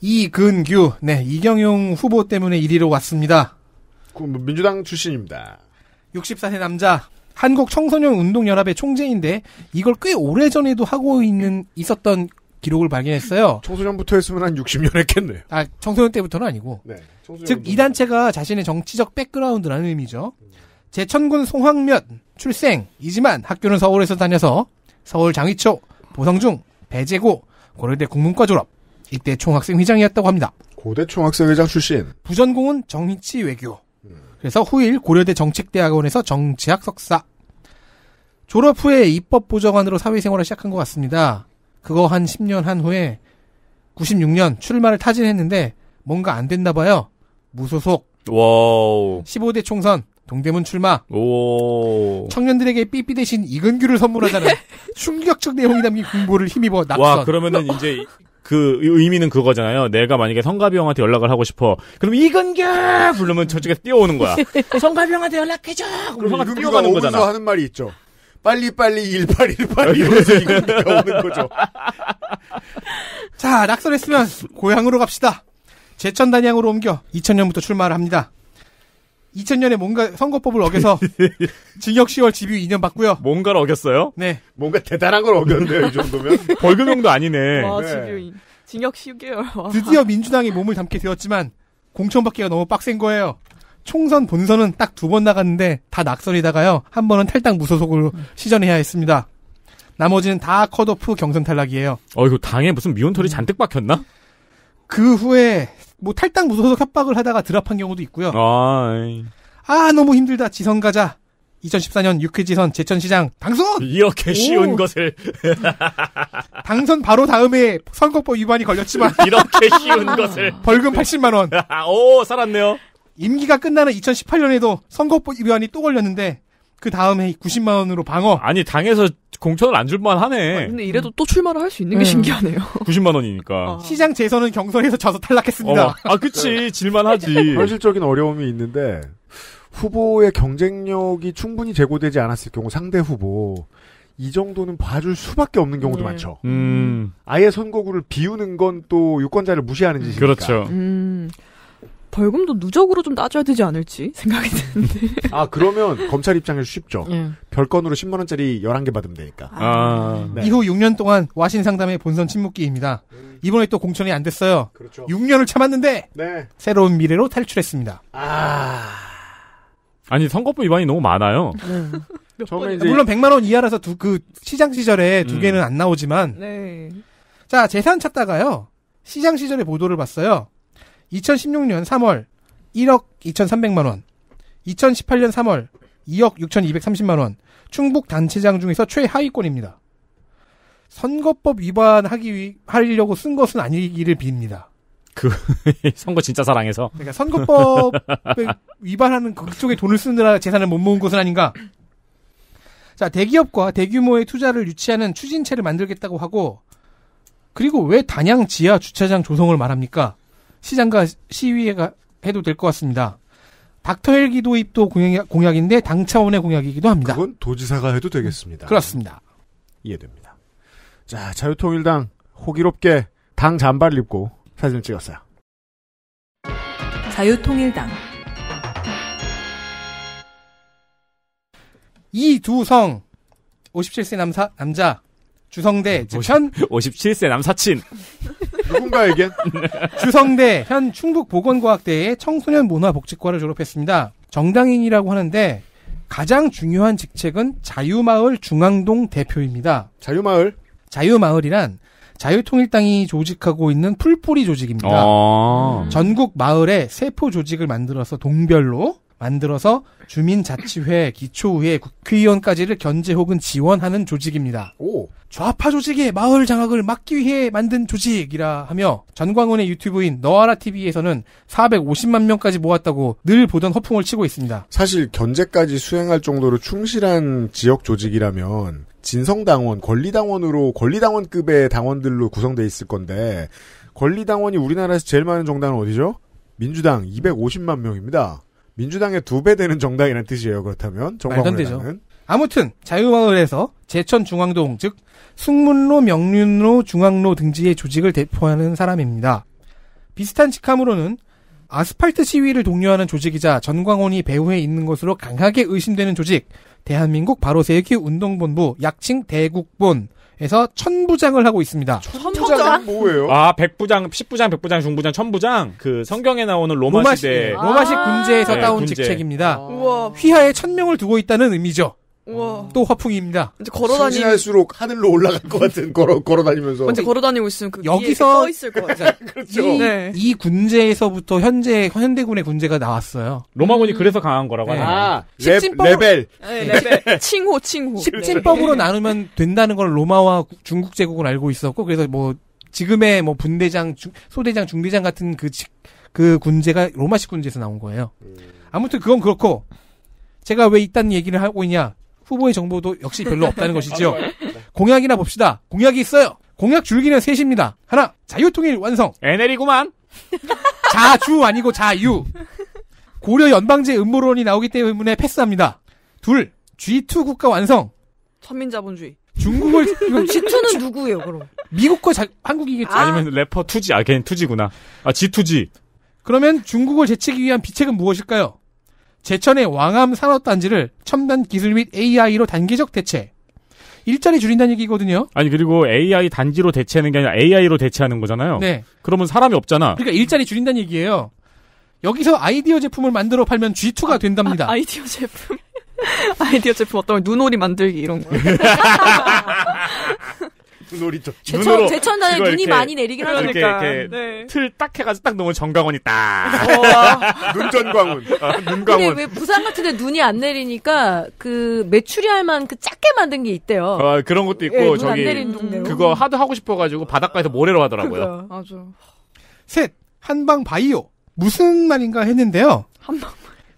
이근규, 네 이경용 후보 때문에 1위로 왔습니다. 민주당 출신입니다. 64세 남자. 한국 청소년 운동연합의 총재인데 이걸 꽤 오래 전에도 하고 있는 있었던 기록을 발견했어요. 청소년부터 했으면 한 60년 했겠네요. 아, 청소년 때부터는 아니고. 네, 즉, 이 단체가 자신의 정치적 백그라운드라는 의미죠. 제천군 송학면 출생이지만 학교는 서울에서 다녀서 서울 장위초, 보성중, 배재고, 고려대 국문과 졸업, 이때 총학생 회장이었다고 합니다. 고대 총학생 회장 출신. 부전공은 정치 외교. 그래서 후일 고려대 정책대학원에서 정치학 석사. 졸업 후에 입법보좌관으로 사회생활을 시작한 것 같습니다. 그거 한 10년 한 후에 96년 출마를 타진했는데 뭔가 안 됐나 봐요. 무소속. 와우. 15대 총선 동대문 출마. 오. 청년들에게 삐삐 대신 이근규를 선물하자는 충격적 내용이 담긴 공보를 힘입어 낙선. 와, 그러면은 이제 그 의미는 그거잖아요. 내가 만약에 성가비 형한테 연락을 하고 싶어. 그럼 이근규 부르면 저쪽에 뛰어오는 거야. 성가비 형한테 연락해줘. 그럼 성가비 뛰어가는 거잖아. 하는 말이 있죠. 빨리빨리 1818이러서 이걸 느껴오는 거죠. 자, 낙선했으면 고향으로 갑시다. 제천 단양으로 옮겨 2000년부터 출마를 합니다. 2000년에 뭔가 선거법을 어겨서 징역 10월 집유 2년 받고요. 뭔가를 어겼어요? 네. 뭔가 대단한 걸 어겼네요, 이 정도면. 벌금형도 아니네. 와, 네. 집유 징역 10개월. 드디어 민주당이 몸을 담게 되었지만 공천받기가 너무 빡센 거예요. 총선 본선은 딱 두 번 나갔는데 다 낙선이다가요. 한 번은 탈당 무소속으로 음. 시전해야 했습니다. 나머지는 다 컷오프 경선 탈락이에요. 어, 이거 당에 무슨 미온털이 음. 잔뜩 박혔나? 그 후에 뭐 탈당 무소속 협박을 하다가 드랍한 경우도 있고요. 아, 이아 너무 힘들다 지선 가자. 2014년 육회지선 제천시장 당선! 이렇게 쉬운 오. 것을. 당선 바로 다음에 선거법 위반이 걸렸지만. 이렇게 쉬운 것을. 벌금 80만원. 아, 오, 살았네요. 임기가 끝나는 2018년에도 선거법 위반이 또 걸렸는데 그 다음에 90만 원으로 방어. 아니 당에서 공천을 안 줄만 하네. 근데 이래도 음. 또 출마를 할 수 있는 게 네. 신기하네요. 90만 원이니까. 아. 시장 재선은 경선에서 져서 탈락했습니다. 어, 아 그치 네. 질만하지. 현실적인 어려움이 있는데 후보의 경쟁력이 충분히 제고되지 않았을 경우 상대 후보 이 정도는 봐줄 수밖에 없는 경우도 네. 많죠. 음. 아예 선거구를 비우는 건 또 유권자를 무시하는 짓이니까. 그렇죠. 음. 벌금도 누적으로 좀 따져야 되지 않을지 생각이 드는데. 아, 그러면 검찰 입장에서 쉽죠. 예. 별건으로 10만원짜리 11개 받으면 되니까. 아. 아. 네. 이후 6년 동안 와신 상담의 본선 침묵기입니다. 음. 이번에 또 공천이 안 됐어요. 그렇죠. 6년을 참았는데! 네. 새로운 미래로 탈출했습니다. 아. 아니, 선거법 위반이 너무 많아요. 네. 처음에 이제... 물론 100만원 이하라서 두, 그, 시장 시절에 음. 두 개는 안 나오지만. 네. 자, 재산 찾다가요. 시장 시절의 보도를 봤어요. 2016년 3월 1억 2,300만 원, 2018년 3월 2억 6,230만 원, 충북 단체장 중에서 최하위권입니다. 선거법 위반하기 위, 하려고 쓴 것은 아니기를 빕니다. 그 선거 진짜 사랑해서. 그러니까 선거법 위반하는 그쪽에 돈을 쓰느라 재산을 못 모은 것은 아닌가. 자 대기업과 대규모의 투자를 유치하는 추진체를 만들겠다고 하고 그리고 왜 단양 지하 주차장 조성을 말합니까? 시장과 시위가 해도 될 것 같습니다. 닥터 헬기 도입도 공약, 인데당 차원의 공약이기도 합니다. 그건 도지사가 해도 되겠습니다. 그렇습니다. 이해됩니다. 자, 자유통일당 호기롭게 당 잠바를 입고 사진을 찍었어요. 자유통일당 이두성 57세 남사, 남자 주성대 아, 즉현 57세 남사친 누군가에겐 주성대 현 충북보건과학대의 청소년 문화복지과를 졸업했습니다. 정당인이라고 하는데 가장 중요한 직책은 자유마을 중앙동 대표입니다. 자유마을? 자유마을이란 자유통일당이 조직하고 있는 풀뿌리 조직입니다. 아~ 전국 마을에 세포 조직을 만들어서 동별로 만들어서 주민자치회, 기초의회, 국회의원까지를 견제 혹은 지원하는 조직입니다. 오. 좌파 조직의 마을 장악을 막기 위해 만든 조직이라 하며 전광훈의 유튜브인 너아라 TV에서는 450만 명까지 모았다고 늘 보던 허풍을 치고 있습니다. 사실 견제까지 수행할 정도로 충실한 지역 조직이라면 진성당원, 권리당원으로 권리당원급의 당원들로 구성돼 있을 건데 권리당원이 우리나라에서 제일 많은 정당은 어디죠? 민주당 250만 명입니다. 민주당의 두 배 되는 정당이라는 뜻이에요. 그렇다면 정당훈이라는 아무튼 자유마을에서 제천 중앙동 즉 숭문로, 명륜로, 중앙로 등지의 조직을 대표하는 사람입니다. 비슷한 직함으로는 아스팔트 시위를 독려하는 조직이자 전광훈이 배후에 있는 것으로 강하게 의심되는 조직 대한민국 바로세우기 운동본부 약칭 대국본 해서 천부장을 하고 있습니다. 천부장 뭐예요? 아 백부장, 십부장, 백부장, 중부장, 천부장 그 성경에 나오는 로마, 시대 로마식 아. 군제에서 네, 따온 군제. 직책입니다. 아. 우 휘하에 천명을 두고 있다는 의미죠. 우와. 또 화풍입니다. 이제 걸어다니. 숨수록 하늘로 올라갈 것 같은 걸어 걸어다니면서. 먼저 걸어다니고 있으면 그 여기서 써 있을 것같아 그렇죠. 이, 네. 이 군제에서부터 현재 현대군의 군제가 나왔어요. 로마군이 음. 그래서 강한 거라고 네. 하네요. 아, 십진법 레벨. 네, 레벨. 네. 칭호 칭호. 십진법으로 네. 나누면 된다는 걸 로마와 중국 제국은 알고 있었고 그래서 뭐 지금의 뭐 분대장, 중, 소대장, 중대장 같은 그, 직, 그 군제가 로마식 군제에서 나온 거예요. 음. 아무튼 그건 그렇고, 제가 왜 이딴 얘기를 하고 있냐. 후보의 정보도 역시 별로 없다는 것이지요. 아, 네. 공약이나 봅시다. 공약이 있어요. 공약 줄기는 셋입니다. 하나, 자유통일 완성. NL이구만. 자주 아니고 자유. 고려 연방제 음모론이 나오기 때문에 패스합니다. 둘, G2 국가 완성. 천민자본주의. 중국을 그럼 G2는 누구예요, 그럼? 미국과 자, 한국이겠죠. 아. 아니면 래퍼 투지, 아, 걘 투지구나. 아, G2지. 그러면 중국을 제치기 위한 비책은 무엇일까요? 제천의 왕암 산업단지를 첨단 기술 및 AI로 단계적 대체. 일자리 줄인다는 얘기거든요. 아니 그리고 AI 단지로 대체하는 게 아니라 AI로 대체하는 거잖아요. 네. 그러면 사람이 없잖아. 그러니까 일자리 줄인다는 얘기예요. 여기서 아이디어 제품을 만들어 팔면 G2가 된답니다. 아, 아 이디어 제품. 아이디어 제품 어떤 거? 눈오리 만들기 이런 거. 놀이터 제천 제천 다에 눈이 많이 내리긴 하니까 이렇게, 이 네. 틀딱 해가지고 딱 놓으면 정강원이 딱 눈전광운 아, 눈광운 왜 부산 같은데 눈이 안 내리니까 그 메추리알만 그 작게 만든 게 있대요. 어, 그런 것도 있고 예, 저기 그거 하도 하고 싶어가지고 바닷가에서 모래로 하더라고요. 맞아. 셋 한방 바이오 무슨 말인가 했는데요. 한방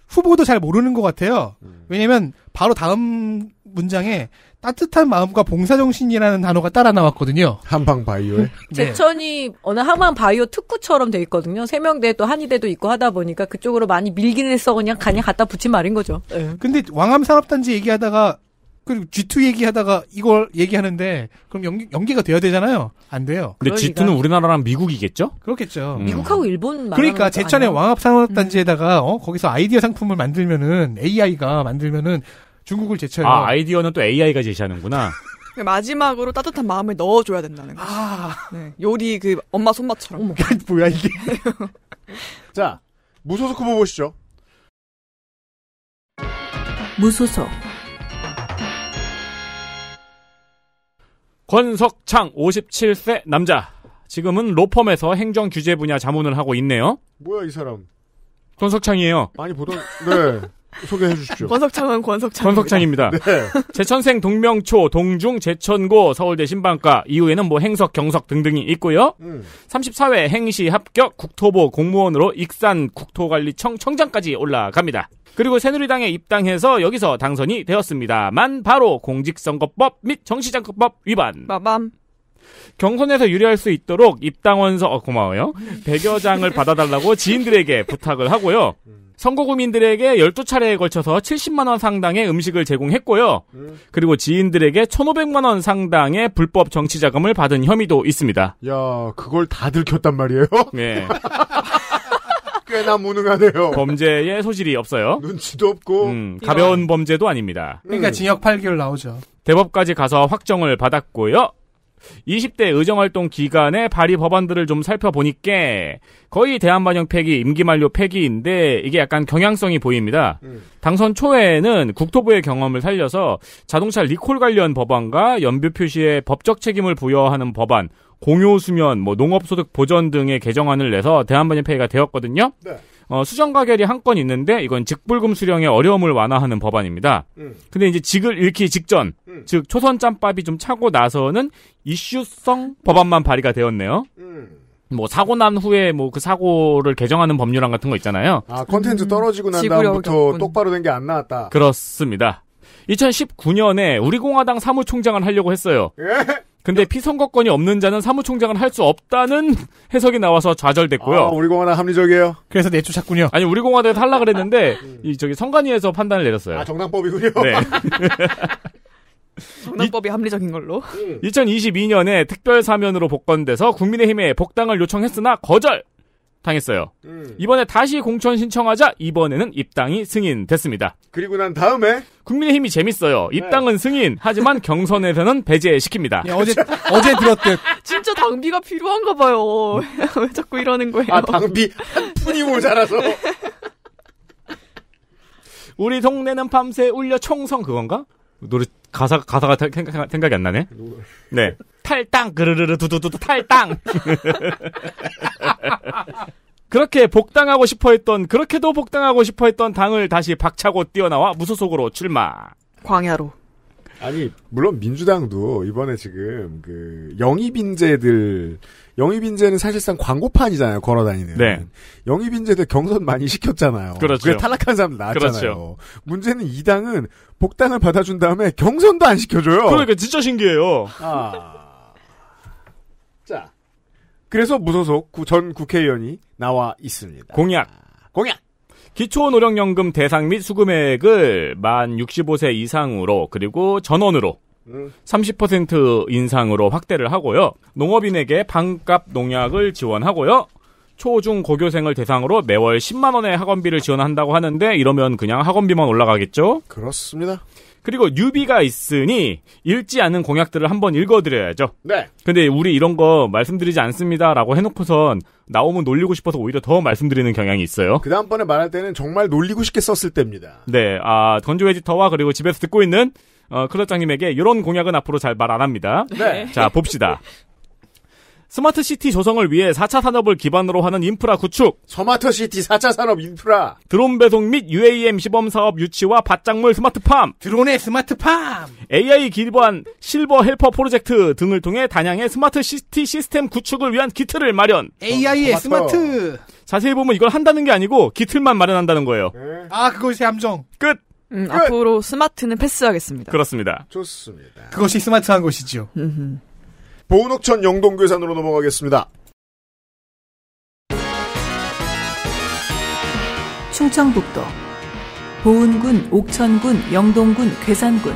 후보도 잘 모르는 것 같아요. 음. 왜냐면 바로 다음 문장에 따뜻한 마음과 봉사정신이라는 단어가 따라 나왔거든요. 한방 바이오에. 네. 제천이 어느 한방 바이오 특구처럼 돼 있거든요. 세명대 또 한의대도 있고 하다 보니까 그쪽으로 많이 밀긴 했어 그냥 간이 갖다 붙인 말인 거죠. 네. 근데 왕암 산업단지 얘기하다가 그리고 G2 얘기하다가 이걸 얘기하는데 그럼 연기, 연계가 돼야 되잖아요. 안 돼요. 근데 그러니까. G2는 우리나라랑 미국이겠죠? 그렇겠죠. 음. 미국하고 일본 그러니까 제천의 왕암 산업단지에다가 음. 어? 거기서 아이디어 상품을 만들면은 AI가 만들면은 중국을 제쳐요. 아, 아이디어는 또 AI가 제시하는구나. 네, 마지막으로 따뜻한 마음을 넣어줘야 된다는 거죠. 아. 네, 요리 그 엄마 손맛처럼. 어머. 뭐야 이게. 자, 무소속 후보 보시죠. 무소속. 권석창 57세 남자. 지금은 로펌에서 행정 규제 분야 자문을 하고 있네요. 뭐야 이 사람? 권석창이에요. 많이 보던 네. 소개해 주십시오. 권석창은 권석창. 권석창입니다. 네. 제천생 동명초, 동중, 제천고, 서울대 신방과 이후에는 뭐 행석, 경석 등등이 있고요. 음. 34회 행시 합격, 국토부 공무원으로 익산 국토관리청 청장까지 올라갑니다. 그리고 새누리당에 입당해서 여기서 당선이 되었습니다만 바로 공직선거법 및정치장급법 위반. 마밤. 경선에서 유리할 수 있도록 입당원서 어, 고마워요. 1 0여 장을 받아달라고 지인들에게 부탁을 하고요. 음. 선거구민들에게 12차례에 걸쳐서 70만원 상당의 음식을 제공했고요. 그리고 지인들에게 1,500만원 상당의 불법 정치자금을 받은 혐의도 있습니다. 야, 그걸 다 들켰단 말이에요? 네. 꽤나 무능하네요. 범죄의 소질이 없어요. 눈치도 없고. 음, 가벼운 범죄도 아닙니다. 그러니까 징역 8개월 나오죠. 대법까지 가서 확정을 받았고요. 20대 의정활동 기간에 발의 법안들을 좀 살펴보니까 거의 대한반영 폐기, 임기 만료 폐기인데 이게 약간 경향성이 보입니다. 음. 당선 초에는 국토부의 경험을 살려서 자동차 리콜 관련 법안과 연비 표시에 법적 책임을 부여하는 법안, 공유 수면, 뭐 농업 소득 보전 등의 개정안을 내서 대한반영 폐기가 되었거든요. 네. 어, 수정 가결이 한 건 있는데 이건 직불금 수령의 어려움을 완화하는 법안입니다. 음. 근데 이제 직을 잃기 직전, 음. 즉 초선 짬밥이 좀 차고 나서는 이슈성 법안만 발의가 되었네요. 음. 뭐 사고 난 후에 뭐 그 사고를 개정하는 법률안 같은 거 있잖아요. 아 컨텐츠 떨어지고 난 다음부터 똑바로 된 게 안 나왔다. 그렇습니다. 2019년에 우리공화당 사무총장을 하려고 했어요. 예? 근데 피선거권이 없는 자는 사무총장을 할 수 없다는 해석이 나와서 좌절됐고요. 아, 우리 공화당 합리적이에요. 그래서 내쫓았군요. 아니 우리 공화당에서 하려 그랬는데 음. 이 저기 선관위에서 판단을 내렸어요. 아 정당법이군요. 네. 정당법이 합리적인 걸로. 2022년에 음. 특별 사면으로 복권돼서 국민의힘에 복당을 요청했으나 거절. 당했어요. 음. 이번에 다시 공천 신청하자 이번에는 입당이 승인됐습니다. 그리고 난 다음에 국민의힘이 재밌어요. 입당은 네. 승인 하지만 경선에서는 배제시킵니다. 예, 어제 어제 들었듯 진짜 당비가 필요한가 봐요. 왜 자꾸 이러는 거예요? 아 당비 한 푼이 모자라서. 우리 동네는 밤새 울려 총성 그건가? 노래 가사 가사가 생각, 생각이 안 나네. 네. 탈당 그르르르 두두두두 탈당. 그렇게 복당하고 싶어했던 그렇게도 복당하고 싶어했던 당을 다시 박차고 뛰어나와 무소속으로 출마. 광야로. 아니 물론 민주당도 이번에 지금 그 영입 인재들 영입 인재는 사실상 광고판이잖아요 걸어다니는. 네. 영입 인재들 경선 많이 시켰잖아요. 그렇죠. 그게 탈락한 사람 나왔잖아요. 그렇죠. 문제는 이 당은 복당을 받아준 다음에 경선도 안 시켜줘요. 그러니까 진짜 신기해요. 아. 자. 그래서 무소속 전 국회의원이 나와 있습니다. 공약. 공약. 기초노령연금 대상 및 수금액을 만 65세 이상으로 그리고 전원으로 30% 음. 인상으로 확대를 하고요. 농업인에게 반값 농약을 지원하고요. 초중 고교생을 대상으로 매월 10만 원의 학원비를 지원한다고 하는데 이러면 그냥 학원비만 올라가겠죠? 그렇습니다. 그리고 뉴비가 있으니 읽지 않은 공약들을 한번 읽어드려야죠. 네. 근데 우리 이런 거 말씀드리지 않습니다라고 해놓고선 나오면 놀리고 싶어서 오히려 더 말씀드리는 경향이 있어요. 그 다음번에 말할 때는 정말 놀리고 싶게 썼을 때입니다. 네. 아 건조 에디터와 그리고 집에서 듣고 있는 어, 클럽장님에게 이런 공약은 앞으로 잘 말 안 합니다. 네. 자 봅시다. 스마트 시티 조성을 위해 4차 산업을 기반으로 하는 인프라 구축. 스마트 시티 4차 산업 인프라. 드론 배송 및 UAM 시범 사업 유치와 바짝물 스마트팜. 드론의 스마트팜. AI 기반 실버 헬퍼 프로젝트 등을 통해 단양의 스마트 시티 시스템 구축을 위한 기틀을 마련. AI의 어, 스 스마트. 자세히 보면 이걸 한다는 게 아니고 기틀만 마련한다는 거예요. 네. 아, 그것이 함정. 끝. 음, 앞으로 스마트는 패스하겠습니다. 그렇습니다. 좋습니다. 그것이 스마트한 것이지요. 보은옥천 영동교산으로 넘어가겠습니다. 충청북도 보은군, 옥천군, 영동군, 괴산군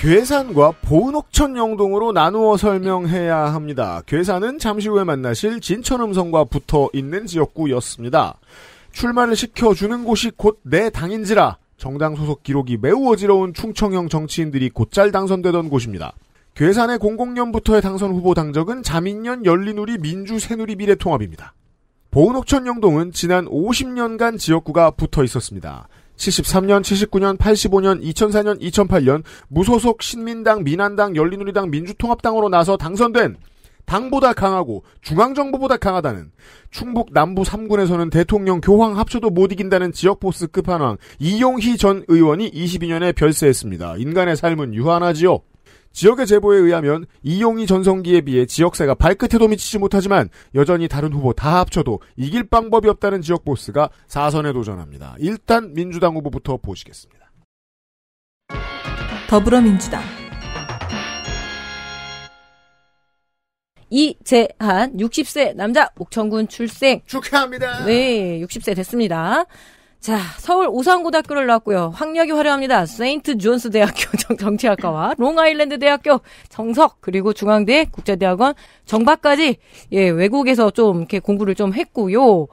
괴산과 보은옥천 영동으로 나누어 설명해야 합니다. 괴산은 잠시 후에 만나실 진천음성과 붙어 있는 지역구였습니다. 출마를 시켜주는 곳이 곧 내 당인지라 정당 소속 기록이 매우 어지러운 충청형 정치인들이 곧잘 당선되던 곳입니다. 괴산의 00년부터의 당선 후보 당적은 자민련 열린우리 민주새누리 미래통합입니다. 보은옥천 영동은 지난 50년간 지역구가 붙어 있었습니다. 73년, 79년, 85년, 2004년, 2008년 무소속 신민당, 민한당, 열린우리당, 민주통합당으로 나서 당선된 당보다 강하고 중앙정부보다 강하다는 충북 남부 3군에서는 대통령 교황 합쳐도 못 이긴다는 지역보스 급한왕 이용희 전 의원이 22년에 별세했습니다. 인간의 삶은 유한하지요. 지역의 제보에 의하면 이용희 전성기에 비해 지역세가 발끝에도 미치지 못하지만 여전히 다른 후보 다 합쳐도 이길 방법이 없다는 지역보스가 사선에 도전합니다. 일단 민주당 후보부터 보시겠습니다. 더불어민주당 이재한 60세 남자 옥천군 출생 축하합니다. 네, 60세 됐습니다. 자, 서울 오산고등학교를 나왔고요. 학력이 화려합니다. 세인트 존스 대학교 정치학과와 롱아일랜드 대학교 정석 그리고 중앙대 국제대학원 정박까지 예, 외국에서 좀 이렇게 공부를 좀 했고요.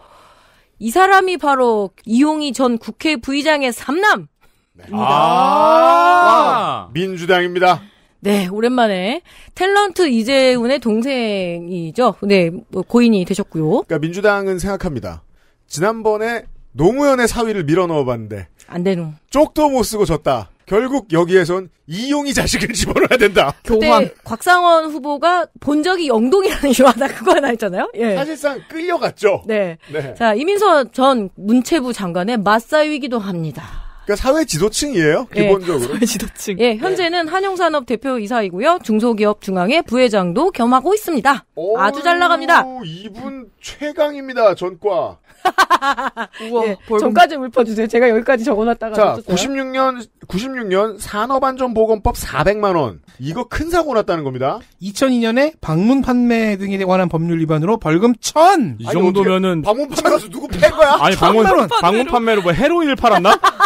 이 사람이 바로 이용희 전 국회 부의장의 삼남. 네. 아~ 와, 아! 민주당입니다. 네, 오랜만에 탤런트 이재훈의 동생이죠. 네, 뭐 고인이 되셨고요. 그러니까 민주당은 생각합니다. 지난번에 노무현의 사위를 밀어넣어봤는데 안 되노. 쪽도 못 쓰고 졌다. 결국 여기에선 이용이 자식을 집어넣어야 된다. 교황. 곽상원 후보가 본 적이 영동이라는 이유 하나 그거 하나 있잖아요. 예. 사실상 끌려갔죠. 네. 네. 자 이민서 전 문체부 장관의 맞사위이기도 합니다. 그러니까 사회 지도층이에요 예, 기본적으로. 예, 사회 지도층. 예, 현재는 네. 한용산업 대표이사이고요 중소기업 중앙회 부회장도 겸하고 있습니다. 아주 잘 나갑니다. 이분 최강입니다 전과. 우와, 예, 벌금... 전까지 물어주세요. 제가 여기까지 적어놨다가. 자, 96년 96년 산업안전보건법 400만 원. 이거 큰 사고 났다는 겁니다. 2002년에 방문 판매 등에 관한 법률 위반으로 벌금 1,000. 이 정도면은 방문 판매가서 누구 팬 거야? 아니 방문 방문 판매로 뭐 헤로인을 팔았나?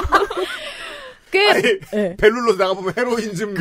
꽤 네. 예. 벨룰로 나가보면 헤로인 좀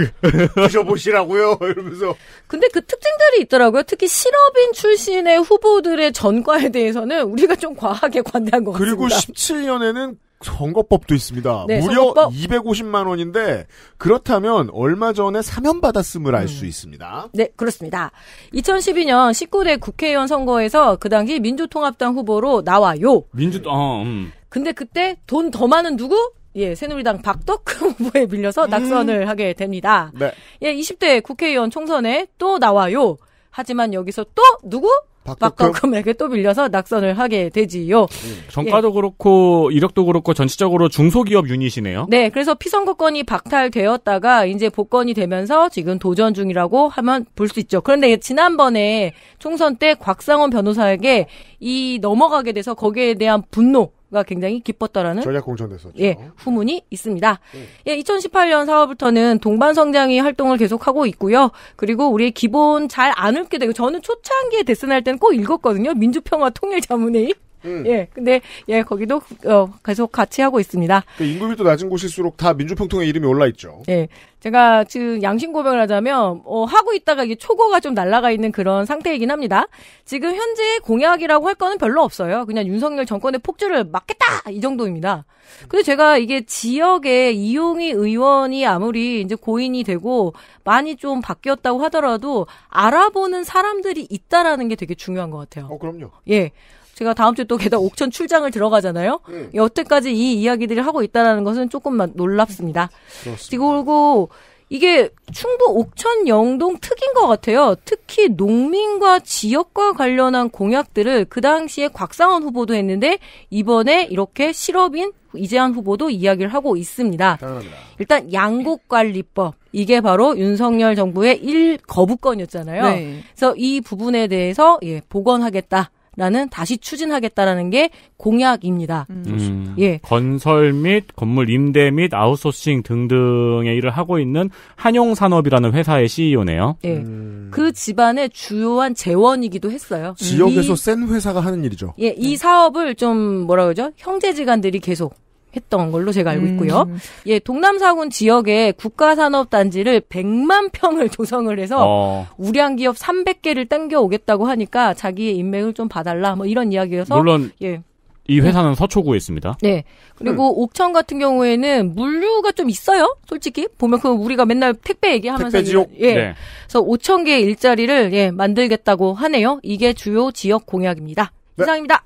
드셔보시라고요. 이러면서. 근데 그 특징들이 있더라고요. 특히 실업인 출신의 후보들의 전과에 대해서는 우리가 좀 과하게 관대한 것 그리고 같습니다. 그리고 17년에는 선거법도 있습니다. 네, 무려 선거법. 250만 원인데 그렇다면 얼마 전에 사면 받았음을 알수 음. 있습니다. 네, 그렇습니다. 2012년 19대 국회의원 선거에서 그 당시 민주통합당 후보로 나와요. 민주 통 어, 음. 근데 그때 돈 더 많은 누구? 예, 새누리당 박덕흠 후보에 밀려서 음. 낙선을 하게 됩니다. 네. 예, 20대 국회의원 총선에 또 나와요. 하지만 여기서 또 누구? 박덕흠. 에게또 밀려서 낙선을 하게 되지요. 음. 정가도 예. 그렇고 이력도 그렇고 전체적으로 중소기업 유닛이네요. 네, 그래서 피선거권이 박탈되었다가 이제 복권이 되면서 지금 도전 중이라고 하면 볼 수 있죠. 그런데 지난번에 총선 때 곽상원 변호사에게 이 넘어가게 돼서 거기에 대한 분노 가 굉장히 기뻤다라는 전략 공천됐었죠. 예, 후문이 있습니다. 음. 예, 2018년 4월부터는 동반 성장이 활동을 계속하고 있고요. 그리고 우리의 기본 잘 안 읽게 되고 저는 초창기에 데스날 때는 꼭 읽었거든요. 민주평화 통일자문회의. 음. 예, 근데 예 거기도 어, 계속 같이 하고 있습니다. 그 인구비도 낮은 곳일수록 다 민주평통의 이름이 올라 있죠. 예, 제가 지금 양심 고백을 하자면 어, 하고 있다가 이게 초고가 좀 날아가 있는 그런 상태이긴 합니다. 지금 현재 공약이라고 할 거는 별로 없어요. 그냥 윤석열 정권의 폭주를 막겠다 이 정도입니다. 근데 제가 이게 지역의 이용희 의원이 아무리 이제 고인이 되고 많이 좀 바뀌었다고 하더라도 알아보는 사람들이 있다라는 게 되게 중요한 것 같아요. 어, 그럼요. 예. 제가 다음 주에 또게다 옥천 출장을 들어가잖아요. 음. 여태까지 이 이야기들을 하고 있다는 것은 조금 만 놀랍습니다. 그렇습니다. 그리고 이게 충북 옥천 영동 특인 것 같아요. 특히 농민과 지역과 관련한 공약들을 그 당시에 곽상원 후보도 했는데 이번에 이렇게 실업인 이재한 후보도 이야기를 하고 있습니다. 당연합니다. 일단 양국관리법 이게 바로 윤석열 정부의 1 거부권이었잖아요. 네. 그래서 이 부분에 대해서 예, 복원하겠다. 라는 다시 추진하겠다라는 게 공약입니다. 음. 음. 예. 건설 및 건물 임대 및 아웃소싱 등등의 일을 하고 있는 한용산업이라는 회사의 CEO네요. 예. 음. 그 집안의 주요한 재원이기도 했어요. 지역에서 이, 센 회사가 하는 일이죠. 예, 이 음. 사업을 좀 뭐라 그러죠? 형제지간들이 계속 했던 걸로 제가 알고 있고요. 음. 예, 동남사군 지역에 국가산업단지를 100만 평을 조성을 해서 어. 우량 기업 300개를 땡겨 오겠다고 하니까 자기의 인맥을 좀 봐달라 뭐 이런 이야기여서 물론 예. 이 회사는 네. 서초구에 있습니다. 네. 그리고 음. 옥천 같은 경우에는 물류가 좀 있어요. 솔직히 보면 그 우리가 맨날 택배 얘기하면서 택배 예. 네. 그래서 5천 개의 일자리를 예, 만들겠다고 하네요. 이게 주요 지역 공약입니다. 네. 이상입니다.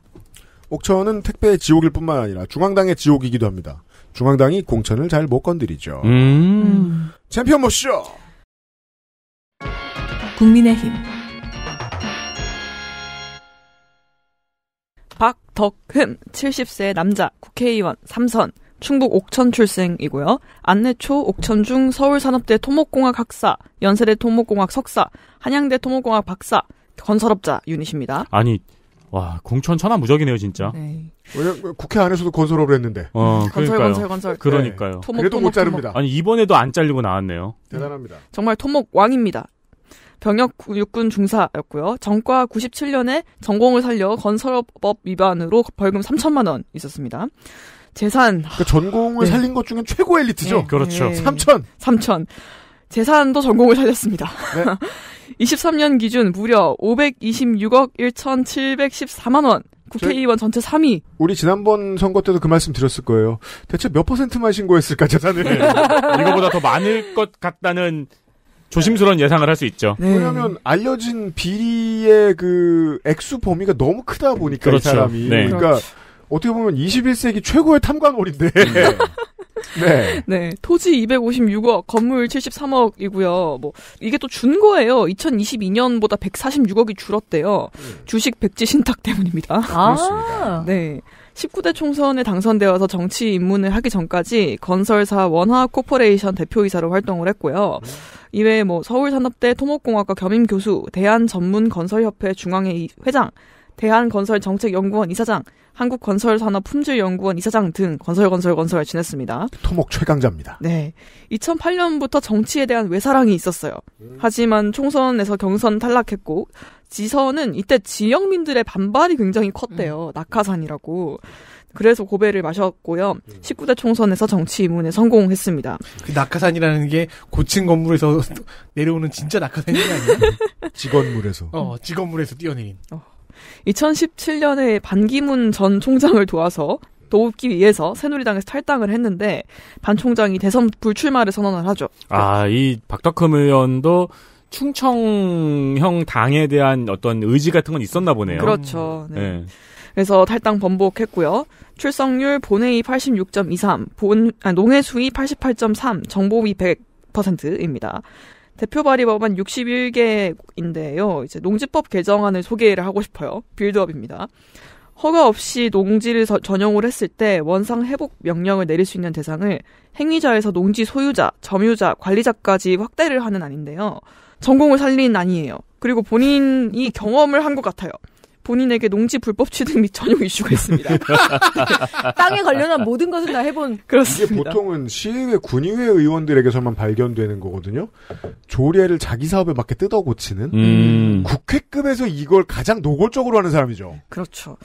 옥천은 택배의 지옥일 뿐만 아니라 중앙당의 지옥이기도 합니다. 중앙당이 공천을 잘 못 건드리죠. 음. 챔피언 모시죠. 국민의힘 박덕흠 70세 남자 국회의원 3선 충북 옥천 출생이고요. 안내초 옥천중 서울산업대 토목공학 학사, 연세대 토목공학 석사, 한양대 토목공학 박사, 건설업자 유닛입니다. 아니 와 공천 천하 무적이네요 진짜. 네. 왜냐면 그 국회 안에서도 건설업을 했는데. 어, 건설 건설 건설. 그러니까요. 네. 토목, 그래도 토목, 못 자릅니다. 토목. 아니 이번에도 안 잘리고 나왔네요. 대단합니다. 네. 정말 토목 왕입니다. 병역 육군 중사였고요. 정과 97년에 전공을 살려 건설업 위반으로 벌금 3천만 원 있었습니다. 재산. 그러니까 전공을 네. 살린 것 중엔 최고 엘리트죠. 네. 그렇죠. 네. 3천. 3천. 재산도 전공을 살렸습니다. 네? 23년 기준 무려 526억 1,714만 원. 국회의원 전체 3위. 우리 지난번 선거 때도 그 말씀 드렸을 거예요. 대체 몇 퍼센트만 신고했을까 재산을. 네. 이거보다 더 많을 것 같다는 조심스러운 예상을 할 수 있죠. 네. 왜냐하면 알려진 비리의 그 액수 범위가 너무 크다 보니까 그렇죠. 이 사람이. 네. 그러니까 그렇죠. 어떻게 보면 21세기 최고의 탐관올인데 네. 네. 네. 토지 256억, 건물 73억이고요. 뭐 이게 또 준 거예요. 2022년보다 146억이 줄었대요. 음. 주식 백지 신탁 때문입니다. 아. 네. 19대 총선에 당선되어서 정치 입문을 하기 전까지 건설사 원화 코퍼레이션 대표이사로 활동을 했고요. 음. 이외에 뭐 서울산업대 토목공학과 겸임 교수, 대한전문건설협회 중앙회 회장, 대한건설정책연구원 이사장, 한국건설산업품질연구원 이사장 등 건설건설건설 건 지냈습니다. 토목 최강자입니다. 네. 2008년부터 정치에 대한 외사랑이 있었어요. 하지만 총선에서 경선 탈락했고 지선은 이때 지역민들의 반발이 굉장히 컸대요. 음. 낙하산이라고. 그래서 고배를 마셨고요. 19대 음. 총선에서 정치 입문에 성공했습니다. 그 낙하산이라는 게 고층 건물에서 내려오는 진짜 낙하산이 아니야? 직원물에서. 어, 직원물에서 뛰어내린. 어. 2017년에 반기문 전 총장을 도와서 도우기 위해서 새누리당에서 탈당을 했는데 반 총장이 대선 불출마를 선언을 하죠. 아, 이 박덕흠 의원도 충청형 당에 대한 어떤 의지 같은 건 있었나 보네요. 그렇죠. 네. 네. 그래서 탈당 번복했고요. 출석률 본회의 86.23, 본, 아, 농해수위 88.3, 정보위 100%입니다. 대표 발의 법은 61개인데요. 이제 농지법 개정안을 소개를 하고 싶어요. 빌드업입니다. 허가 없이 농지를 전용을 했을 때 원상 회복 명령을 내릴 수 있는 대상을 행위자에서 농지 소유자, 점유자, 관리자까지 확대를 하는 안인데요. 전공을 살린 안이에요. 그리고 본인이 경험을 한 것 같아요. 본인에게 농지 불법 취득 및 전용 이슈가 있습니다. 땅에 관련한 모든 것을 다 해본 그렇습니다. 이게 보통은 시의회, 군의회 의원들에게서만 발견되는 거거든요. 조례를 자기 사업에 맞게 뜯어 고치는 음. 음. 국회급에서 이걸 가장 노골적으로 하는 사람이죠. 그렇죠.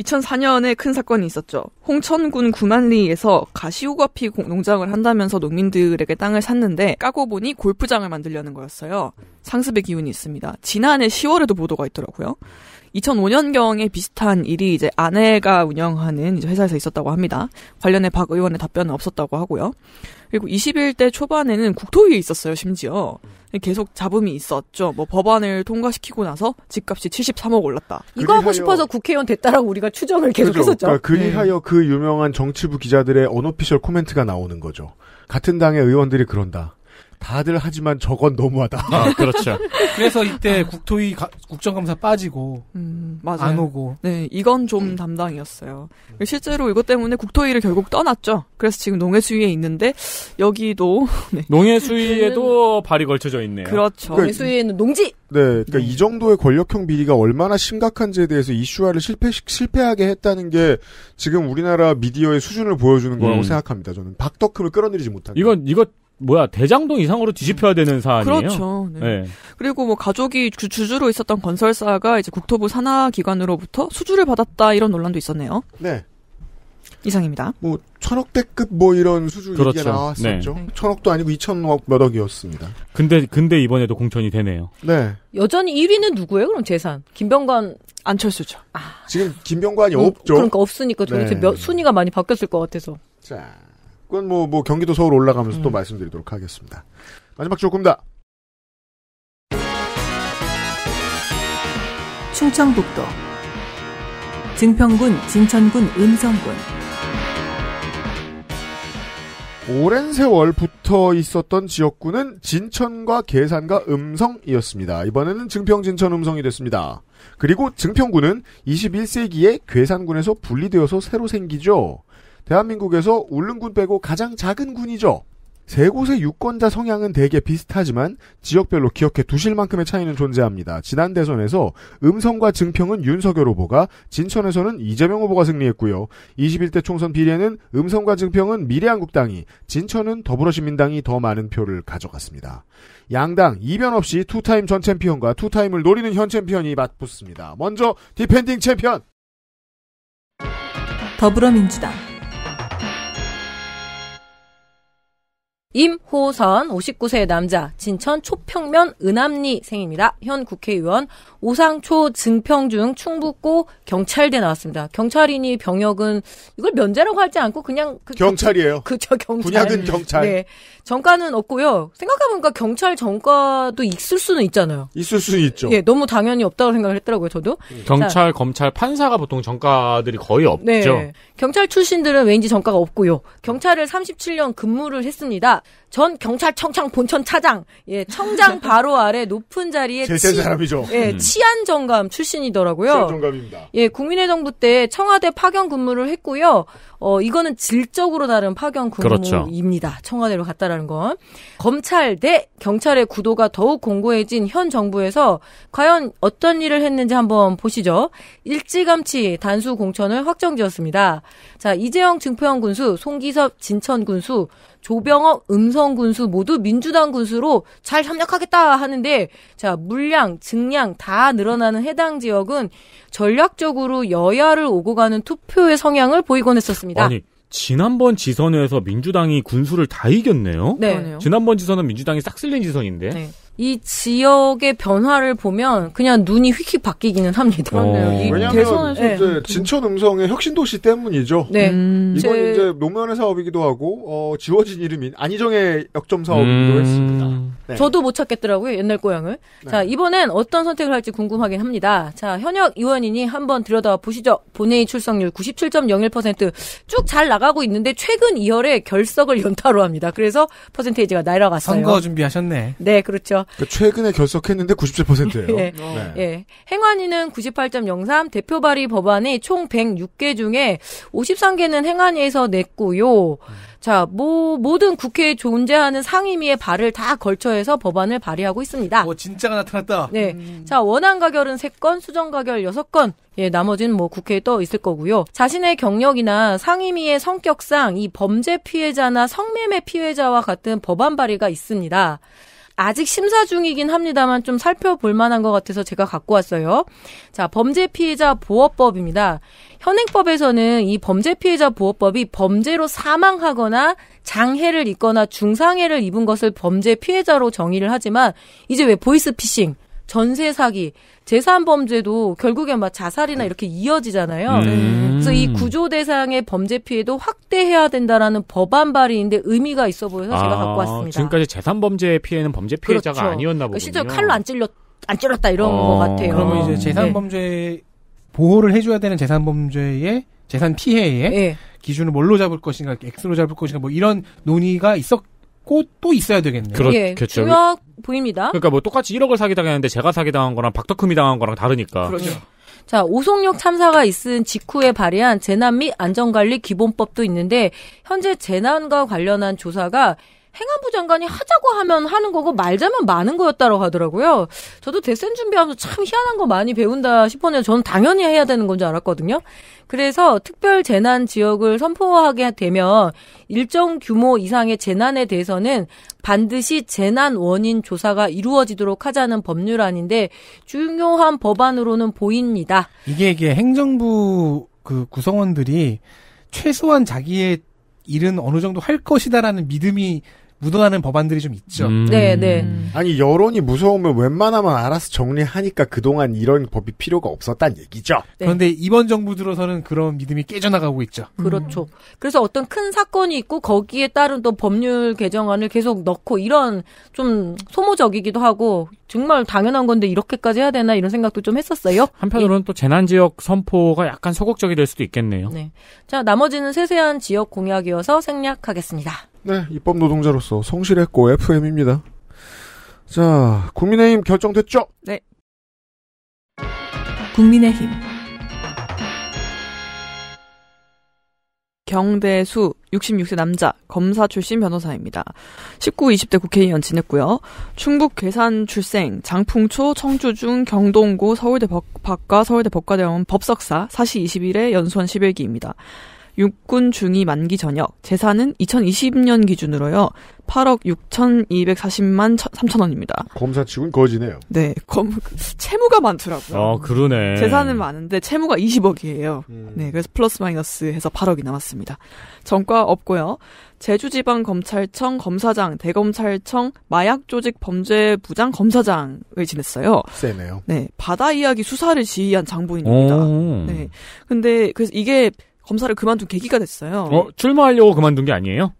2004년에 큰 사건이 있었죠. 홍천군 구만리에서 가시오가피 농장을 한다면서 농민들에게 땅을 샀는데 까고 보니 골프장을 만들려는 거였어요. 상습의 기운이 있습니다. 지난해 10월에도 보도가 있더라고요. 2005년경에 비슷한 일이 이제 아내가 운영하는 이제 회사에서 있었다고 합니다. 관련해 박 의원의 답변은 없었다고 하고요. 그리고 21대 초반에는 국토위에 있었어요, 심지어. 계속 잡음이 있었죠. 뭐 법안을 통과시키고 나서 집값이 73억 올랐다. 이거 하고 싶어서 국회의원 됐다라고 우리가 추정을 계속 그렇죠. 했었죠. 그러니까 네. 그리하여 네. 그 유명한 정치부 기자들의 언어피셜 코멘트가 나오는 거죠. 같은 당의 의원들이 그런다. 다들 하지만 저건 너무하다. 아, 그렇죠. 그래서 이때 국토위 가, 국정감사 빠지고 음, 안 오고. 네, 이건 좀 음. 담당이었어요. 실제로 이것 때문에 국토위를 결국 떠났죠. 그래서 지금 농해수위에 있는데 여기도 네. 농해수위에도 발이 걸쳐져 있네요. 그렇죠. 그러니까 농해수위에는 농지. 네, 그러니까 네. 이 정도의 권력형 비리가 얼마나 심각한지에 대해서 이슈화를 실패 실패하게 했다는 게 지금 우리나라 미디어의 수준을 보여주는 거라고 음. 생각합니다. 저는 박덕흠을 끌어내리지 못한. 이건 이거 뭐야 대장동 이상으로 뒤집혀야 되는 사안이에요. 그렇죠. 네. 네. 그리고 뭐 가족이 주, 주로 있었던 건설사가 이제 국토부 산하 기관으로부터 수주를 받았다 이런 논란도 있었네요. 네. 이상입니다. 뭐 천억대급 뭐 이런 수주 그렇죠. 얘기가 나왔었죠. 네. 네. 천억도 아니고 2천억 몇억이었습니다. 근데 근데 이번에도 공천이 되네요. 네. 여전히 1위는 누구예요? 그럼 재산 김병관 안철수죠. 아. 지금 김병관이 음, 없죠. 어, 그러니까 없으니까 도대체 네. 몇 순위가 많이 바뀌었을 것 같아서. 자. 그건 뭐, 뭐 경기도 서울 올라가면서 음. 또 말씀드리도록 하겠습니다. 마지막 조금다. 충청북도 증평군, 진천군, 음성군 오랜 세월 붙어 있었던 지역구는 진천과 계산과 음성이었습니다. 이번에는 증평, 진천, 음성이 됐습니다. 그리고 증평군은 21세기에 괴산군에서 분리되어서 새로 생기죠. 대한민국에서 울릉군 빼고 가장 작은 군이죠. 세 곳의 유권자 성향은 대개 비슷하지만 지역별로 기억해 두실 만큼의 차이는 존재합니다. 지난 대선에서 음성과 증평은 윤석열 후보가 진천에서는 이재명 후보가 승리했고요. 21대 총선 비례는 음성과 증평은 미래한국당이 진천은 더불어시민당이 더 많은 표를 가져갔습니다. 양당 이변 없이 투타임 전 챔피언과 투타임을 노리는 현 챔피언이 맞붙습니다. 먼저 디펜딩 챔피언 더불어민주당 임호선 59세 남자 진천 초평면 은암리 생입니다. 현 국회의원 오상초, 증평중, 충북고 경찰대 나왔습니다. 경찰인이 병역은 이걸 면제라고 하지 않고 그냥 그, 경찰이에요. 그저 경찰. 군약은 경찰. 네. 정가는 없고요. 생각해보니까 경찰 정과도 있을 수는 있잖아요. 있을 수는 있죠. 예, 너무 당연히 없다고 생각을 했더라고요. 저도. 경찰, 자, 검찰, 판사가 보통 정과들이 거의 없죠. 네. 경찰 출신들은 왠지 정과가 없고요. 경찰을 37년 근무를 했습니다. 전 경찰청장 본천 차장, 예, 청장 바로 아래 높은 자리에 제세 사람이죠. 예, 음. 시안정감 출신이더라고요. 시안정감입니다. 예, 국민의 정부 때 청와대 파견 근무를 했고요. 어, 이거는 질적으로 다른 파견 그렇죠. 근무입니다. 그렇죠. 청와대로 갔다라는 건. 검찰 대 경찰의 구도가 더욱 공고해진 현 정부에서 과연 어떤 일을 했는지 한번 보시죠. 일찌감치 단수 공천을 확정 지었습니다. 자, 이재영 증표형 군수, 송기섭 진천 군수, 조병옥, 음성 군수 모두 민주당 군수로 잘 협력하겠다 하는데 자 물량, 증량 다 늘어나는 해당 지역은 전략적으로 여야를 오고 가는 투표의 성향을 보이곤 했었습니다. 아니 지난번 지선에서 민주당이 군수를 다 이겼네요. 네. 지난번 지선은 민주당이 싹 쓸린 지선인데. 네. 이 지역의 변화를 보면 그냥 눈이 휙휙 바뀌기는 합니다. 어. 왜냐하면 네. 진천 음성의 혁신 도시 때문이죠. 네. 음, 이건 제... 이제 노무현의 사업이기도 하고 어, 지워진 이름인 안희정의 역점 사업이기도 음... 했습니다. 네. 저도 못 찾겠더라고요 옛날 고향을. 네. 자 이번엔 어떤 선택을 할지 궁금하긴 합니다. 자 현역 의원이니 한번 들여다 보시죠. 본회의 출석률 97.01%쭉 잘 나가고 있는데 최근 2월에 결석을 연타로 합니다. 그래서 퍼센테이지가 날아갔어요. 선거 준비하셨네. 네 그렇죠. 그러니까 최근에 결석했는데 97%예요. 예. 어. 네. 예. 행안위는 98.03 대표 발의 법안이 총 106개 중에 53개는 행안위에서 냈고요. 음. 자, 뭐 모든 국회에 존재하는 상임위의 발을 다 걸쳐해서 법안을 발의하고 있습니다. 뭐 진짜가 나타났다. 네. 음. 자, 원안 가결은 3건, 수정 가결 6건. 예, 나머지는 뭐 국회에 떠 있을 거고요. 자신의 경력이나 상임위의 성격상 이 범죄 피해자나 성매매 피해자와 같은 법안 발의가 있습니다. 아직 심사 중이긴 합니다만 좀 살펴볼 만한 것 같아서 제가 갖고 왔어요. 자, 범죄 피해자 보호법입니다. 현행법에서는 이 범죄 피해자 보호법이 범죄로 사망하거나 장해를 입거나 중상해를 입은 것을 범죄 피해자로 정의를 하지만 이제 왜 보이스피싱 전세 사기, 재산 범죄도 결국엔 막 자살이나 네. 이렇게 이어지잖아요. 음. 네. 그래서 이 구조 대상의 범죄 피해도 확대해야 된다라는 법안 발의인데 의미가 있어 보여서 아, 제가 갖고 왔습니다. 지금까지 재산 범죄 피해는 범죄 피해자가 그렇죠. 아니었나 그러니까 보군요. 실제로 칼로 안 찔렸 안 찔렀다 이런 어, 것 같아요. 그러면 이제 재산 네. 범죄 네. 보호를 해줘야 되는 재산 범죄의 재산 피해에 네. 기준을 뭘로 잡을 것인가, 엑스로 잡을 것인가, 뭐 이런 논의가 있었. 꽃도 있어야 되겠네요. 그렇겠죠. 예, 그렇죠. 중요 보입니다. 그러니까 뭐 똑같이 1억을 사기당했는데 제가 사기당한 거랑 박덕흠이 당한 거랑 다르니까. 그렇죠. 네. 자, 오송역 참사가 있은 직후에 발의한 재난 및 안전관리 기본법도 있는데 현재 재난과 관련한 조사가 행안부 장관이 하자고 하면 하는 거고 말자면 많은 거였다고 하더라고요. 저도 대센 준비하면서 참 희한한 거 많이 배운다 싶었는데 저는 당연히 해야 되는 건 줄 알았거든요. 그래서 특별 재난 지역을 선포하게 되면 일정 규모 이상의 재난에 대해서는 반드시 재난 원인 조사가 이루어지도록 하자는 법률안인데 중요한 법안으로는 보입니다. 이게 이게 행정부 그 구성원들이 최소한 자기의 일은 어느 정도 할 것이다라는 믿음이 묻어나는 법안들이 좀 있죠. 음. 네, 네. 아니 여론이 무서우면 웬만하면 알아서 정리하니까 그동안 이런 법이 필요가 없었단 얘기죠. 네. 그런데 이번 정부 들어서는 그런 믿음이 깨져나가고 있죠. 음. 그렇죠. 그래서 어떤 큰 사건이 있고 거기에 따른 또 법률 개정안을 계속 넣고 이런 좀 소모적이기도 하고 정말 당연한 건데 이렇게까지 해야 되나 이런 생각도 좀 했었어요. 한편으로는 예. 또 재난 지역 선포가 약간 소극적이 될 수도 있겠네요. 네. 자, 나머지는 세세한 지역 공약이어서 생략하겠습니다. 네, 입법 노동자로서 성실했고 FM입니다. 자, 국민의힘 결정됐죠? 네. 국민의힘 경대수 66세 남자 검사 출신 변호사입니다. 19, 20대 국회의원 지냈고요. 충북 괴산 출생, 장풍초, 청주중, 경동고, 서울대 법, 학과 서울대 법과대원 법석사, 사시 21회 연수원 11기입니다. 육군 중위 만기 전역 재산은 2020년 기준으로요. 8억 6,240만 3천 원입니다. 검사치곤 거지네요. 네, 검 채무가 많더라고요. 아 그러네. 재산은 많은데 채무가 20억이에요. 음. 네, 그래서 플러스 마이너스 해서 8억이 남았습니다. 전과 없고요. 제주지방검찰청 검사장, 대검찰청 마약조직범죄부장 검사장을 지냈어요. 세네요. 네, 바다 이야기 수사를 지휘한 장본인입니다. 네, 근데 그래서 이게 검사를 그만둔 계기가 됐어요. 어, 출마하려고 그만둔 게 아니에요?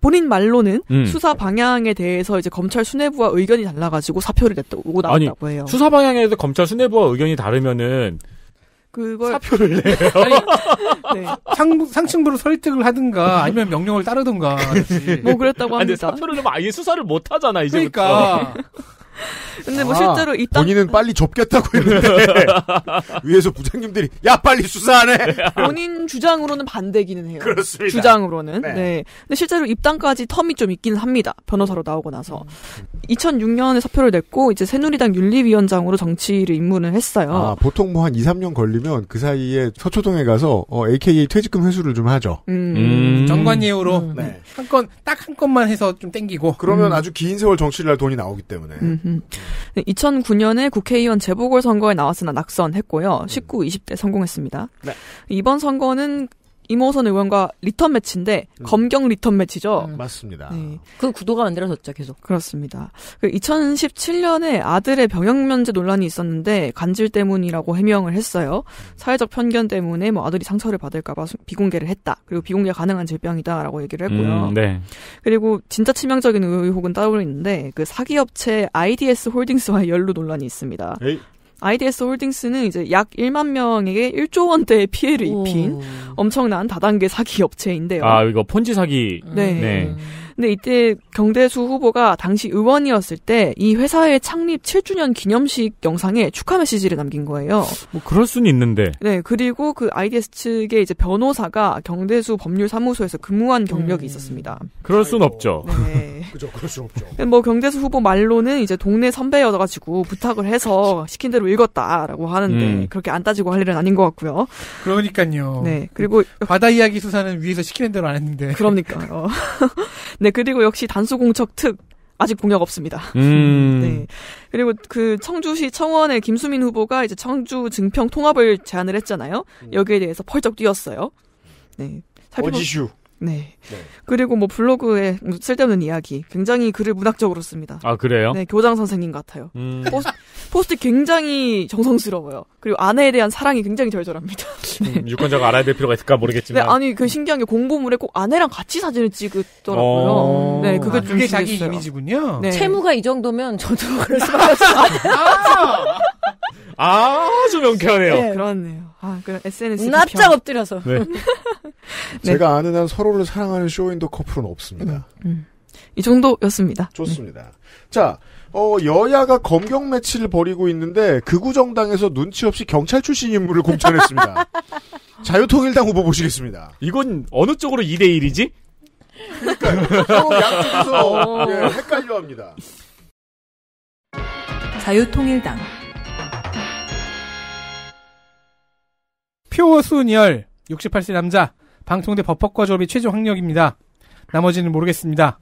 본인 말로는 음. 수사 방향에 대해서 이제 검찰 수뇌부와 의견이 달라가지고 사표를 냈다고 나왔다고 해요. 수사 방향에 대해서 검찰 수뇌부와 의견이 다르면은 그걸 사표를 내요. 네. 상, 상층부로 설득을 하든가 아니면 명령을 따르든가. 뭐 그랬다고 합니다. 아니, 사표를 내면 아예 수사를 못 하잖아 이제 그러니까. 근데 뭐 아, 실제로 이 땅... 본인은 빨리 접겠다고 했는데 위에서 부장님들이 야 빨리 수사하네. 본인 주장으로는 반대기는 해요. 그렇습니다. 주장으로는 네. 네. 근데 실제로 입당까지 텀이 좀있기는 합니다. 변호사로 나오고 나서 2006년에 사표를 냈고 이제 새누리당 윤리위원장으로 정치를 입문을 했어요. 아, 보통 뭐 한 2, 3년 걸리면 그 사이에 서초동에 가서 어, AKA 퇴직금 회수를 좀 하죠. 음. 음. 정관예우로 음. 네. 한건 딱 한 건만 해서 좀 땡기고. 그러면 음. 아주 긴 세월 정치를 할 돈이 나오기 때문에. 음. 2009년에 음. 국회의원 재보궐 선거에 나왔으나 낙선했고요. 19, 20대 성공했습니다. 네. 이번 선거는 이모선 의원과 리턴 매치인데 음. 검경 리턴 매치죠. 음. 맞습니다. 네. 그 구도가 만들어졌죠, 계속. 그렇습니다. 그 2017년에 아들의 병역 면제 논란이 있었는데 간질 때문이라고 해명을 했어요. 음. 사회적 편견 때문에 뭐 아들이 상처를 받을까봐 비공개를 했다. 그리고 비공개 가능한 질병이다라고 얘기를 했고요. 음, 네. 그리고 진짜 치명적인 의혹은 따로 있는데 그 사기업체 IDS 홀딩스와의 연루 논란이 있습니다. 에이? IDS 홀딩스는 이제 약 1만 명에게 1조 원대의 피해를 입힌 오. 엄청난 다단계 사기 업체인데요. 아, 이거 폰지 사기. 네. 네. 네. 근데 이때 경대수 후보가 당시 의원이었을 때 이 회사의 창립 7주년 기념식 영상에 축하 메시지를 남긴 거예요. 뭐 그럴 수는 있는데. 네, 그리고 그 IDS 측의 이제 변호사가 경대수 법률사무소에서 근무한 경력이 음. 있었습니다. 그럴 순 없죠. 네. 그죠, 그럴 수 없죠. 뭐 경제수 후보 말로는 이제 동네 선배여가지고 부탁을 해서 시킨 대로 읽었다라고 하는데 음. 그렇게 안 따지고 할 일은 아닌 것 같고요. 그러니까요. 네, 그리고 바다 이야기 수사는 위에서 시키는 대로 안 했는데. 그러니까요. 네, 그리고 역시 단수공척 특 아직 공약 없습니다. 음. 네. 그리고 그 청주시 청원의 김수민 후보가 이제 청주 증평 통합을 제안을 했잖아요. 음. 여기에 대해서 펄쩍 뛰었어요. 네. 살펴보... 어지슈. 네. 네. 그리고 뭐 블로그에 쓸데없는 이야기. 굉장히 글을 문학적으로 씁니다. 아, 그래요? 네, 교장 선생님 같아요. 음... 포스, 포스트 굉장히 정성스러워요. 그리고 아내에 대한 사랑이 굉장히 절절합니다. 네. 음, 유권자가 알아야 될 필요가 있을까 모르겠지만. 네, 아니, 그 신기한 게 공보물에 꼭 아내랑 같이 사진을 찍더라고요. 었 어... 네, 그게 아, 좀 그게 자기 있어요. 이미지군요? 네. 채무가 이 정도면 저도 그럴 수밖에 없어요. 아, 주 명쾌하네요. 네, 그렇네요. 아, 그럼 SNS. 납작 엎드려서. 네. 네. 제가 아는 한 서로를 사랑하는 쇼윈도 커플은 없습니다. 음, 음. 이 정도였습니다. 좋습니다. 네. 자, 어, 여야가 검경 매치를 벌이고 있는데 극우정당에서 눈치 없이 경찰 출신 인물을 공천했습니다. 자유통일당 후보 보시겠습니다. 이건 어느 쪽으로 2대1이지? 그러니까요. 양쪽에서 어. 예, 헷갈려합니다. 자유통일당 표순열 68세 남자 방통대 법학과 졸업이 최종 학력입니다. 나머지는 모르겠습니다.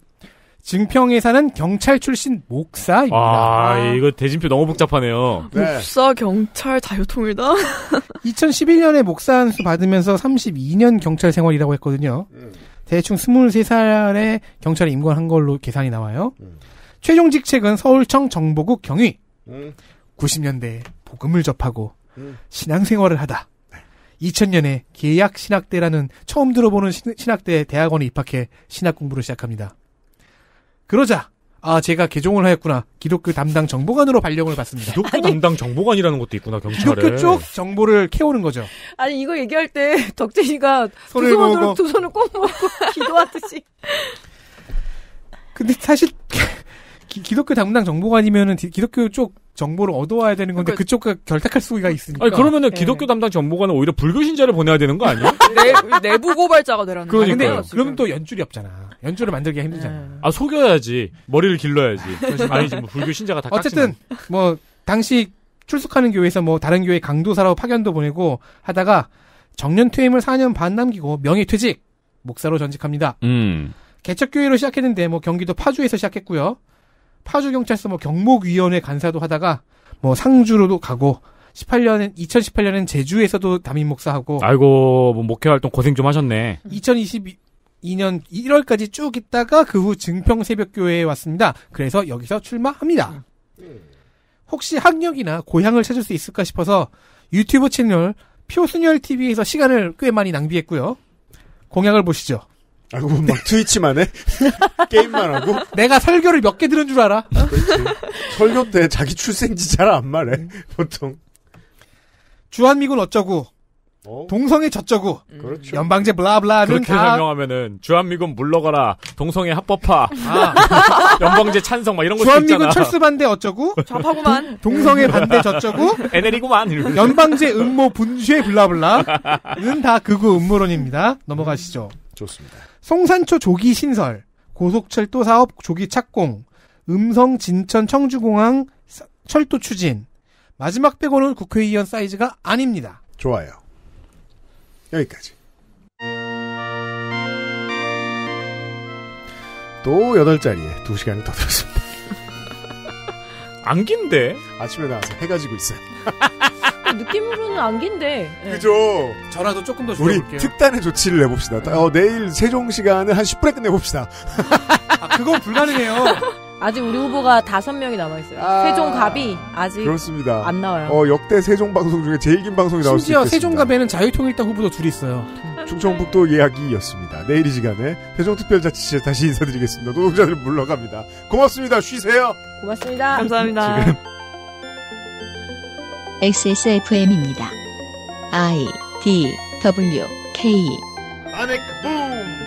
증평에 사는 경찰 출신 목사입니다. 아, 이거 대진표 너무 복잡하네요. 네. 목사, 경찰, 자유통일다 2011년에 목사 한 수 받으면서 32년 경찰 생활이라고 했거든요. 음. 대충 23살에 경찰에 임관한 걸로 계산이 나와요. 음. 최종 직책은 서울청 정보국 경위. 90년대에 음. 복음을 접하고 신앙생활을 하다 2000년에 계약 신학대라는 처음 들어보는 신학대 대학원에 입학해 신학 공부를 시작합니다. 그러자 아 제가 개종을 하였구나 기독교 담당 정보관으로 발령을 받습니다. 기독교 아니, 담당 정보관이라는 것도 있구나 경찰에. 기독교 쪽 정보를 캐오는 거죠. 아니 이거 얘기할 때 덕진이가 두 손으로 두 손을 꼭 모으고 기도하듯이. 근데 사실 기, 독교 담당 정보관이면은 기독교 쪽 정보를 얻어와야 되는 건데 그러니까, 그쪽과 결탁할 수가 있으니까. 아니 그러면은 예. 기독교 담당 정보관은 오히려 불교 신자를 보내야 되는 거 아니야? 내, 네, 내부 고발자가 되라는 거야. 근데 그렇죠. 그러면 또 연줄이 없잖아. 연줄을 만들기가 힘들잖아. 네. 아 속여야지. 머리를 길러야지. 그렇죠. 아니지 뭐 불교 신자가 다 어쨌든 깍지만. 뭐 당시 출석하는 교회에서 뭐 다른 교회 강도사라고 파견도 보내고 하다가 정년 퇴임을 4년 반 남기고 명예 퇴직 목사로 전직합니다. 음. 개척교회로 시작했는데 뭐 경기도 파주에서 시작했고요. 파주 경찰서 뭐 경목위원회 간사도 하다가 뭐 상주로도 가고 18년 엔 2018년엔 제주에서도 담임 목사하고 아이고 뭐 목회 활동 고생 좀 하셨네. 2022년 1월까지 쭉 있다가 그 후 증평 새벽교회에 왔습니다. 그래서 여기서 출마합니다. 혹시 학력이나 고향을 찾을 수 있을까 싶어서 유튜브 채널 표순열 TV에서 시간을 꽤 많이 낭비했고요. 공약을 보시죠. 알고 보면 막 트위치만 해? 게임만 하고? 내가 설교를 몇 개 들은 줄 알아? 설교 때 자기 출생지 잘 안 말해, 보통. 주한미군 어쩌고, 어? 동성애 저쩌고, 음. 그렇죠. 연방제 블라블라는 그렇게 다... 설명하면은 주한미군 물러가라, 동성애 합법화, 아. 연방제 찬성 막 이런 거 주한미군 철수 반대 어쩌고, 좌파구만, 동성애 반대 저쩌고, 에네리구만 연방제 음모 분쇄 블라블라는 다 그거 음모론입니다. 넘어가시죠. 좋습니다. 송산초 조기 신설, 고속철도 사업 조기 착공, 음성 진천 청주공항 철도 추진. 마지막 빼고는 국회의원 사이즈가 아닙니다. 좋아요. 여기까지. 또 8자리에 2시간이 더 들었습니다. 안긴데? 아침에 나와서 해 가지고 있어요. 느낌으로는 안긴데. 네. 그죠? 전화도 조금 더우 줄여볼게요. 특단의 조치를 내봅시다. 어, 내일 세종 시간을 한 10분에 끝내봅시다. 아, 그건 불가능해요. 아직 우리 후보가 다섯 명이 남아있어요. 아... 세종갑이 아직 그렇습니다. 안 나와요. 어, 역대 세종 방송 중에 제일 긴 방송이 나올 수 있습니다. 심지어 세종갑에는 자유통일당 후보도 둘이 있어요. 충청북도 이야기였습니다. 내일 이 시간에 세종특별자치시에 다시 인사드리겠습니다. 노동자들 물러갑니다. 고맙습니다. 쉬세요. 고맙습니다. 감사합니다. 지금 XSFM입니다. I D W K 아넥 붐